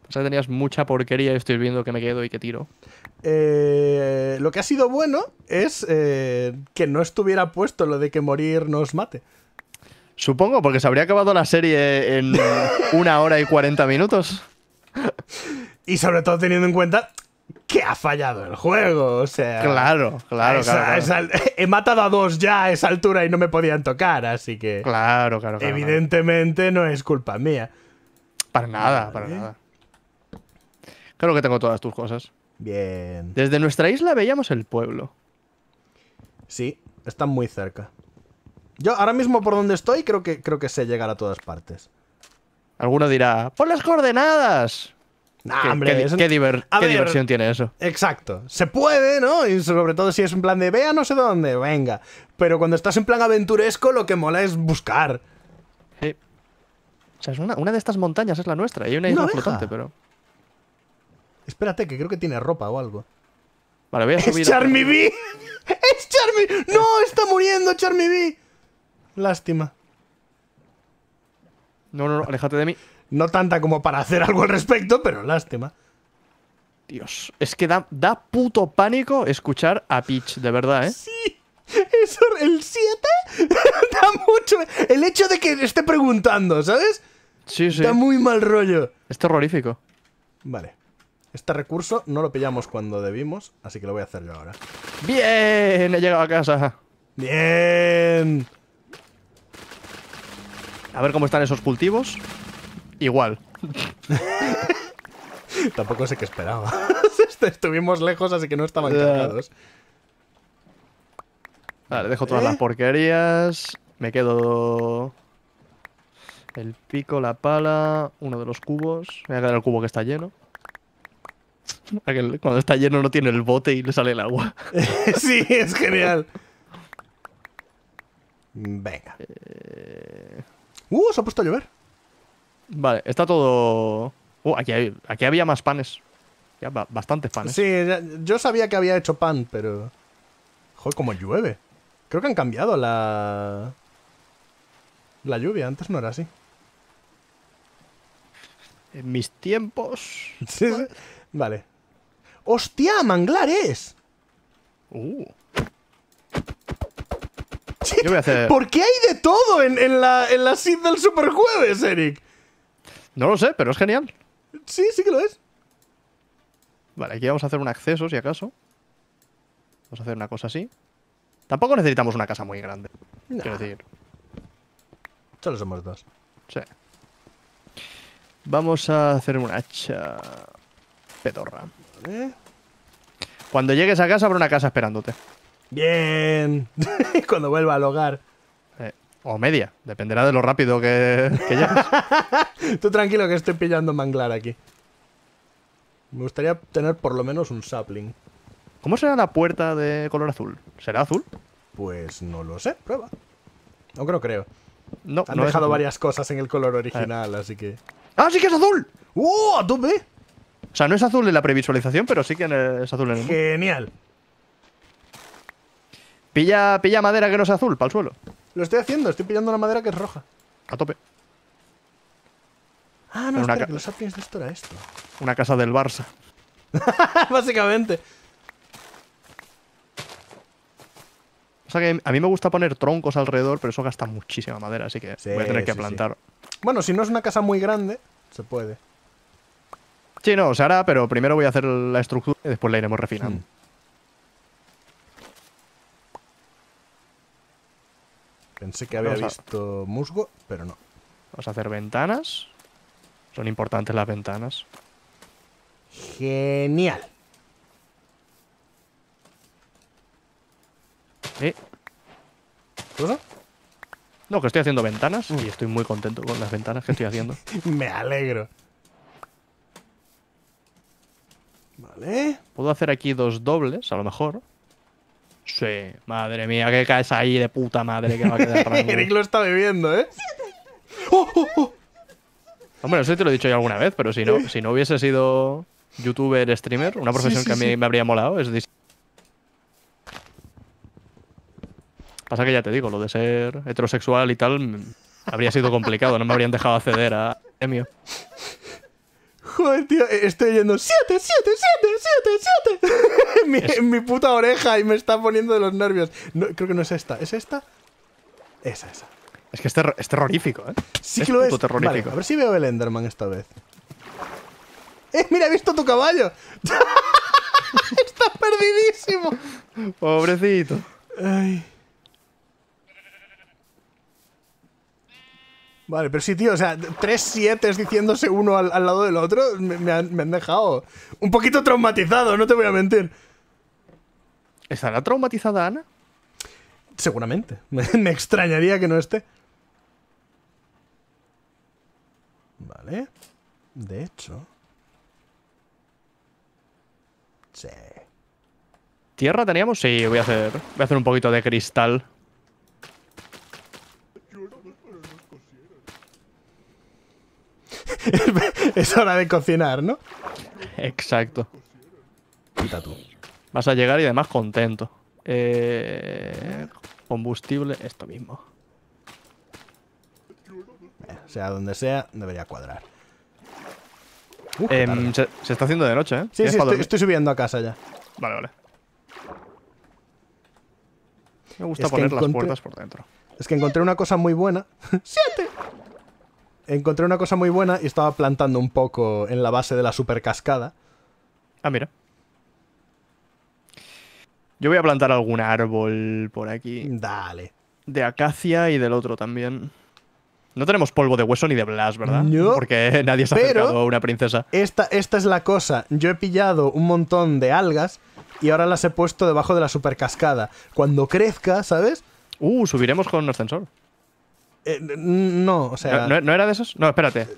S1: O sea, tenías mucha porquería y estoy viendo que me quedo y que tiro. Eh, lo que ha sido bueno es eh, que no estuviera puesto lo de que morir nos mate. Supongo, porque se habría acabado la serie en una hora y cuarenta minutos. Y sobre todo teniendo en cuenta que ha fallado el juego. O sea. Claro, claro, claro, he matado a dos ya a esa altura y no me podían tocar, así que. Claro, claro, claro Evidentemente no es culpa mía. Para nada, para nada. Creo que tengo todas tus cosas. Bien. Desde nuestra isla veíamos el pueblo. Sí, está muy cerca. Yo ahora mismo por donde estoy creo que, creo que sé llegar a todas partes. Alguno dirá, ¡pon las coordenadas! ¿Qué, qué, diversión tiene eso? Exacto. Se puede, ¿no? Y sobre todo si es un plan de vea no sé dónde, venga. Pero cuando estás en plan aventuresco, lo que mola es buscar. O sea, es una, de estas montañas es la nuestra. Y hay una, isla pero. Espérate, que creo que tiene ropa o algo. Vale, voy a subir. ¡Es Charmy B! ¡Es Charmy! ¡No! ¡Está muriendo Charmy B! Lástima. No, no, no, aléjate de mí. No tanta como para hacer algo al respecto, pero lástima. Dios, es que da, puto pánico escuchar a Peach, de verdad, ¿eh? Sí. Eso, el 7 da mucho. El hecho de que esté preguntando, ¿sabes? Sí, sí. Da muy mal rollo. Es terrorífico. Vale. Este recurso no lo pillamos cuando debimos, así que lo voy a hacer yo ahora. ¡Bien! He llegado a casa. ¡Bien! A ver cómo están esos cultivos igual. Tampoco sé qué esperaba. Estuvimos lejos, así que no estaban cargados. Vale, dejo todas las ¿Eh? porquerías. Me quedo el pico, la pala, uno de los cubos. Me voy a quedar el cubo que está lleno. cuando está lleno no tiene el bote y le sale el agua.
S2: sí, es genial.
S1: Venga. Eh. Uh, se ha puesto a llover. Vale, está todo... Uh, aquí, aquí había más panes. bastantes panes. Sí, yo sabía que había hecho pan, pero... Joder, como llueve. Creo que han cambiado la... La lluvia, antes no era así. En mis tiempos... Vale. ¡Hostia, manglares! Uh.
S2: voy a hacer... ¿Por
S1: qué hay de todo en, en la, en la del superjueves, Eric? No lo sé, pero es genial. Sí, sí que lo es. Vale, aquí vamos a hacer un acceso, si acaso. Vamos a hacer una cosa así. Tampoco necesitamos una casa muy grande. Quiero decir. Solo somos dos. Sí. Vamos a hacer una hacha pedorra. Vale. Cuando llegues a casa, habrá una casa esperándote. Bien. Cuando vuelva al hogar. O media, dependerá de lo rápido que, que Tú tranquilo que estoy pillando manglar aquí. Me gustaría tener por lo menos un sapling. ¿Cómo será la puerta de color azul? ¿Será azul? Pues no lo sé, prueba. no creo. No, Han dejado varias cosas en el color original, así que... ¡Ah, sí que es azul! ¡Uh! ¡Oh, ¡Tú ve! O sea, no es azul en la previsualización, pero sí que es azul en el... Genial. Pilla, pilla madera que no sea azul, para el suelo. Lo estoy haciendo, estoy pillando una madera que es roja. A tope. Ah, no, espera, que los sapiens de esto era esto. Una casa del Barça. Básicamente. O sea que a mí me gusta poner troncos alrededor, pero eso gasta muchísima madera, así que voy a tener que plantar. Bueno, si no es una casa muy grande, se puede. Sí, no, se hará, pero primero voy a hacer la estructura y después la iremos refinando. Hmm. Pensé que había visto musgo, pero no. Vamos a hacer ventanas. Son importantes las ventanas. Genial. ¿Eh? ¿Todo? No, que estoy haciendo ventanas y mm. estoy muy contento con las ventanas que estoy haciendo. Me alegro. Vale. Puedo hacer aquí dos dobles, a lo mejor. Sí, madre mía, que caes ahí de puta madre que va a quedar Eric lo está bebiendo, ¿eh? Oh, ¡Oh, oh, Hombre, no sé si te lo he dicho yo alguna vez, pero si no, si no hubiese sido youtuber, streamer, una profesión que a mí me habría molado es Pasa que ya te digo, lo de ser heterosexual y tal mm, habría sido complicado, no me habrían dejado acceder a premio. Joder, tío, eh, estoy oyendo 7, 7, 7, 7, 7 en, mi, puta oreja y me está poniendo de los nervios. creo que no es esta. ¿Es esta? Esa, esa. Es que este este es, terrorífico, ¿eh? Sí que lo es. Vale, a ver si veo el Enderman esta vez. ¡Eh, mira, he visto tu caballo! ¡Está
S2: perdidísimo!
S1: Pobrecito. Ay. Vale, pero sí, tío, o sea, tres siete diciéndose uno al, lado del otro me, han, me, han, dejado un poquito traumatizado, no te voy a mentir. ¿Estará traumatizada Ana? Seguramente. Me, extrañaría que no esté. Vale. De hecho. Sí. ¿Tierra teníamos? Sí, voy a hacer. Voy a hacer un poquito de cristal. es hora de cocinar, ¿no? Exacto. Quita tú. Vas a llegar y además contento. Eh, combustible, esto mismo. Eh, sea donde sea, debería cuadrar. Uh, em, se, está haciendo de noche, ¿eh? Sí, sí, estoy, subiendo a casa ya. Vale, vale. Me gusta poner las puertas por dentro. Es que encontré una cosa muy buena. ¡Siete! encontré una cosa muy buena y estaba plantando un poco en la base de la super cascada. Ah, mira. Yo voy a plantar algún árbol por aquí. Dale. De acacia y del otro también. No tenemos polvo de hueso ni de blast, ¿verdad? Porque nadie se ha acercado a una princesa. Esta, esta es la cosa. Yo he pillado un montón de algas y ahora las he puesto debajo de la super cascada. Cuando crezca, ¿sabes? Uh, subiremos con un ascensor. Eh, no, o sea. ¿No, era de esos? No, espérate.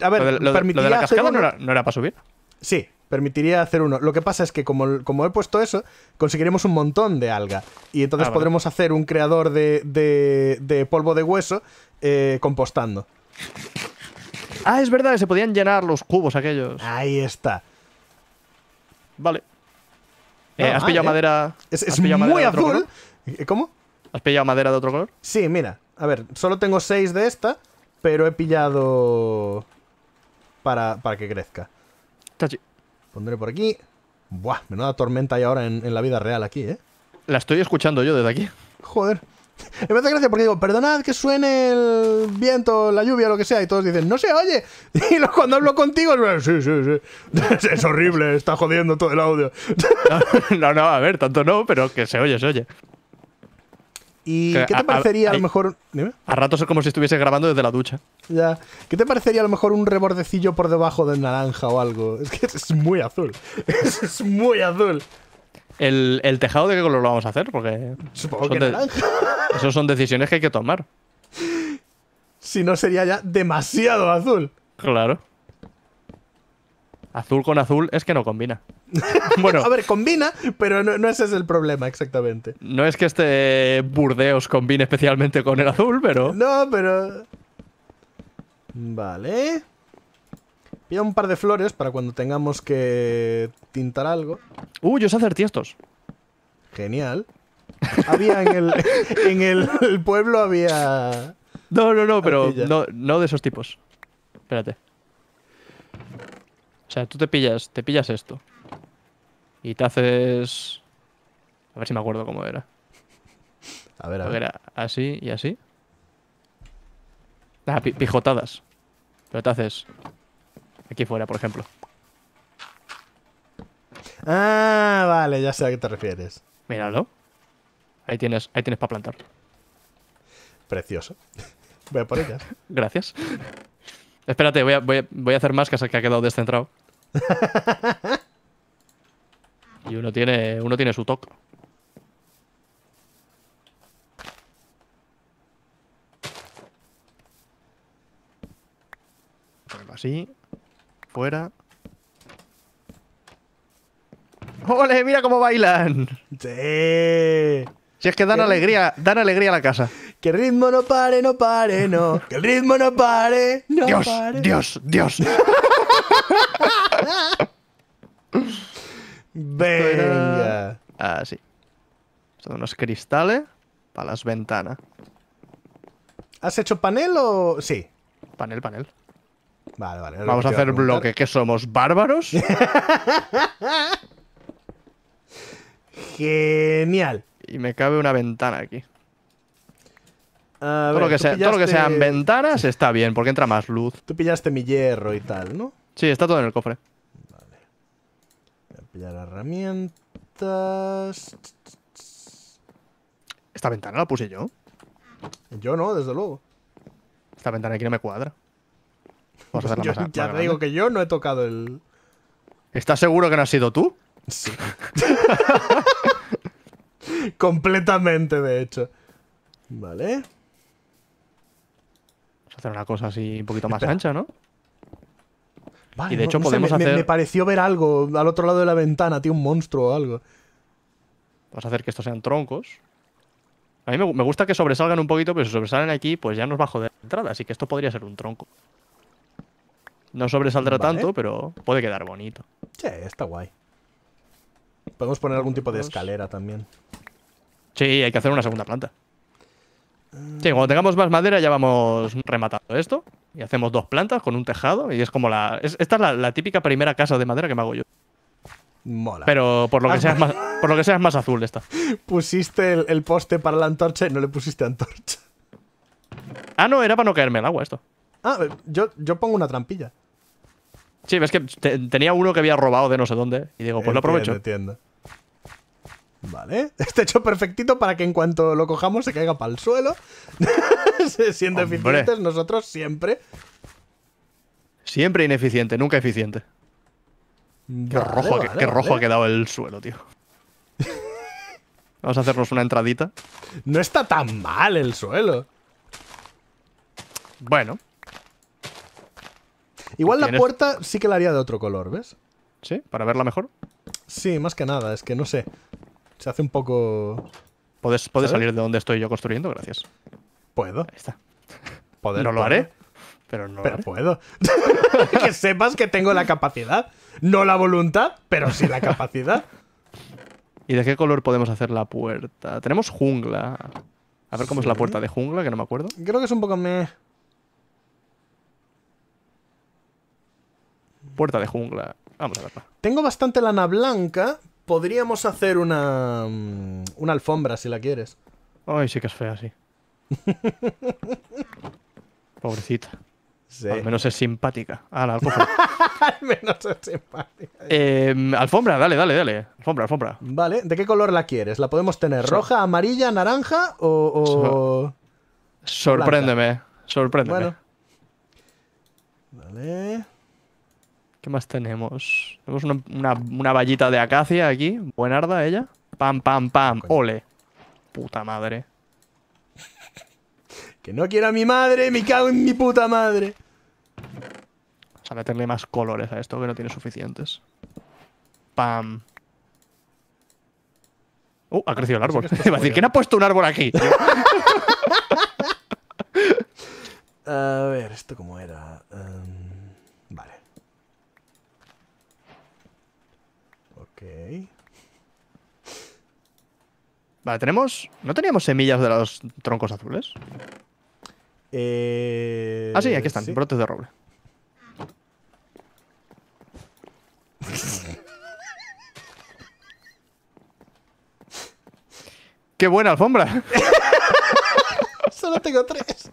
S1: a ver, No, era, para subir. Sí, permitiría hacer uno. Lo que pasa es que, como, como he puesto eso, conseguiremos un montón de alga. Y entonces ah, podremos hacer un creador de, de, polvo de hueso eh, compostando. Ah, es verdad, se podían llenar los cubos aquellos. Ahí está. Vale. Eh, ah, ¿Has pillado madera? Es, muy azul. ¿Cómo? ¿Has pillado madera de otro color? Sí, mira. A ver, solo tengo 6 de esta, pero he pillado para, que crezca. Chachi. Pondré por aquí. Buah, menuda tormenta hay ahora en, la vida real aquí, ¿eh? La estoy escuchando yo desde aquí. Joder. Me hace gracia porque digo, perdonad que suene el viento, la lluvia, lo que sea, y todos dicen, no se oye. Y cuando hablo contigo, sí, sí, sí. Es horrible, está jodiendo todo el audio. no, no a ver, tanto no, pero que se oye, se oye. ¿Y qué te parecería a, lo mejor. A ratos es como si estuviese grabando desde la ducha. Ya. ¿Qué te parecería a lo mejor un rebordecillo por debajo del naranja o algo? Es que es muy azul. es, muy azul. El, tejado de qué color lo vamos a hacer? Porque. Supongo que naranja. Esas son decisiones que hay que tomar. Si no sería ya demasiado azul. Claro. Azul con azul es que no combina. Bueno, a ver, combina, pero no, ese es el problema exactamente. No es que este Burdeos combine especialmente con el azul, pero. No, pero. Vale. Pido un par de flores para cuando tengamos que tintar algo. Uh, yo sé hacer tiestos. Genial. había en el, en pueblo había. No, no, no, pero no, no de esos tipos. Espérate. O sea, tú te pillas, te pillas esto. Y te haces... A ver si me acuerdo cómo era. A ver, a, ver. así y así. Ah, pijotadas. Pero te haces... Aquí fuera, por ejemplo. Ah, vale, ya sé a qué te refieres. Míralo. Ahí tienes, ahí tienes para plantar. Precioso. voy por ellas. Gracias. Espérate, voy a, voy hacer más que que ha quedado descentrado. y uno tiene, uno tiene su toque. Así. Fuera. ¡Ole! ¡Mira cómo bailan! ¡Sí! Si es que dan alegría, dan alegría a la casa. Que el ritmo no pare, no pare, no. Que el ritmo no pare, Dios, Dios, Dios. Venga. Ah, sí. Son unos cristales para las ventanas. ¿Has hecho panel o...? Sí. Panel, panel. Vale, vale. Vamos a hacer bloque, que somos bárbaros. Genial. Y me cabe una ventana aquí
S2: todo, lo que sea, sean
S1: ventanas está bien, porque entra más luz. Tú pillaste mi hierro y tal, ¿no? Sí, está todo en el cofre. Vale. Voy a pillar herramientas. ¿Esta ventana la puse yo? Yo no, desde luego. Esta ventana aquí no me cuadra. ya te digo que yo no he tocado el. ¿Estás seguro que no has sido tú? Sí. Completamente, de hecho. Vale. Vamos a hacer una cosa así un poquito más ancha, ¿no? Vale, y de hecho podemos me, Me pareció ver algo al otro lado de la ventana, tío, un monstruo o algo. Vamos a hacer que estos sean troncos. A mí me, gusta que sobresalgan un poquito, pero si sobresalen aquí, pues ya nos va a joder la entrada. Así que esto podría ser un tronco. No sobresaldrá tanto, pero puede quedar bonito. Sí, está guay. Podemos poner algún tipo de escalera también. Sí, hay que hacer una segunda planta. Sí, cuando tengamos más madera ya vamos rematando esto. Y hacemos dos plantas con un tejado. Y es como la. esta es la, típica primera casa de madera que me hago yo. Mola. Pero por lo que ah, sea pues- más, por lo que más azul esta. Pusiste el, poste para la antorcha y no le pusiste antorcha. Ah, no, era para no caerme el agua esto. Ah, eh, yo, pongo una trampilla. Sí, ves que tenía uno que había robado de no sé dónde. Y digo, pues lo aprovecho. Entiendo. Vale, está hecho perfectito para que en cuanto lo cojamos se caiga para el suelo. Siendo eficientes nosotros siempre. Siempre ineficiente, nunca eficiente. rojo, qué rojo ha quedado el suelo, tío. Vamos a hacernos una entradita. No está tan mal el suelo. Bueno. Igual la puerta sí que la haría de otro color, ¿ves? ¿Sí? ¿Para verla mejor? Sí, más que nada, es que no sé. Se hace un poco. ¿Puedes, puedes salir de donde estoy yo construyendo? Gracias. Puedo. Ahí está. no lo haré. Pero no. Pero puedo. que sepas que tengo la capacidad. No la voluntad, pero sí la capacidad. ¿Y de qué color podemos hacer la puerta? Tenemos jungla. A ver cómo es la puerta de jungla, que no me acuerdo. Creo que es un poco me. Puerta de jungla. Vamos a verla. Tengo bastante lana blanca, Podríamos hacer una. Mm, una alfombra si la quieres. Ay, sí que es fea, sí. Pobrecita. Al menos es simpática. Ah, la alfombra. Al menos es simpática. Em, alfombra, dale, dale, dale. Alfombra, alfombra. Vale, ¿de qué color la quieres? ¿La podemos tener roja, amarilla, naranja o. Sorpréndeme, sorpréndeme. Bueno. Vale. ¿Qué más tenemos? Tenemos una, vallita de acacia aquí. Buenarda ella. Pam, pam, pam. Ole. Puta madre. que no quiero a mi madre, me cago en mi puta madre. Vamos a meterle más colores a esto, que no tiene suficientes. Pam. Uh, ha crecido el árbol. ¿quién ha puesto un árbol aquí? a ver, ¿esto cómo era? Um, Vale, tenemos... ¿No teníamos semillas de los troncos azules? Eh... Ah, sí, aquí están, brotes de roble. ¡Qué buena alfombra!
S2: Solo
S1: tengo tres.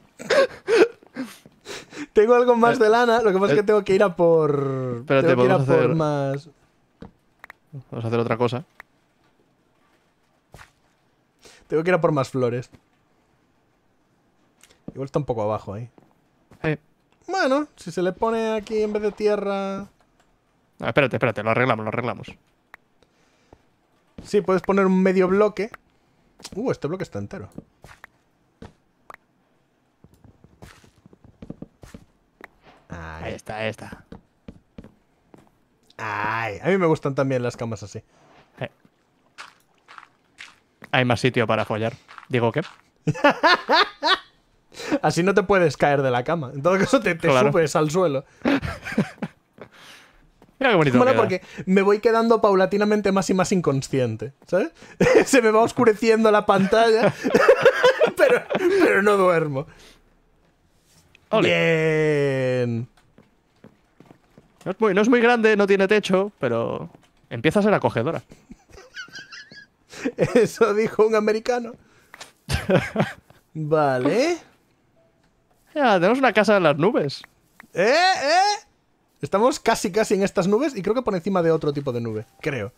S1: tengo algo más de lana, lo que pasa es que eh, tengo que ir a por... tengo que ir a por más... Vamos a hacer otra cosa. Tengo que ir a por más flores. Igual está un poco abajo ahí. Bueno, si se le pone aquí en vez de tierra... Ah, espérate, espérate, lo arreglamos, lo arreglamos. Sí, puedes poner un medio bloque. Uh, este bloque está entero. ahí está, ahí está. Ay, a mí me gustan también las camas así. Eh. Hay más sitio para follar. Digo que. así no te puedes caer de la cama. En todo caso, te, subes al suelo.
S2: Mira qué bonito. Bueno, porque
S1: me voy quedando paulatinamente más y más inconsciente. ¿Sabes? Se me va oscureciendo la pantalla. pero, pero no duermo. Bien. No es, muy, grande, no tiene techo, pero empieza a ser acogedora. Eso dijo un americano. vale. Ya, tenemos una casa en las nubes. ¿Eh? ¿Eh? Estamos casi, casi en estas nubes y creo que por encima de otro tipo de nube, creo.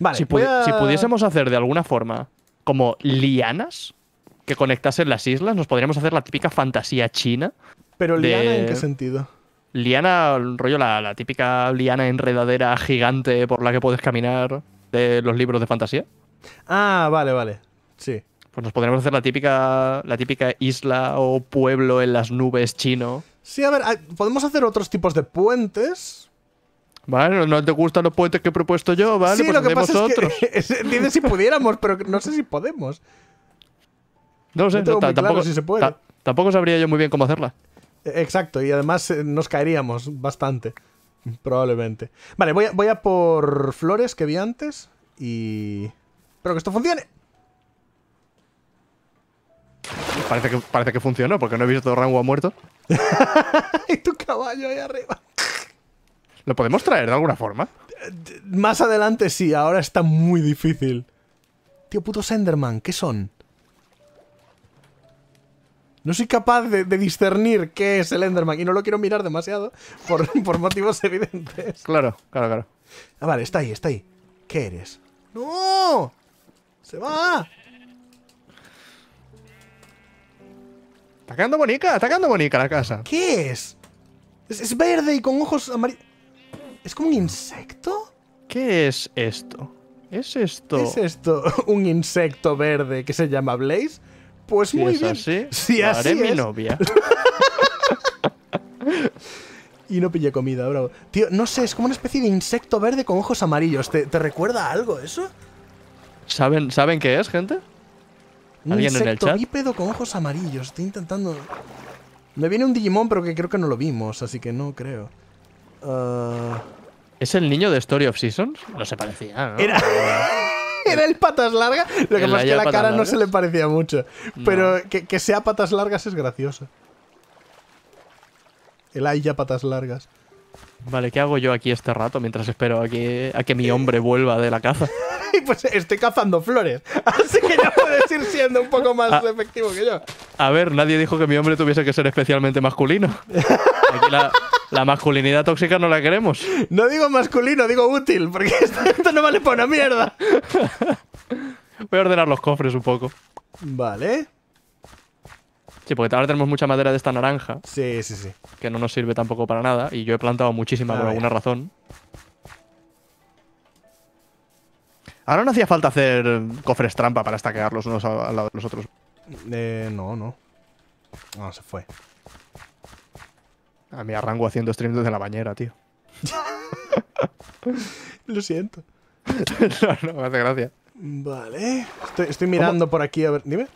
S1: Vale. Si, pudiésemos hacer de alguna forma como lianas que conectasen las islas, nos podríamos hacer la típica fantasía china. Pero liana en qué sentido? Liana, rollo la, típica liana enredadera gigante por la que puedes caminar de los libros de fantasía. Ah, vale, vale. Sí. Pues nos podríamos hacer la típica, la típica isla o pueblo en las nubes chino. Sí, a ver, ah, podemos hacer otros tipos de puentes, Vale, no te gustan los puentes que he propuesto yo, ¿vale? Sí, pues lo que pasa otros. es si pudiéramos, pero no sé si podemos. No sé, tampoco, tampoco sabría yo muy bien cómo hacerla. Exacto, y además eh, nos caeríamos bastante, probablemente. Vale, voy a, voy a por flores que vi antes y... Espero que esto funcione. Parece que, parece que funcionó, porque no he visto Rango ha muerto.
S2: y tu caballo ahí arriba.
S1: ¿Lo podemos traer de alguna forma? Más adelante sí, ahora está muy difícil. Tío, puto Senderman, ¿qué son? No soy capaz de, discernir qué es el Enderman y no lo quiero mirar demasiado por, por motivos evidentes. Claro, claro, claro. Ah, vale, está ahí, está ahí. ¿Qué eres? ¡No! ¡Se va! Está quedando bonita, está quedando bonita la casa. ¿Qué es? Es, verde y con ojos amarillos. ¿Es como un insecto? ¿Qué es esto? ¿Es esto? ¿Es esto un insecto verde que se llama Blaze? Pues si muy bien. Así, si haré mi novia. y no pillé comida, bravo. Tío, no sé, es como una especie de insecto verde con ojos amarillos. ¿Te, recuerda algo eso? ¿Saben, ¿Saben qué es, gente? ¿Alguien un en el chat? con ojos amarillos. Estoy intentando. Me viene un Digimon, pero que creo que no lo vimos, así que no creo. Ah. ¿Es el niño de Story of Seasons? No se parecía, Era. era el patas largas. Lo que pasa es que la cara no se le parecía mucho. Pero que, sea patas largas es gracioso. El haya patas largas. Vale, ¿qué hago yo aquí este rato mientras espero a que, a que mi hombre vuelva de la caza? pues estoy cazando flores, así que ya puedes ir siendo un poco más ah. efectivo que yo. A ver, nadie dijo que mi hombre tuviese que ser especialmente masculino. La masculinidad tóxica no la queremos. No digo masculino, digo útil, porque esto, no vale para una mierda. Voy a ordenar los cofres un poco. Vale. Sí, porque ahora tenemos mucha madera de esta naranja. Sí, sí, sí. Que no nos sirve tampoco para nada. Y yo he plantado muchísima ah, por alguna razón. Ahora no hacía falta hacer cofres trampa para estaquearlos unos al lado de los otros. Eh, no, no. No, se fue. A mí arranco haciendo streams desde la bañera, tío. Lo siento. no, no, me hace gracia. Vale. Estoy, mirando por aquí a ver. Dime.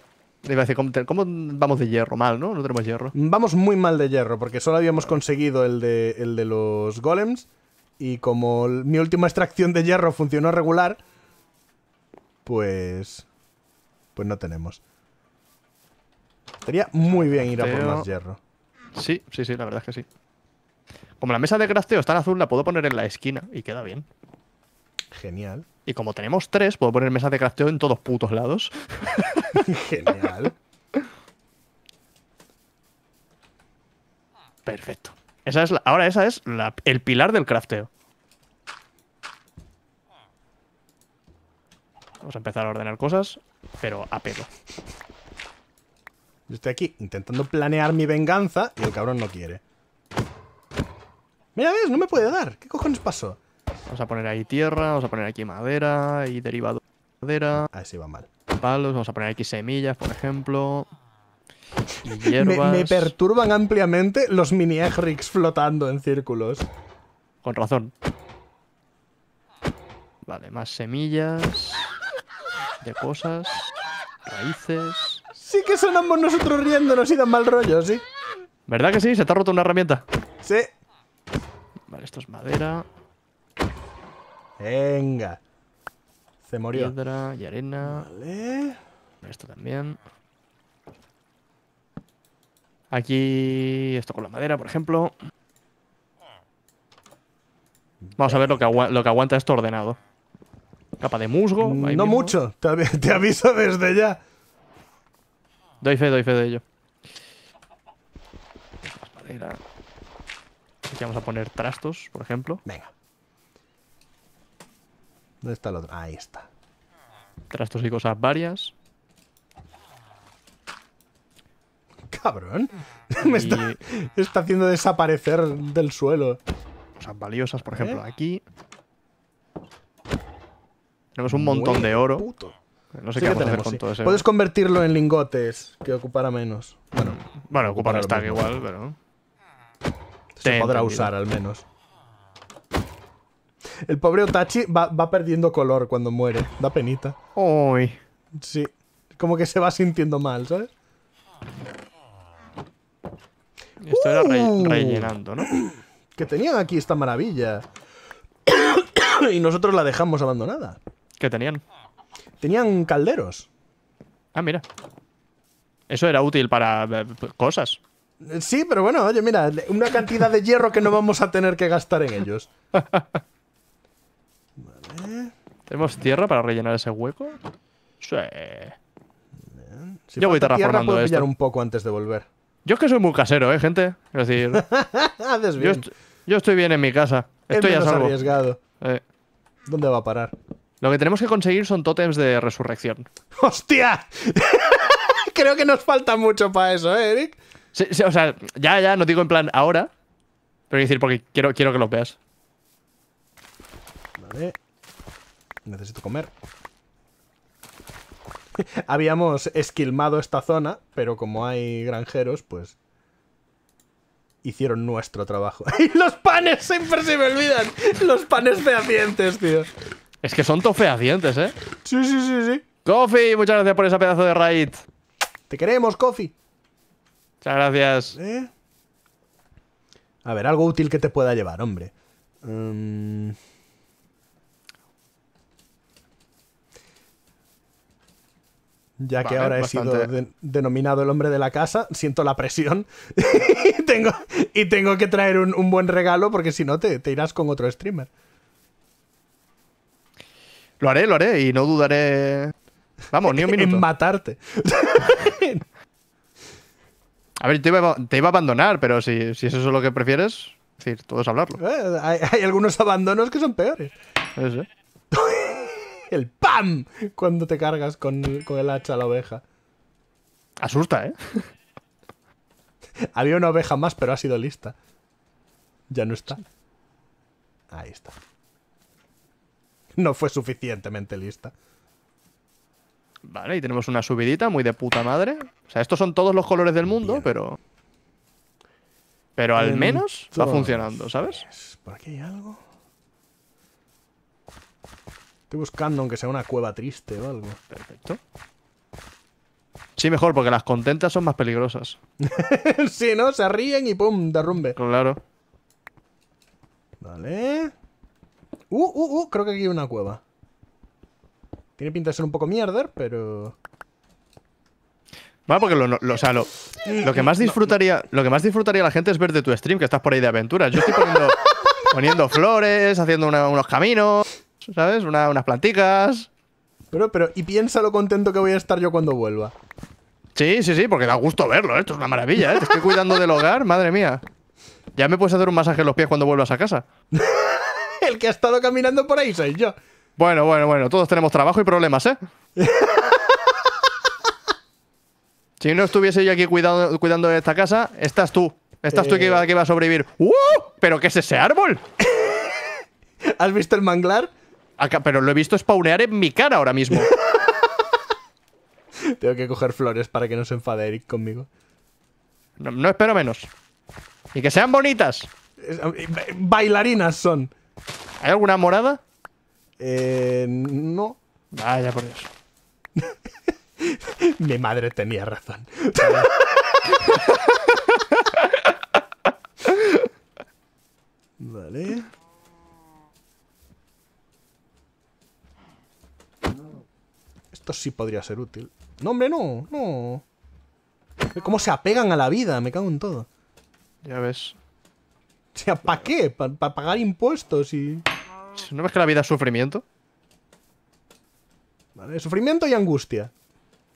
S1: Iba a ¿cómo, vamos de hierro? Mal, ¿no? No tenemos hierro. Vamos muy mal de hierro, porque solo habíamos conseguido el de, los golems. Y como mi última extracción de hierro funcionó regular, pues. Pues no tenemos. Estaría muy bien ir a por más hierro. Sí, sí, sí, la verdad es que sí. Como la mesa de crafteo está en azul, la puedo poner en la esquina y queda bien. Genial. Y como tenemos tres, puedo poner mesa de crafteo en todos putos lados. Genial. Perfecto. Esa es ahora esa es el pilar del crafteo. Vamos a empezar a ordenar cosas, pero a pelo. Yo estoy aquí intentando planear mi venganza y el cabrón no quiere. Mira, ves, no me puede dar. ¿Qué cojones pasó? Vamos a poner ahí tierra, vamos a poner aquí madera y derivado de madera. Ah, sí, va mal. Palos, vamos a poner aquí semillas, por ejemplo.
S2: me,
S1: perturban ampliamente los mini egrics flotando en círculos. Con razón. Vale, más semillas de cosas, raíces.
S2: Sí que sonamos nosotros
S1: riéndonos y dan mal rollo, sí. ¿Verdad que sí? ¿Se te ha roto una herramienta? Sí. Vale, esto es madera. Venga. Se murió. Piedra y arena. Vale. Esto también. Aquí esto con la madera, por ejemplo. Vamos a ver lo que, lo que aguanta esto ordenado. Capa de musgo.
S2: No mucho, te aviso desde ya.
S1: Doy fe, doy fe de ello. Aquí vamos a poner trastos, por ejemplo. Venga. ¿Dónde está el otro? Ahí está. Trastos y cosas varias. Cabrón. Me está, haciendo desaparecer del suelo. Cosas valiosas, por ejemplo, ¿Eh? aquí. Tenemos un montón de oro. No sé qué hacer con todo eso Puedes convertirlo en lingotes, que ocupara menos. Bueno, bueno ocupar stack igual, pero. Se podrá usar al menos. El pobre Otachi va, perdiendo color cuando muere. Da penita. Uy. Sí. Como que se va sintiendo mal, ¿sabes?
S2: Esto era uh. rellenando, ¿no?
S1: Que tenían aquí esta maravilla. y nosotros la dejamos abandonada. Que tenían? Tenían calderos. Ah, mira. Eso era útil para eh, cosas. Sí, pero bueno, oye, mira, una cantidad de hierro que no vamos a tener que gastar en ellos. Vale. ¿Tenemos tierra para rellenar ese hueco? Sí. Yo voy terraformando tierra, un poco antes de volver. Yo es que soy muy casero, ¿eh, gente? Es decir... Yo, estoy bien en mi casa. Estoy a salvo. arriesgado. Eh. ¿Dónde va a parar? Lo que tenemos que conseguir son tótems de resurrección. ¡Hostia! Creo que nos falta mucho para eso, ¿eh, Eric? o sea, ya, ya, no digo en plan ahora. Pero decir, porque quiero, quiero que lo veas. Vale. Necesito comer. Habíamos esquilmado esta zona, pero como hay granjeros, pues hicieron nuestro trabajo. ¡Y los panes! Siempre se me olvidan. Los panes fehacientes, tío. Es que son tofeacientes, ¿eh? Sí, sí, sí, sí. Coffee, muchas gracias por ese pedazo de raid. Te queremos, Coffee. Muchas gracias. ¿Eh? A ver, algo útil que te pueda llevar, hombre. Em, ya que ahora he sido denominado el hombre de la casa, siento la presión y, tengo, y tengo que traer un, un buen regalo porque si no te, te irás con otro streamer. Lo haré, lo haré y no dudaré. Vamos, ni un minuto. en matarte. a ver, te iba, a abandonar, pero si, si eso es lo que prefieres, es decir, es hablarlo. Eh, hay, algunos abandonos que son peores. el ¡pam! Cuando te cargas con, con el hacha a la oveja. Asusta, ¿eh? Había una oveja más, pero ha sido lista. Ya no está. Ahí está. no fue suficientemente lista. Vale, y tenemos una subidita muy de puta madre. O sea, estos son todos los colores del mundo, pero. Pero al menos va funcionando, ¿sabes? ¿Por aquí hay algo? Estoy buscando, aunque sea una cueva triste o algo. Perfecto. Sí, mejor, porque las contentas son más peligrosas. si ¿no? Se ríen y pum, derrumbe. Claro. Vale. Uh, uh, uh, creo que aquí hay una cueva. Tiene pinta de ser un poco mierder, pero... Va, porque lo, lo, o sea, lo, que más disfrutaría, lo que más disfrutaría la gente es ver de tu stream, que estás por ahí de aventuras. Yo estoy poniendo, poniendo flores, haciendo unos caminos, ¿sabes? unas plantitas. Pero, pero, y piensa lo contento que voy a estar yo cuando vuelva. Sí, sí, sí, porque da gusto verlo, ¿eh? esto es una maravilla, ¿eh? Te estoy cuidando del hogar, madre mía. Ya me puedes hacer un masaje en los pies cuando vuelvas a casa. El que ha estado caminando por ahí soy yo. Bueno, bueno, bueno. Todos tenemos trabajo y problemas, ¿eh? si no estuviese yo aquí cuidando, de esta casa, estás tú. Estás tú que iba, eh. que a sobrevivir. ¡Uh! ¿Pero qué es ese árbol? ¿Has visto el manglar? Acá, pero lo he visto spawnear en mi cara ahora mismo. Tengo que coger flores para que no se enfade Eric conmigo. no espero menos. Y que sean bonitas. Eh, bailarinas son. ¿Hay alguna morada? Eh, no. Vaya por eso. Mi madre tenía razón.
S2: vale.
S1: Esto sí podría ser útil. No, hombre, no, no. ¿Cómo se apegan a la vida? Me cago en todo. Ya ves. O sea, ¿para qué? ¿Para pagar impuestos y...? ¿No ves que la vida es sufrimiento? Vale, sufrimiento y angustia.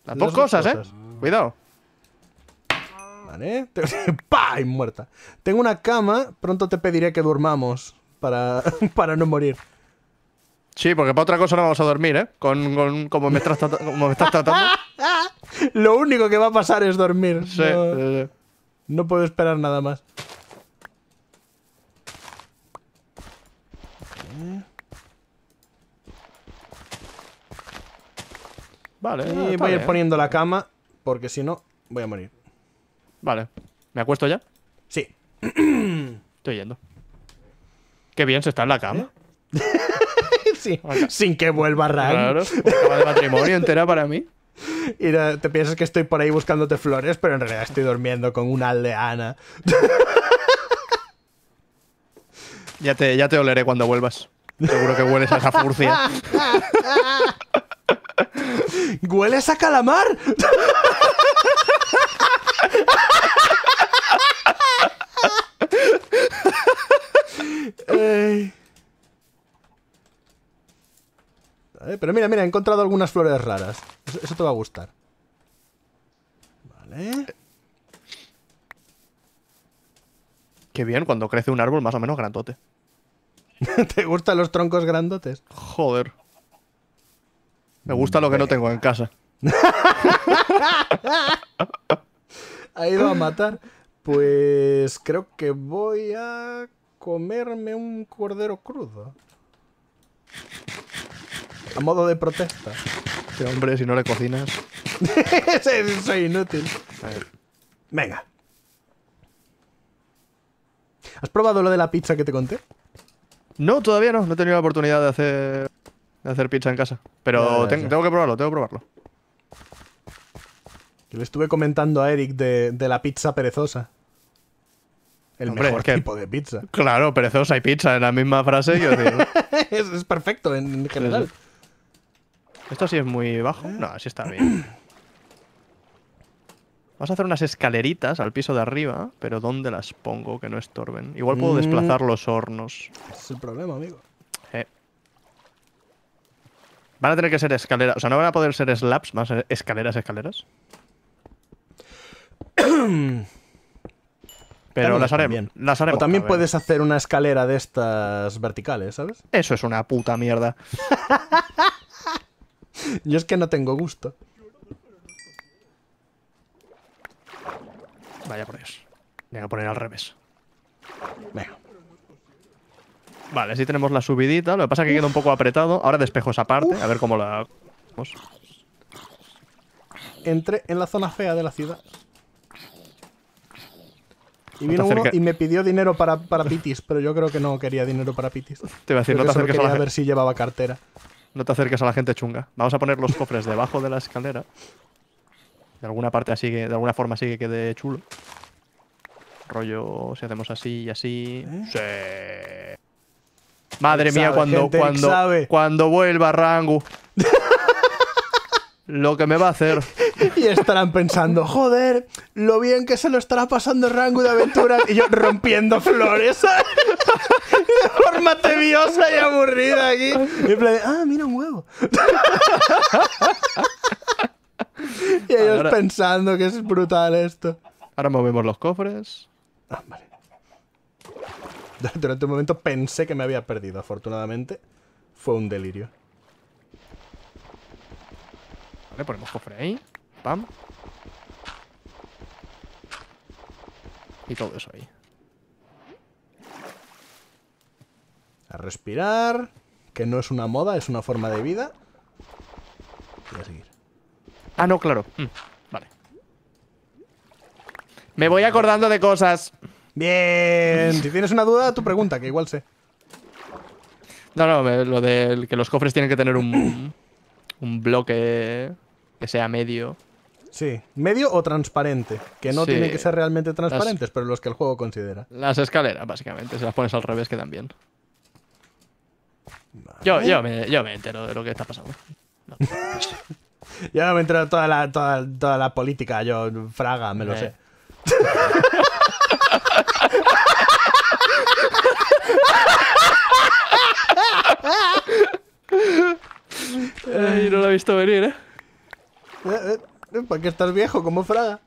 S2: Las dos, cosas, ¿eh?
S1: Cuidado. Vale. ¡Pah! muerta. Tengo una cama. Pronto te pediré que durmamos para, para no morir. Sí, porque para otra cosa no vamos a dormir, ¿eh? Con, como, me estás tratando. Lo único que va a pasar es dormir. sí. no puedo esperar nada más. Vale. Y ah, voy a ir poniendo la cama, porque si no, voy a morir. Vale. ¿Me acuesto ya? Sí. Estoy yendo. Qué bien se está en la cama. Sin que vuelva Ryan. Claro. Cama de matrimonio entera para mí. Y te piensas que estoy por ahí buscándote flores, pero en realidad estoy durmiendo con una aldeana. ya, te, ya te oleré cuando vuelvas. Seguro que hueles a esa furcia.
S2: ¡Hueles a calamar!
S1: Eh, pero mira, mira, he encontrado algunas flores raras. Eso, eso te va a gustar. Vale. Qué bien cuando crece un árbol más o menos grandote. ¿Te gustan los troncos grandotes? Joder. Me gusta lo que no tengo en casa. ha ido a matar. Pues creo que voy a comerme un cordero crudo. A modo de protesta. hombre, si no le cocinas. Soy inútil. A ver. Venga. ¿Has probado lo de la pizza que te conté? No, todavía no. No he tenido la oportunidad de hacer de hacer pizza en casa. Pero tengo que probarlo, tengo que probarlo. le estuve comentando a Eric de, la pizza perezosa. El mejor tipo de pizza. Claro, perezosa y pizza en la misma frase. Yo digo. es, perfecto en general. ¿Esto sí es muy bajo? No, así está bien. Vas a hacer unas escaleritas al piso de arriba, pero ¿dónde las pongo que no estorben? Igual puedo mm. desplazar los hornos. Es el problema, amigo. Van a tener que ser escaleras. O sea, no van a poder ser slabs, van a ser escaleras, escaleras.
S2: Pero las haremos, las O también puedes
S1: hacer una escalera de estas verticales, ¿sabes? Eso es una puta mierda. Yo es que no tengo gusto. Vaya por Dios. Voy a poner al revés. Venga. Vale, así tenemos la subidita. Lo que pasa es que queda un poco apretado. Ahora despejo esa parte, a ver cómo la... Vamos. Entré en la zona fea de la ciudad.
S2: Y vino uno y
S1: me pidió dinero para, para, pitis, pero yo creo que no quería dinero para pitis. Te iba a decir, no te acerques a la gente. ver si llevaba cartera. No te acerques a la gente chunga. Vamos a poner los cofres debajo de la escalera. De alguna parte así que, de alguna forma así que quede chulo. Rollo, si hacemos así y así. ¿Eh? Madre mía, cuando, cuando, vuelva Rangu. lo que me va a hacer. Y estarán pensando, joder, lo bien que se lo estará pasando Rangu de aventuras. Y yo rompiendo flores. de
S2: forma tediosa y aburrida aquí.
S1: Y en ah, mira un huevo. y ellos pensando que es brutal esto. Ahora movemos los cofres. Ah, vale. Durante un momento pensé que me había perdido. Afortunadamente, fue un delirio. Vale, ponemos cofre ahí. Pam. Y todo eso ahí. A respirar. Que no es una moda, es una forma de vida. Voy a seguir. Ah, no, claro. Mm, vale. Me voy acordando de cosas. Bien. Si tienes una duda, tu pregunta, que igual sé. No, no, lo de que los cofres tienen que tener un, bloque que sea medio. Sí, medio o transparente, que no tienen que ser realmente transparentes, pero los que el juego considera. Las escaleras, básicamente, se las pones al revés que bien. Yo, me, entero de lo que está pasando. yo me entero de toda la, toda, la política, yo, Fraga, me lo eh. sé. Ay, no lo ha visto venir, ¿eh? eh, eh para qué estás viejo como Fraga?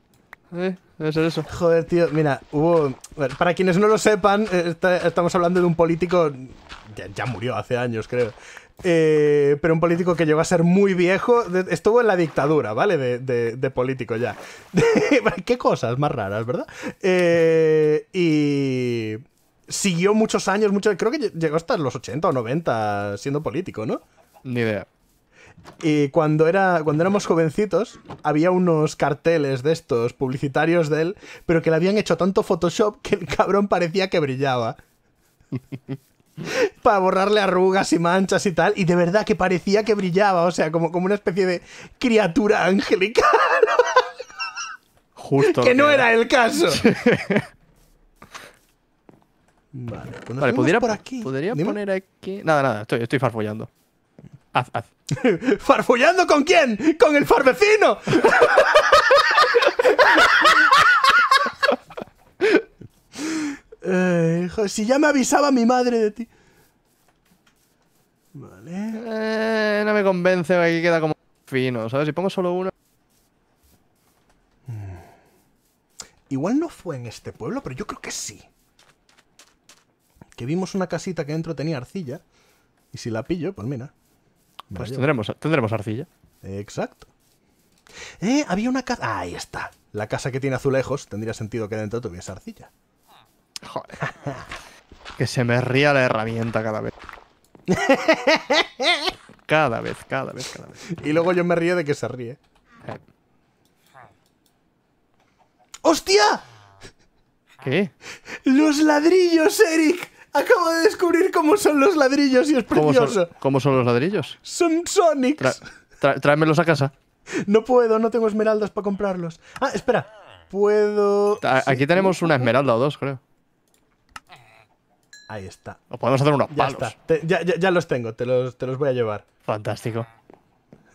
S1: Eh, debe ser eso. Joder, tío, mira, hubo... para quienes no lo sepan, eh, estamos hablando de un político... que ya murió hace años, creo. Eh, pero un político que llegó a ser muy viejo, estuvo en la dictadura, ¿vale? De, político ya. Qué cosas más raras, ¿verdad? Eh, y siguió muchos años, mucho, creo que llegó hasta los 80 o 90 siendo político, ¿no? Ni idea. Y cuando, era, cuando éramos jovencitos, había unos carteles de estos publicitarios de él, pero que le habían hecho tanto Photoshop que el cabrón parecía que brillaba. para borrarle arrugas y manchas y tal. Y de verdad que parecía que brillaba, o sea, como, como una especie de criatura angelical. Justo. Que, no era. el caso. Vale, pudiera, pues por aquí. ¿Podría poner aquí? Nada, nada, estoy, estoy farfollando. Haz, haz. ¿Farfollando con quién? ¡Con el farvecino! si ya me avisaba mi madre de ti. Vale. Eh, no me convence, aquí queda como fino, ¿sabes? Si pongo solo uno. Hmm. Igual no fue en este pueblo, pero yo creo que sí. Que vimos una casita que dentro tenía arcilla. Y si la pillo, pues mira. Pues tendremos, tendremos arcilla. Exacto. Eh, había una casa. ahí está. La casa que tiene azulejos tendría sentido que dentro tuviese arcilla. Que se me ría la herramienta cada vez. Cada vez, cada vez, cada vez. Y luego yo me río de que se ríe. Eh. ¡Hostia! ¿Qué? ¡Los ladrillos, Eric! Acabo de descubrir cómo son los ladrillos y es precioso. ¿Cómo son, los ladrillos? Son Sonics. tráemelos a casa. No puedo, no tengo esmeraldas para comprarlos. Ah, espera. Puedo. Aquí tenemos una esmeralda o dos, creo. Ahí está. O podemos hacer unos palos. Ya, los tengo, te los, voy a llevar. Fantástico.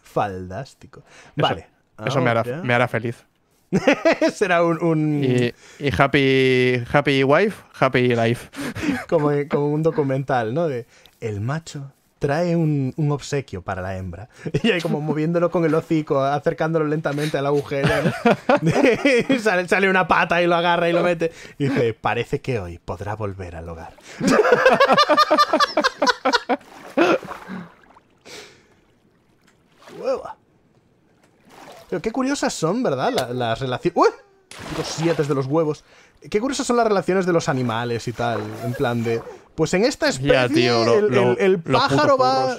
S1: Fantástico.
S2: Vale. Eso, me, hará,
S1: feliz. Será un. Y, happy, happy wife, happy life. como, como un documental, ¿no? De El macho trae un, obsequio para la hembra. Y ahí como moviéndolo con el hocico, acercándolo lentamente al agujero. sale, una pata y lo agarra y lo mete. Y dice, parece que hoy podrá volver al hogar. Hueva. Pero qué curiosas son, ¿verdad? las relaciones... ¡Uh! Los siete de los huevos. Qué curiosas son las relaciones de los animales y tal. En plan de. Pues en esta especie el, pájaro va.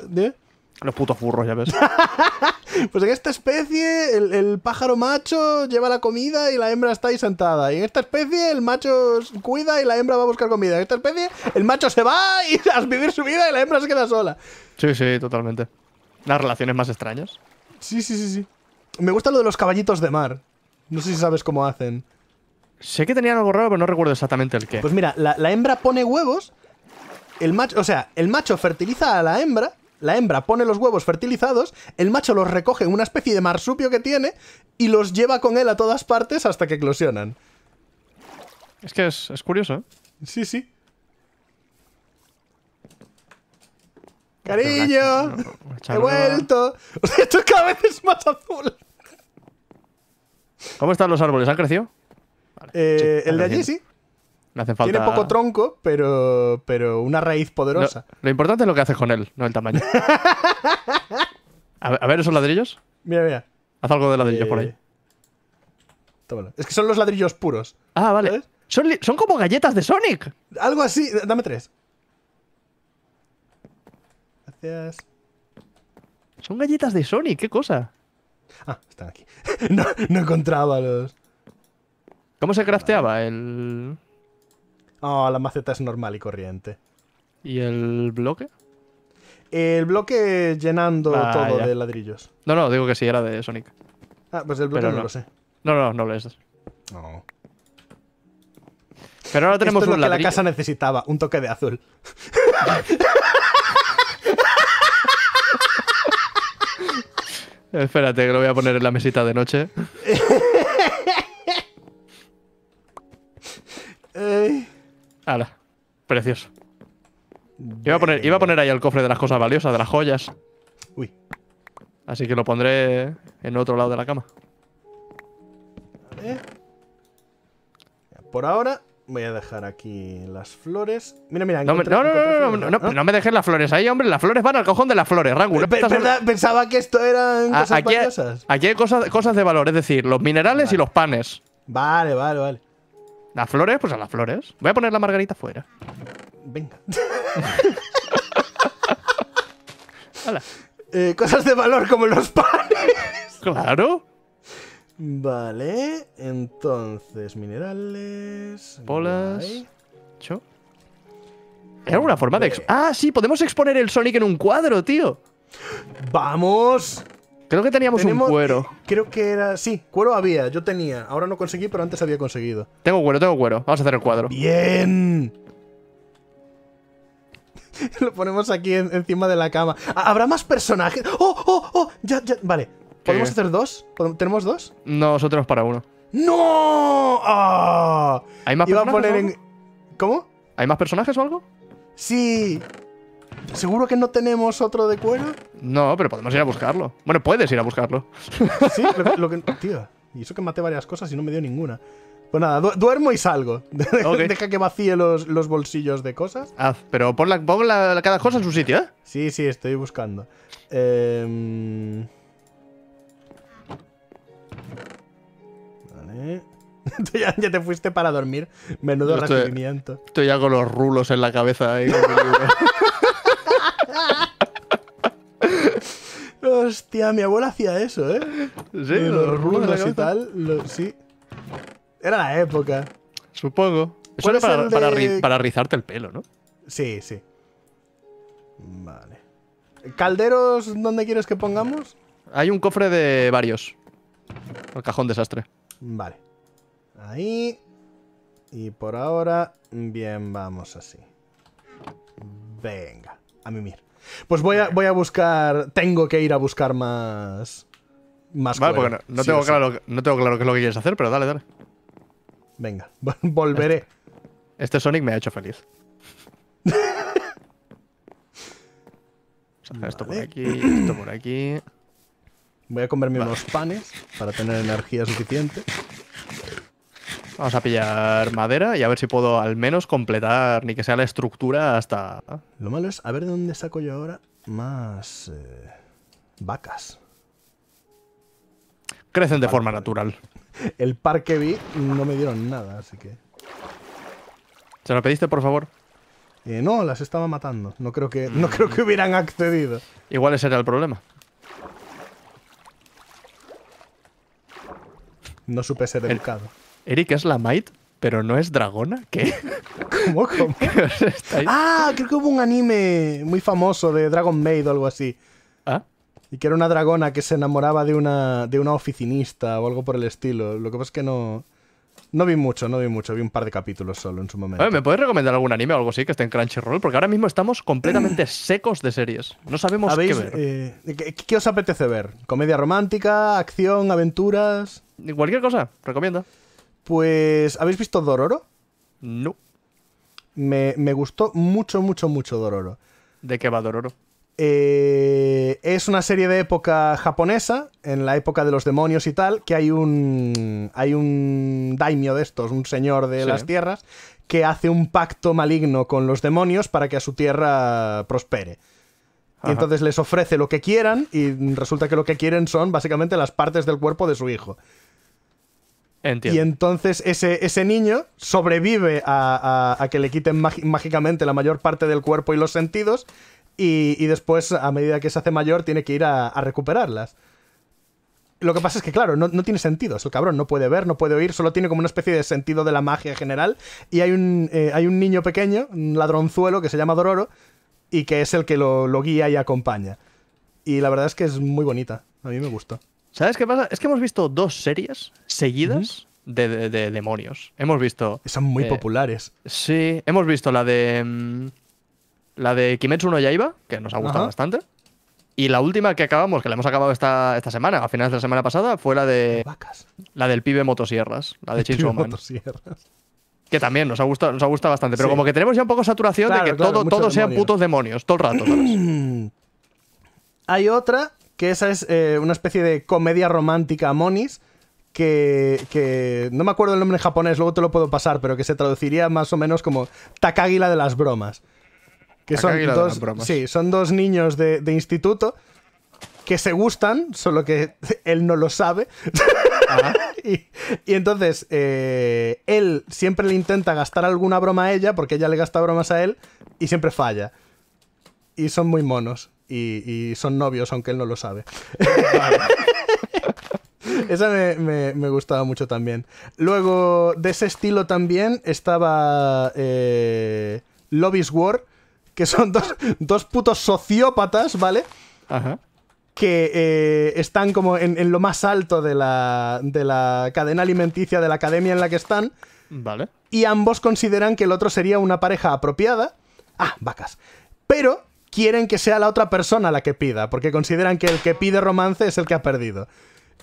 S1: Los putos furros, ya ves. pues en esta especie, el, el, pájaro macho lleva la comida y la hembra está ahí sentada. Y en esta especie, el macho cuida y la hembra va a buscar comida. En esta especie, el macho se va y a vivir su vida y la hembra se queda sola. Sí, sí, totalmente. Las relaciones más extrañas. Sí, sí, sí, sí. Me gusta lo de los caballitos de mar. No sé si sabes cómo hacen. Sé que tenían algo raro, pero no recuerdo exactamente el qué. Pues mira, la, hembra pone huevos, el macho, o sea, el macho fertiliza a la hembra, la hembra pone los huevos fertilizados, el macho los recoge en una especie de marsupio que tiene y los lleva con él a todas partes hasta que eclosionan. Es que es, curioso, ¿eh? Sí, sí.
S2: Cariño, he vuelto. Esto cada vez más azul.
S1: ¿Cómo están los árboles? ¿Han crecido? Eh, el de allí sí. Tiene poco tronco, pero, pero una raíz poderosa. lo importante es lo que haces con él, no el tamaño. a, ver, esos ladrillos. Mira, mira. Haz algo de ladrillos por ahí. Eh, es que son los ladrillos puros. Ah, vale. Son, como galletas de Sonic. Algo así. Dame tres. Gracias. Son galletas de Sonic, qué cosa. Ah, están aquí. No, no encontraba los. ¿Cómo se crafteaba el...? Ah, la maceta es normal y corriente. ¿Y el bloque? El bloque llenando ah, todo de ladrillos. No, no, digo que sí, era de Sonic. Ah, pues el bloque no, lo sé. No, no, no lo es. No. Pero ahora tenemos que la casa necesitaba, un toque de azul. Espérate, que lo voy a poner en la mesita de noche. Hala, precioso. Iba a, poner, iba a poner ahí el cofre de las cosas valiosas, de las joyas. Uy. Así que lo pondré en otro lado de la cama.
S2: Vale. Por
S1: ahora voy a dejar aquí las flores. Mira, mira. No, no, no, no, no, me dejes las flores ahí, hombre. Las flores van al cojón de las flores, verdad, Pensaba que esto eran cosas aquí, valiosas. Aquí hay cosas, cosas de valor, es decir, los minerales y los panes. Vale, vale, vale. Las flores, pues a las flores. Voy a poner la margarita fuera. Venga. Hola. Eh, cosas de valor como los
S2: panes. Claro.
S1: Vale, entonces, minerales. Bolas. Cho. Era una forma de. Ah, sí, podemos exponer el Sonic en un cuadro, tío. ¡Vamos! Creo que teníamos un cuero. Creo que era. Sí, cuero había, yo tenía. Ahora no conseguí, pero antes había conseguido. Tengo cuero, tengo cuero. Vamos a hacer el cuadro. ¡Bien! Lo ponemos aquí encima de la cama. Ah, ¿Habrá más personajes? ¡Oh, oh, oh! Ya, ya. Vale. ¿Podemos hacer dos? ¿Tenemos dos? Nosotros para uno. ¡No! Ah. ¿Hay más personajes? A poner en... ¿Cómo? ¿Hay más personajes o algo? Sí. ¿Seguro que no tenemos otro de cuero? No, pero podemos ir a buscarlo. Bueno, puedes ir a buscarlo. Sí, lo, que, tío. Y eso que maté varias cosas y no me dio ninguna. Pues nada, duermo y salgo. Deja que vacíe los, bolsillos de cosas. Ah, pero pon, cada cosa en su sitio, ¿eh? Sí, sí, estoy buscando. Em, vale. ya, te fuiste para dormir. Menudo rendimiento. Estoy ya con los rulos en la cabeza. Ahí, Hostia, mi abuela hacía eso, ¿eh? Sí, los, rulos y tal. sí. Era la época. Supongo. Eso para, rizarte el pelo, ¿no? Sí, sí. Vale. ¿Calderos dónde quieres que pongamos? Hay un cofre de varios. El cajón desastre. Vale. Ahí. Y por ahora, bien, vamos así. Venga, a mimir. Pues voy a, voy a buscar. Tengo que ir a buscar más. Más Vale, no, tengo claro, no tengo claro qué es lo que quieres hacer, pero dale, dale. Venga, volveré. Este, este, Sonic me ha hecho feliz. Esto por aquí, esto por aquí. Voy a comerme unos panes para tener energía suficiente. Vamos a pillar madera y a ver si puedo al menos completar, ni que sea la estructura hasta... Lo malo es a ver de dónde saco yo ahora más eh, vacas. Crecen de forma natural. El par que vi no me dieron nada, así que... ¿Se lo pediste, por favor? Eh, no, las estaba matando. No creo, que, no mm. creo que hubieran accedido. Igual ese era el problema. No supe ser educado. Eric es la Might, pero no es dragona. ¿Qué? ¿Cómo? cómo? Ah, creo que hubo un anime muy famoso de Dragon Maid o algo así. ¿Ah? Y que era una dragona que se enamoraba de una, de una oficinista o algo por el estilo. Lo que pasa es que no... No vi mucho, no vi mucho, vi un par de capítulos solo en su momento. ¿Me puedes recomendar algún anime o algo así que esté en Crunchyroll? Porque ahora mismo estamos completamente secos de series. No sabemos qué ver. Eh, ¿qué, os apetece ver? ¿Comedia romántica? ¿Acción? ¿Aventuras? Cualquier cosa, recomiendo. Pues, ¿habéis visto Dororo? No. Me, gustó mucho, mucho, mucho Dororo. ¿De qué va Dororo? Eh, es una serie de época japonesa, en la época de los demonios y tal, que hay un. hay un daimio de estos, un señor de las tierras, que hace un pacto maligno con los demonios para que a su tierra prospere. Y entonces les ofrece lo que quieran, y resulta que lo que quieren son básicamente las partes del cuerpo de su hijo. Y entonces ese, ese niño sobrevive a, que le quiten mágicamente la mayor parte del cuerpo y los sentidos y, después, a medida que se hace mayor, tiene que ir a, recuperarlas. Lo que pasa es que, claro, no, tiene sentido. El cabrón no puede ver, no puede oír, solo tiene como una especie de sentido de la magia general. Y hay un, eh, hay un niño pequeño, un ladronzuelo, que se llama Dororo, y que es el que lo, lo guía y acompaña. Y la verdad es que es muy bonita. A mí me gustó. ¿Sabes qué pasa? Es que hemos visto dos series seguidas de, demonios. Hemos visto. Son muy eh, populares. Sí, hemos visto la de. Mm, la de Kimetsu no Yaiba, que nos ha gustado bastante. Y la última que acabamos, que la hemos acabado esta, esta semana, a finales de la semana pasada, fue la de. Vacas. La del pibe motosierras. La de Chainsaw Man.
S2: Motosierras.
S1: Que también nos ha gustado, nos ha gustado bastante. Pero como que tenemos ya un poco saturación de que todo, todos sean putos demonios, todo el rato. Hay otra que esa es eh, una especie de comedia romántica monis. Que, no me acuerdo el nombre en japonés, luego te lo puedo pasar, pero que se traduciría más o menos como Takagila de las bromas.
S2: Que son dos, Sí,
S1: son dos niños de, instituto que se gustan, solo que él no lo sabe. y, entonces eh, él siempre le intenta gastar alguna broma a ella, porque ella le gasta bromas a él, y siempre falla. Y son muy monos y, son novios, aunque él no lo sabe. Esa me, gustaba mucho también. Luego, de ese estilo también estaba eh, Lobby's War, que son dos, putos sociópatas, ¿vale? Ajá. Que eh, están como en, lo más alto de la, de la cadena alimenticia de la academia en la que están. Vale. Y ambos consideran que el otro sería una pareja apropiada. Ah, vacas. Pero quieren que sea la otra persona la que pida, porque consideran que el que pide romance es el que ha perdido.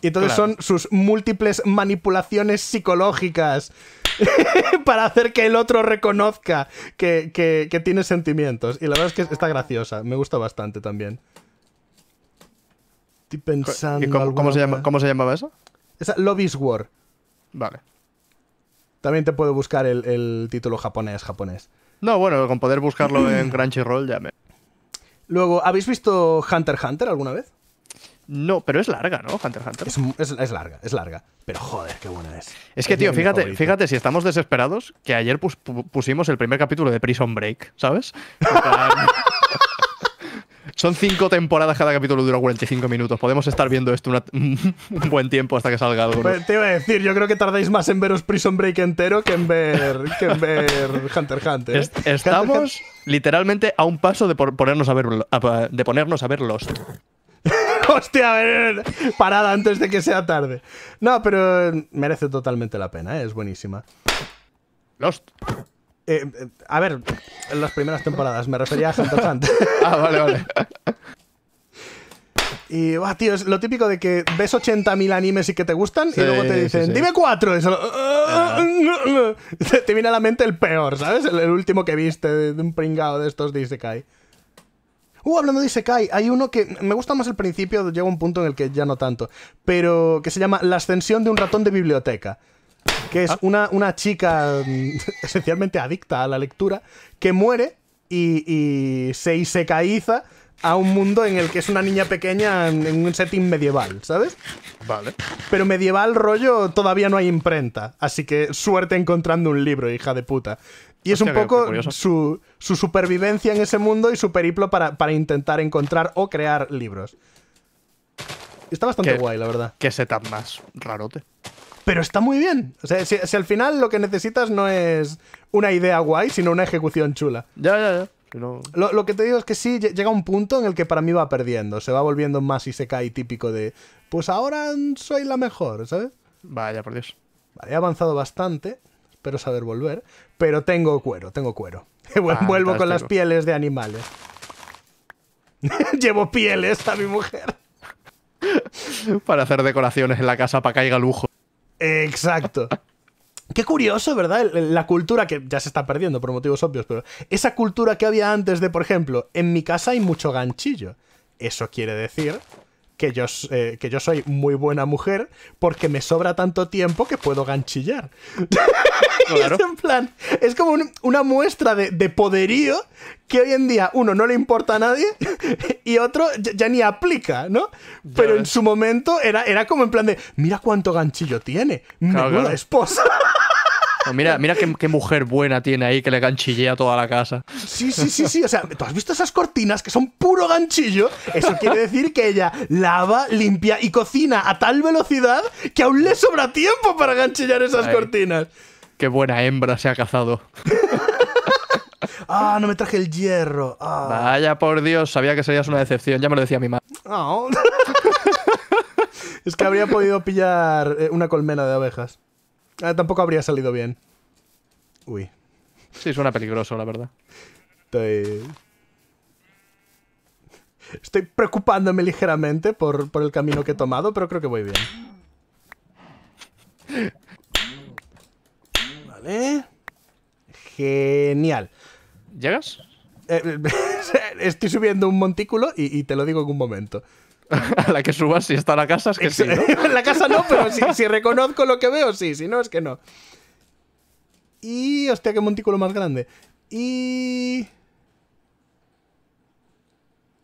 S1: Y entonces son sus múltiples manipulaciones psicológicas para hacer que el otro reconozca que, tiene sentimientos. Y la verdad es que está graciosa, me gusta bastante también. Estoy pensando. cómo, se llamaba eso? Esa, Love War. Vale. También te puedo buscar el, el título japonés, japonés. No, bueno, con poder buscarlo en Crunchyroll ya me. Luego, ¿habéis visto Hunter x Hunter alguna vez? No, pero es larga, ¿no? Hunter x Hunter. Es, larga, es larga. Pero joder, qué buena es. Es que, tío, fíjate, fíjate, si estamos desesperados, que ayer pusimos el primer capítulo de Prison Break, ¿sabes? Son cinco temporadas, cada capítulo dura 45 minutos. Podemos estar viendo esto un buen tiempo hasta que salga algo. Te iba a decir, yo creo que tardáis más en veros Prison Break entero que en ver, que en Hunter Hunter. ¿eh? estamos literalmente a un paso de, ponernos a ver, de ponernos a Lost. Hostia, a ver, parada antes de que sea tarde. No, pero merece totalmente la pena, ¿eh? es buenísima. Lost. Eh, eh, a ver, en las primeras temporadas, me refería a Hunter Hunter. ah, vale, vale. Y, tío, es lo típico de que ves 80.000 animes y que te gustan y luego te dicen, dime cuatro. Y solo, te, viene a la mente el peor, ¿sabes? El, último que viste de, un pringado de estos de Isekai. Uh, hablando de Isekai, hay uno que me gusta más Al principio, llega un punto en el que ya no tanto, pero que se llama La ascensión de un ratón de biblioteca que es ah. una, una chica mm, esencialmente adicta a la lectura, que muere y, y se caiza a un mundo en el que es una niña pequeña en un setting medieval, ¿sabes? Vale. Pero medieval rollo todavía no hay imprenta, así que suerte encontrando un libro, hija de puta. Y es un poco su, supervivencia en ese mundo y su periplo para, intentar encontrar o crear libros. Está bastante guay, la verdad. Qué setup más rarote pero está muy bien. O sea, si, al final lo que necesitas no es una idea guay, sino una ejecución chula. Ya, ya, ya. Lo, que te digo es que sí, llega un punto en el que para mí va perdiendo. Se va volviendo más y se cae típico de, pues ahora soy la mejor, ¿sabes? Vaya, por Dios. Vale, he avanzado bastante, espero saber volver, pero tengo cuero, tengo cuero. Ah, vuelvo con las pieles de animales. Llevo pieles a mi mujer. para hacer decoraciones en la casa para que caiga lujo. Exacto. Qué curioso, ¿verdad? La cultura que ya se está perdiendo por motivos obvios, pero esa cultura que había antes de, por ejemplo, en mi casa hay mucho ganchillo. Eso quiere decir que yo, eh, que yo soy muy buena mujer porque me sobra tanto tiempo que puedo ganchillar. Claro. es en plan, es como una muestra de, poderío que hoy en día, uno, no le importa a nadie y otro ya, ni aplica, ¿no? Pero en su momento era, era como en plan de, mira cuánto ganchillo tiene, Mi esposa. Pues mira, qué, mujer buena tiene ahí que le ganchillea toda la casa. Sí, sí, sí, sí. O sea, ¿tú has visto esas cortinas que son puro ganchillo? Eso quiere decir que ella lava, limpia y cocina a tal velocidad que aún le sobra tiempo para ganchillar esas cortinas. Qué buena hembra se ha cazado. Ah, no me traje el hierro. Ah. Vaya por Dios, sabía que serías una decepción, ya me lo decía mi madre. Ah. es que habría podido pillar eh, una colmena de abejas. Ah, tampoco habría salido bien. Uy. Sí, suena peligroso, la verdad. Estoy... preocupándome ligeramente por, el camino que he tomado, pero creo que voy bien. Vale. Genial. ¿Llegas? Eh, estoy subiendo un montículo y, y te lo digo en un momento. a la que subas si está en la casa es que sí. En la casa no, pero si, reconozco lo que veo, sí, si no, es que no. Y. Hostia, qué montículo más grande. Y.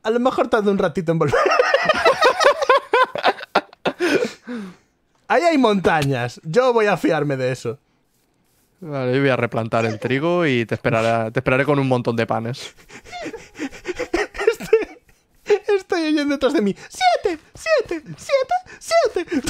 S1: A lo mejor tarda un ratito en volver. Ahí hay montañas. Yo voy a fiarme de eso. Vale, yo voy a replantar el trigo y te, esperaré, te esperaré con un montón de panes.
S2: Yendo detrás de mí. ¡Siete! ¡Siete! ¡Siete! ¡Siete!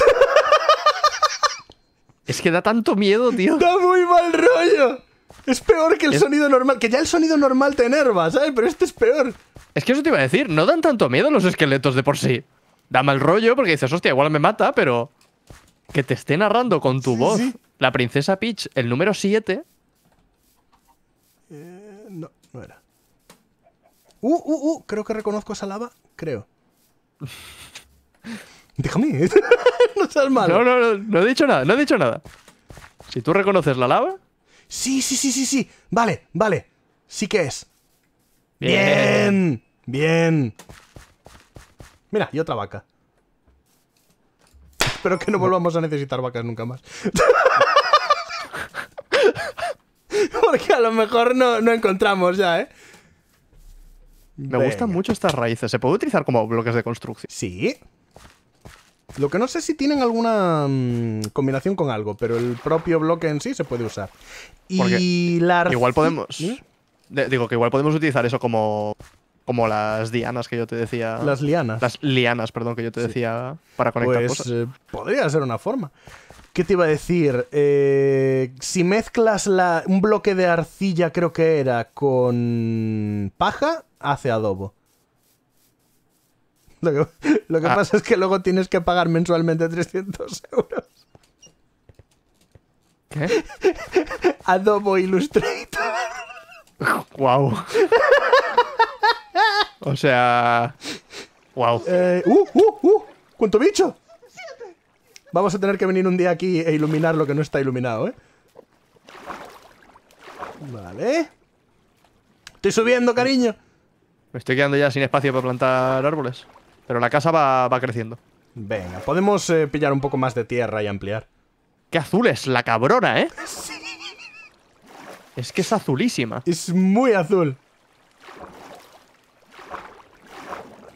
S1: Es que da tanto miedo, tío. Da muy mal rollo. Es peor que el sonido normal. Que ya el sonido normal te enerva, ¿sabes? Pero este es peor. Es que eso te iba a decir. No dan tanto miedo los esqueletos de por sí. Da mal rollo porque dices, hostia, igual me mata, pero. Que te esté narrando con tu voz la princesa Peach, el número 7. Uh, uh, uh, creo que reconozco esa lava. Creo. Déjame, no seas malo. No, no, no, he dicho nada, no he dicho nada. Si tú reconoces la lava. Sí, sí, sí, sí, sí. Vale, vale. Sí que es. Bien. Bien. Mira, y otra vaca. Espero que no volvamos a necesitar vacas nunca más. Porque a lo mejor no, no encontramos ya, ¿eh? Me gustan mucho estas raíces. ¿Se puede utilizar como bloques de construcción? Sí. Lo que no sé si tienen alguna mm, combinación con algo, pero el propio bloque en sí se puede usar. y la Igual podemos. digo que igual podemos utilizar eso como. Como las dianas que yo te decía. Las lianas. Las lianas, perdón, que yo te decía para conectar pues, cosas. Pues podría ser una forma. ¿Qué te iba a decir? Eh, si mezclas un bloque de arcilla, creo que era, con paja, hace adobo. Lo que, ah. pasa es que luego tienes que pagar mensualmente 300 euros. ¿Qué? Adobo Illustrator. Wow. o sea. Wow. Eh, uh, uh, uh! ¡Cuánto bicho! Vamos a tener que venir un día aquí e iluminar lo que no está iluminado, ¿eh? Vale. Estoy subiendo, cariño. Me estoy quedando ya sin espacio para plantar árboles. Pero la casa va, creciendo. Venga, podemos eh, pillar un poco más de tierra y ampliar. ¡Qué azul es la cabrona, eh! Es que es azulísima. Es muy azul.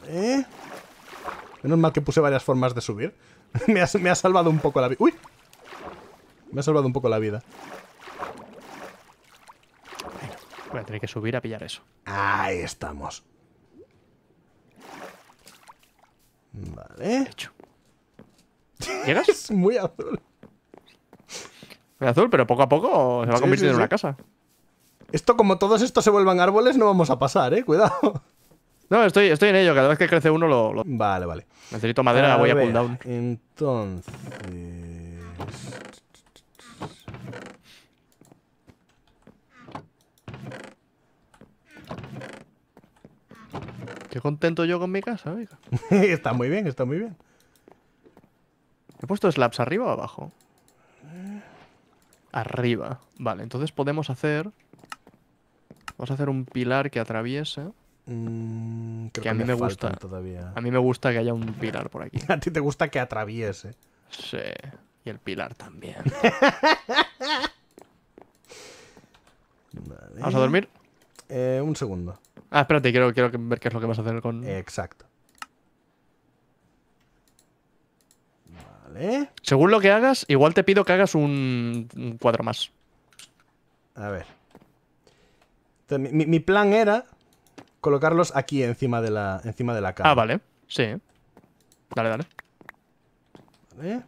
S1: ¿Eh? Menos mal que puse varias formas de subir. me, ha, salvado un poco la vida. ¡Uy! Me ha salvado un poco la vida. voy a tener que subir a pillar eso. Ahí estamos. Vale. Hecho. ¿Llegas? es muy azul. Muy azul, pero poco a poco se va a convirtiendo en una casa. Esto, como todos estos se vuelvan árboles, no vamos a pasar, eh. Cuidado. No, estoy, estoy en ello. Cada vez que crece uno lo. Vale, vale. Necesito madera, voy a pull Entonces. Qué contento yo con mi casa, amiga. está muy bien, está muy bien. ¿He puesto slabs arriba o abajo? Eh. Arriba. Vale, entonces podemos hacer... Vamos a hacer un pilar que atraviese mm, que, a mí me gusta. Todavía. A mí me gusta que haya un pilar por aquí. a ti te gusta que atraviese. Sí. Y el pilar también. ¿Vamos a dormir? Eh, un segundo. Ah, espérate, quiero, quiero ver qué es lo que vas a hacer con. Exacto. Vale. Según lo que hagas, igual te pido que hagas un, cuadro más. A ver. mi, plan era colocarlos aquí encima de la, encima de la Ah, vale. Sí. Dale, dale. Vale.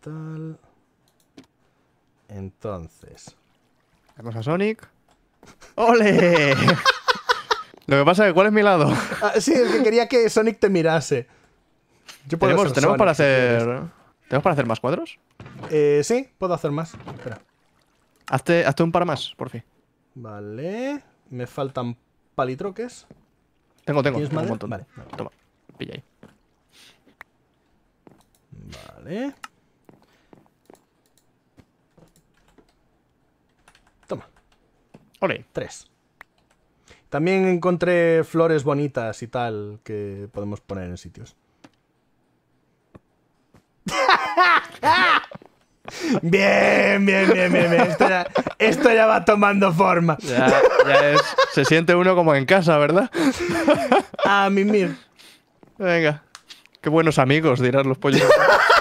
S1: Tal. Entonces. Vamos a Sonic. ¡Ole! Lo que pasa es que, ¿cuál es mi lado? Ah, sí, el que quería que Sonic te mirase. Yo ¿Tenemos, para hacer. ¿Tenemos para hacer más cuadros? Eh, sí, puedo hacer más. Espera. Hazte, un par más, por fin. Vale. Me faltan palitroques. Tengo, tengo. tengo un montón. Vale.
S2: Toma, pilla ahí. Vale.
S1: Ole. Tres. También encontré flores bonitas y tal que podemos poner en sitios. Bien, bien, bien, bien. bien. Esto, ya, va tomando forma. se siente uno como en casa, ¿verdad? A mimir. Venga. Qué buenos amigos, dirán los pollos.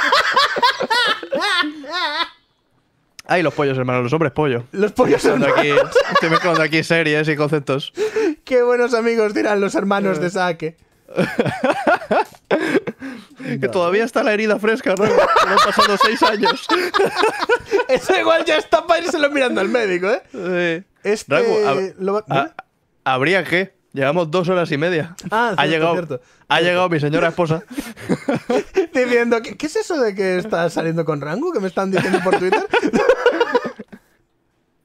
S1: Ay, los pollos, hermanos los hombres pollo. Los pollos Estoy mezclando aquí series y conceptos. Qué buenos amigos dirán los hermanos de Saque. que todavía está la herida fresca, ¿no? han pasado seis años. Eso igual ya está para lo mirando al médico, ¿eh? Sí. Este ¿Habría ¿eh? que? Llevamos dos horas y media. Ah, cierto, ha llegado, Ha llegado mi señora esposa. Diciendo, ¿qué, ¿qué, es eso de que estás saliendo con Rango? Que me están diciendo por Twitter.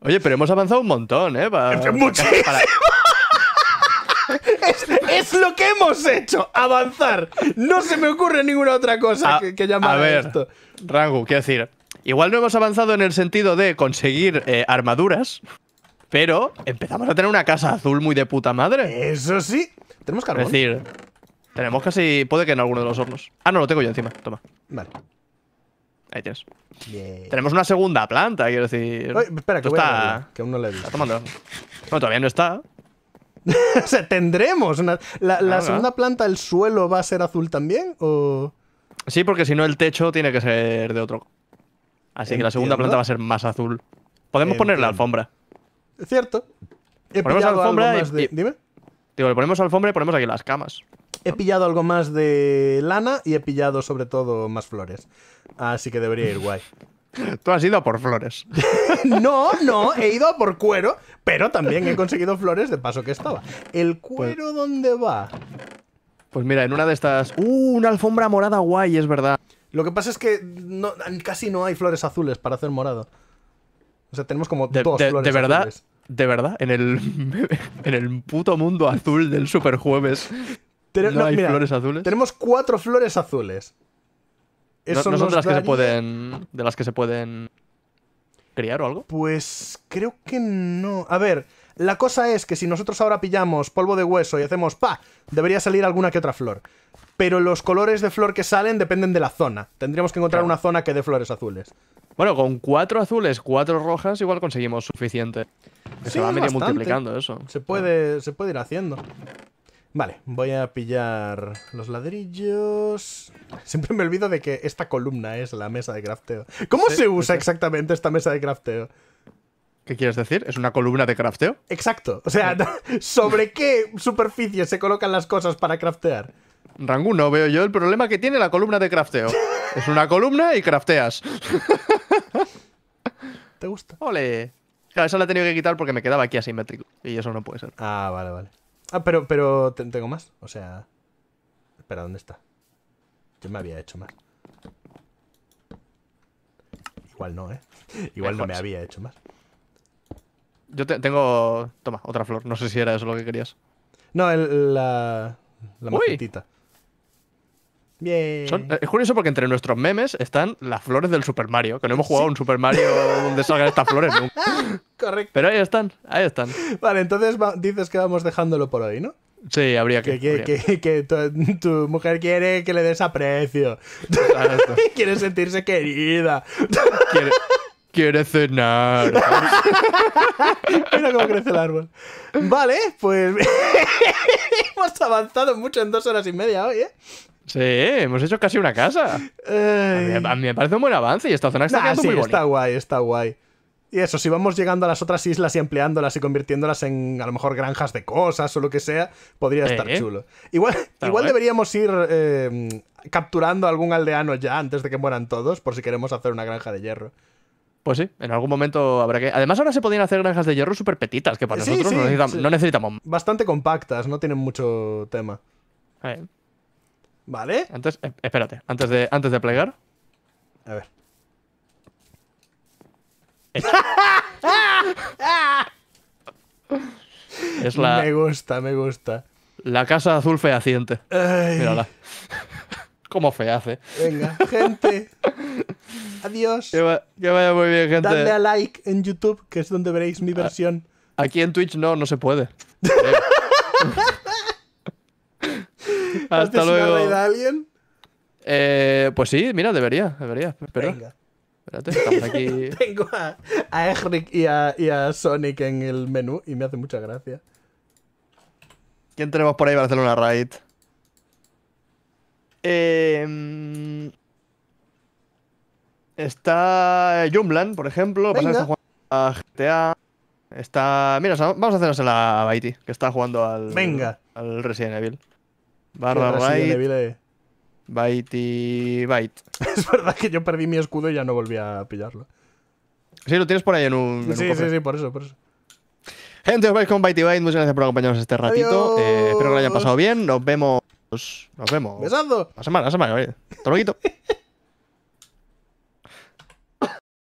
S1: Oye, pero hemos avanzado un montón, ¿eh? Muchísimo. Es, lo que hemos hecho, avanzar. No se me ocurre ninguna otra cosa ah, que, que, llamar a, ver, esto. Rangu, quiero decir, igual no hemos avanzado en el sentido de conseguir eh, armaduras, pero empezamos a tener una casa azul muy de puta madre. Eso sí. Tenemos carbón. Es decir, tenemos casi. Puede que en alguno de los hornos. Ah, no, lo tengo yo encima. Toma. Vale. Tenemos una segunda planta, quiero decir. espera, que, está... no todavía no está. o sea, tendremos ¿La, ah, segunda planta, el suelo va a ser azul también? Sí, porque si no el techo tiene que ser de otro. Así que la segunda planta va a ser más azul. Podemos poner la alfombra. Cierto. ponemos alfombra Dime. Digo, le ponemos alfombra y ponemos aquí las camas he pillado algo más de lana y he pillado sobre todo más flores. Así que debería ir guay. Tú has ido por flores. no, no, he ido por cuero, pero también he conseguido flores de paso que estaba. ¿El pues cuero dónde va? Pues mira, en una de estas. ¡Uh! Una alfombra morada guay, es verdad. Lo que pasa es que casi no hay flores azules para hacer morado. O sea, tenemos como de, dos flores de verdad, De verdad, en el, en el puto mundo azul del superjueves flores azules? Tenemos cuatro flores azules. no, son de las que se pueden. De las que se pueden. criar o algo? Pues creo que no. A ver, la cosa es que si nosotros ahora pillamos polvo de hueso y hacemos pa, debería salir alguna que otra flor. Pero los colores de flor que salen dependen de la zona. Tendríamos que encontrar una zona que dé flores azules. Bueno, con cuatro azules, cuatro rojas, igual conseguimos suficiente. se va multiplicando eso. Se puede, se puede ir haciendo. Vale, voy a pillar los ladrillos. Siempre me olvido de que esta columna es la mesa de crafteo. ¿Cómo se usa exactamente esta mesa de crafteo? ¿Qué quieres decir? ¿Es una columna de crafteo? Exacto. O sea, ¿sobre qué superficie se colocan las cosas para craftear? Rango no veo yo el problema que tiene la columna de crafteo. es una columna y crafteas. ¿Te gusta? Ole. Claro, eso la he tenido que quitar porque me quedaba aquí asimétrico. Y eso no puede ser. Ah, vale, vale. Ah, pero, pero tengo más. O sea... Espera, ¿dónde está? Yo me había hecho más. Igual no, ¿eh? Igual no me había hecho más. Yo te, tengo... Toma, otra flor. No sé si era eso lo que querías. No, el, la... La macetita. Bien. Eh, es curioso porque entre nuestros memes están las flores del Super Mario, que no hemos jugado un Super Mario donde salgan estas flores nunca. Correcto. Pero ahí están, ahí están. Vale, entonces dices que vamos dejándolo por hoy, ¿no? Sí, habría que. Que, tu, mujer quiere que le des aprecio. Ah, quiere sentirse querida. Quiere, quiere cenar. Mira cómo crece el árbol. Vale, pues. Hemos avanzado mucho en dos horas y media hoy, ¿eh? Sí, hemos hecho casi una casa. me parece un buen avance y esta zona está muy bonita. Está guay, está guay. Y eso, si vamos llegando a las otras islas y ampliándolas y convirtiéndolas en a lo mejor granjas de cosas o lo que sea, podría estar chulo. Igual, igual deberíamos ir em, capturando a algún aldeano ya antes de que mueran todos, por si queremos hacer una granja de hierro. Pues sí, en algún momento habrá que. Además, ahora se podían hacer granjas de hierro súper petitas, que para nosotros no, necesitamos, Bastante compactas, no tienen mucho tema. ver Vale. Antes, eh, espérate, antes de, antes de plegar. A ver. Es, la. Me gusta, me gusta. La casa azul fehaciente. Mírala. Cómo fehace.
S2: Venga, gente.
S1: Adiós. Que, vaya muy bien, gente. Dadle a like en YouTube, que es donde veréis mi versión. Aquí en Twitch no, no se puede. Hasta luego. a alguien? Eh, pues sí, mira, debería, debería. Espera. Venga. estamos aquí. Tengo a, a y a, y a, Sonic en el menú y me hace mucha gracia. ¿Quién tenemos por ahí para hacer una raid? Em, está Jumblan, por ejemplo. Pues a GTA. Está. Mira, vamos a hacernos la Baiti, que está jugando al. Venga. Al Resident Evil barra bite, bite y es verdad que yo perdí mi escudo y ya no volví a pillarlo. Sí, lo tienes por ahí en un. sí, sí, sí, por eso, por eso. Gente, os vais con Byte y Muchas gracias por acompañarnos este ratito. Eh, espero que lo hayan pasado bien. Nos vemos. Nos
S2: vemos. Besando. La semana, la semana, oye. Hasta luego.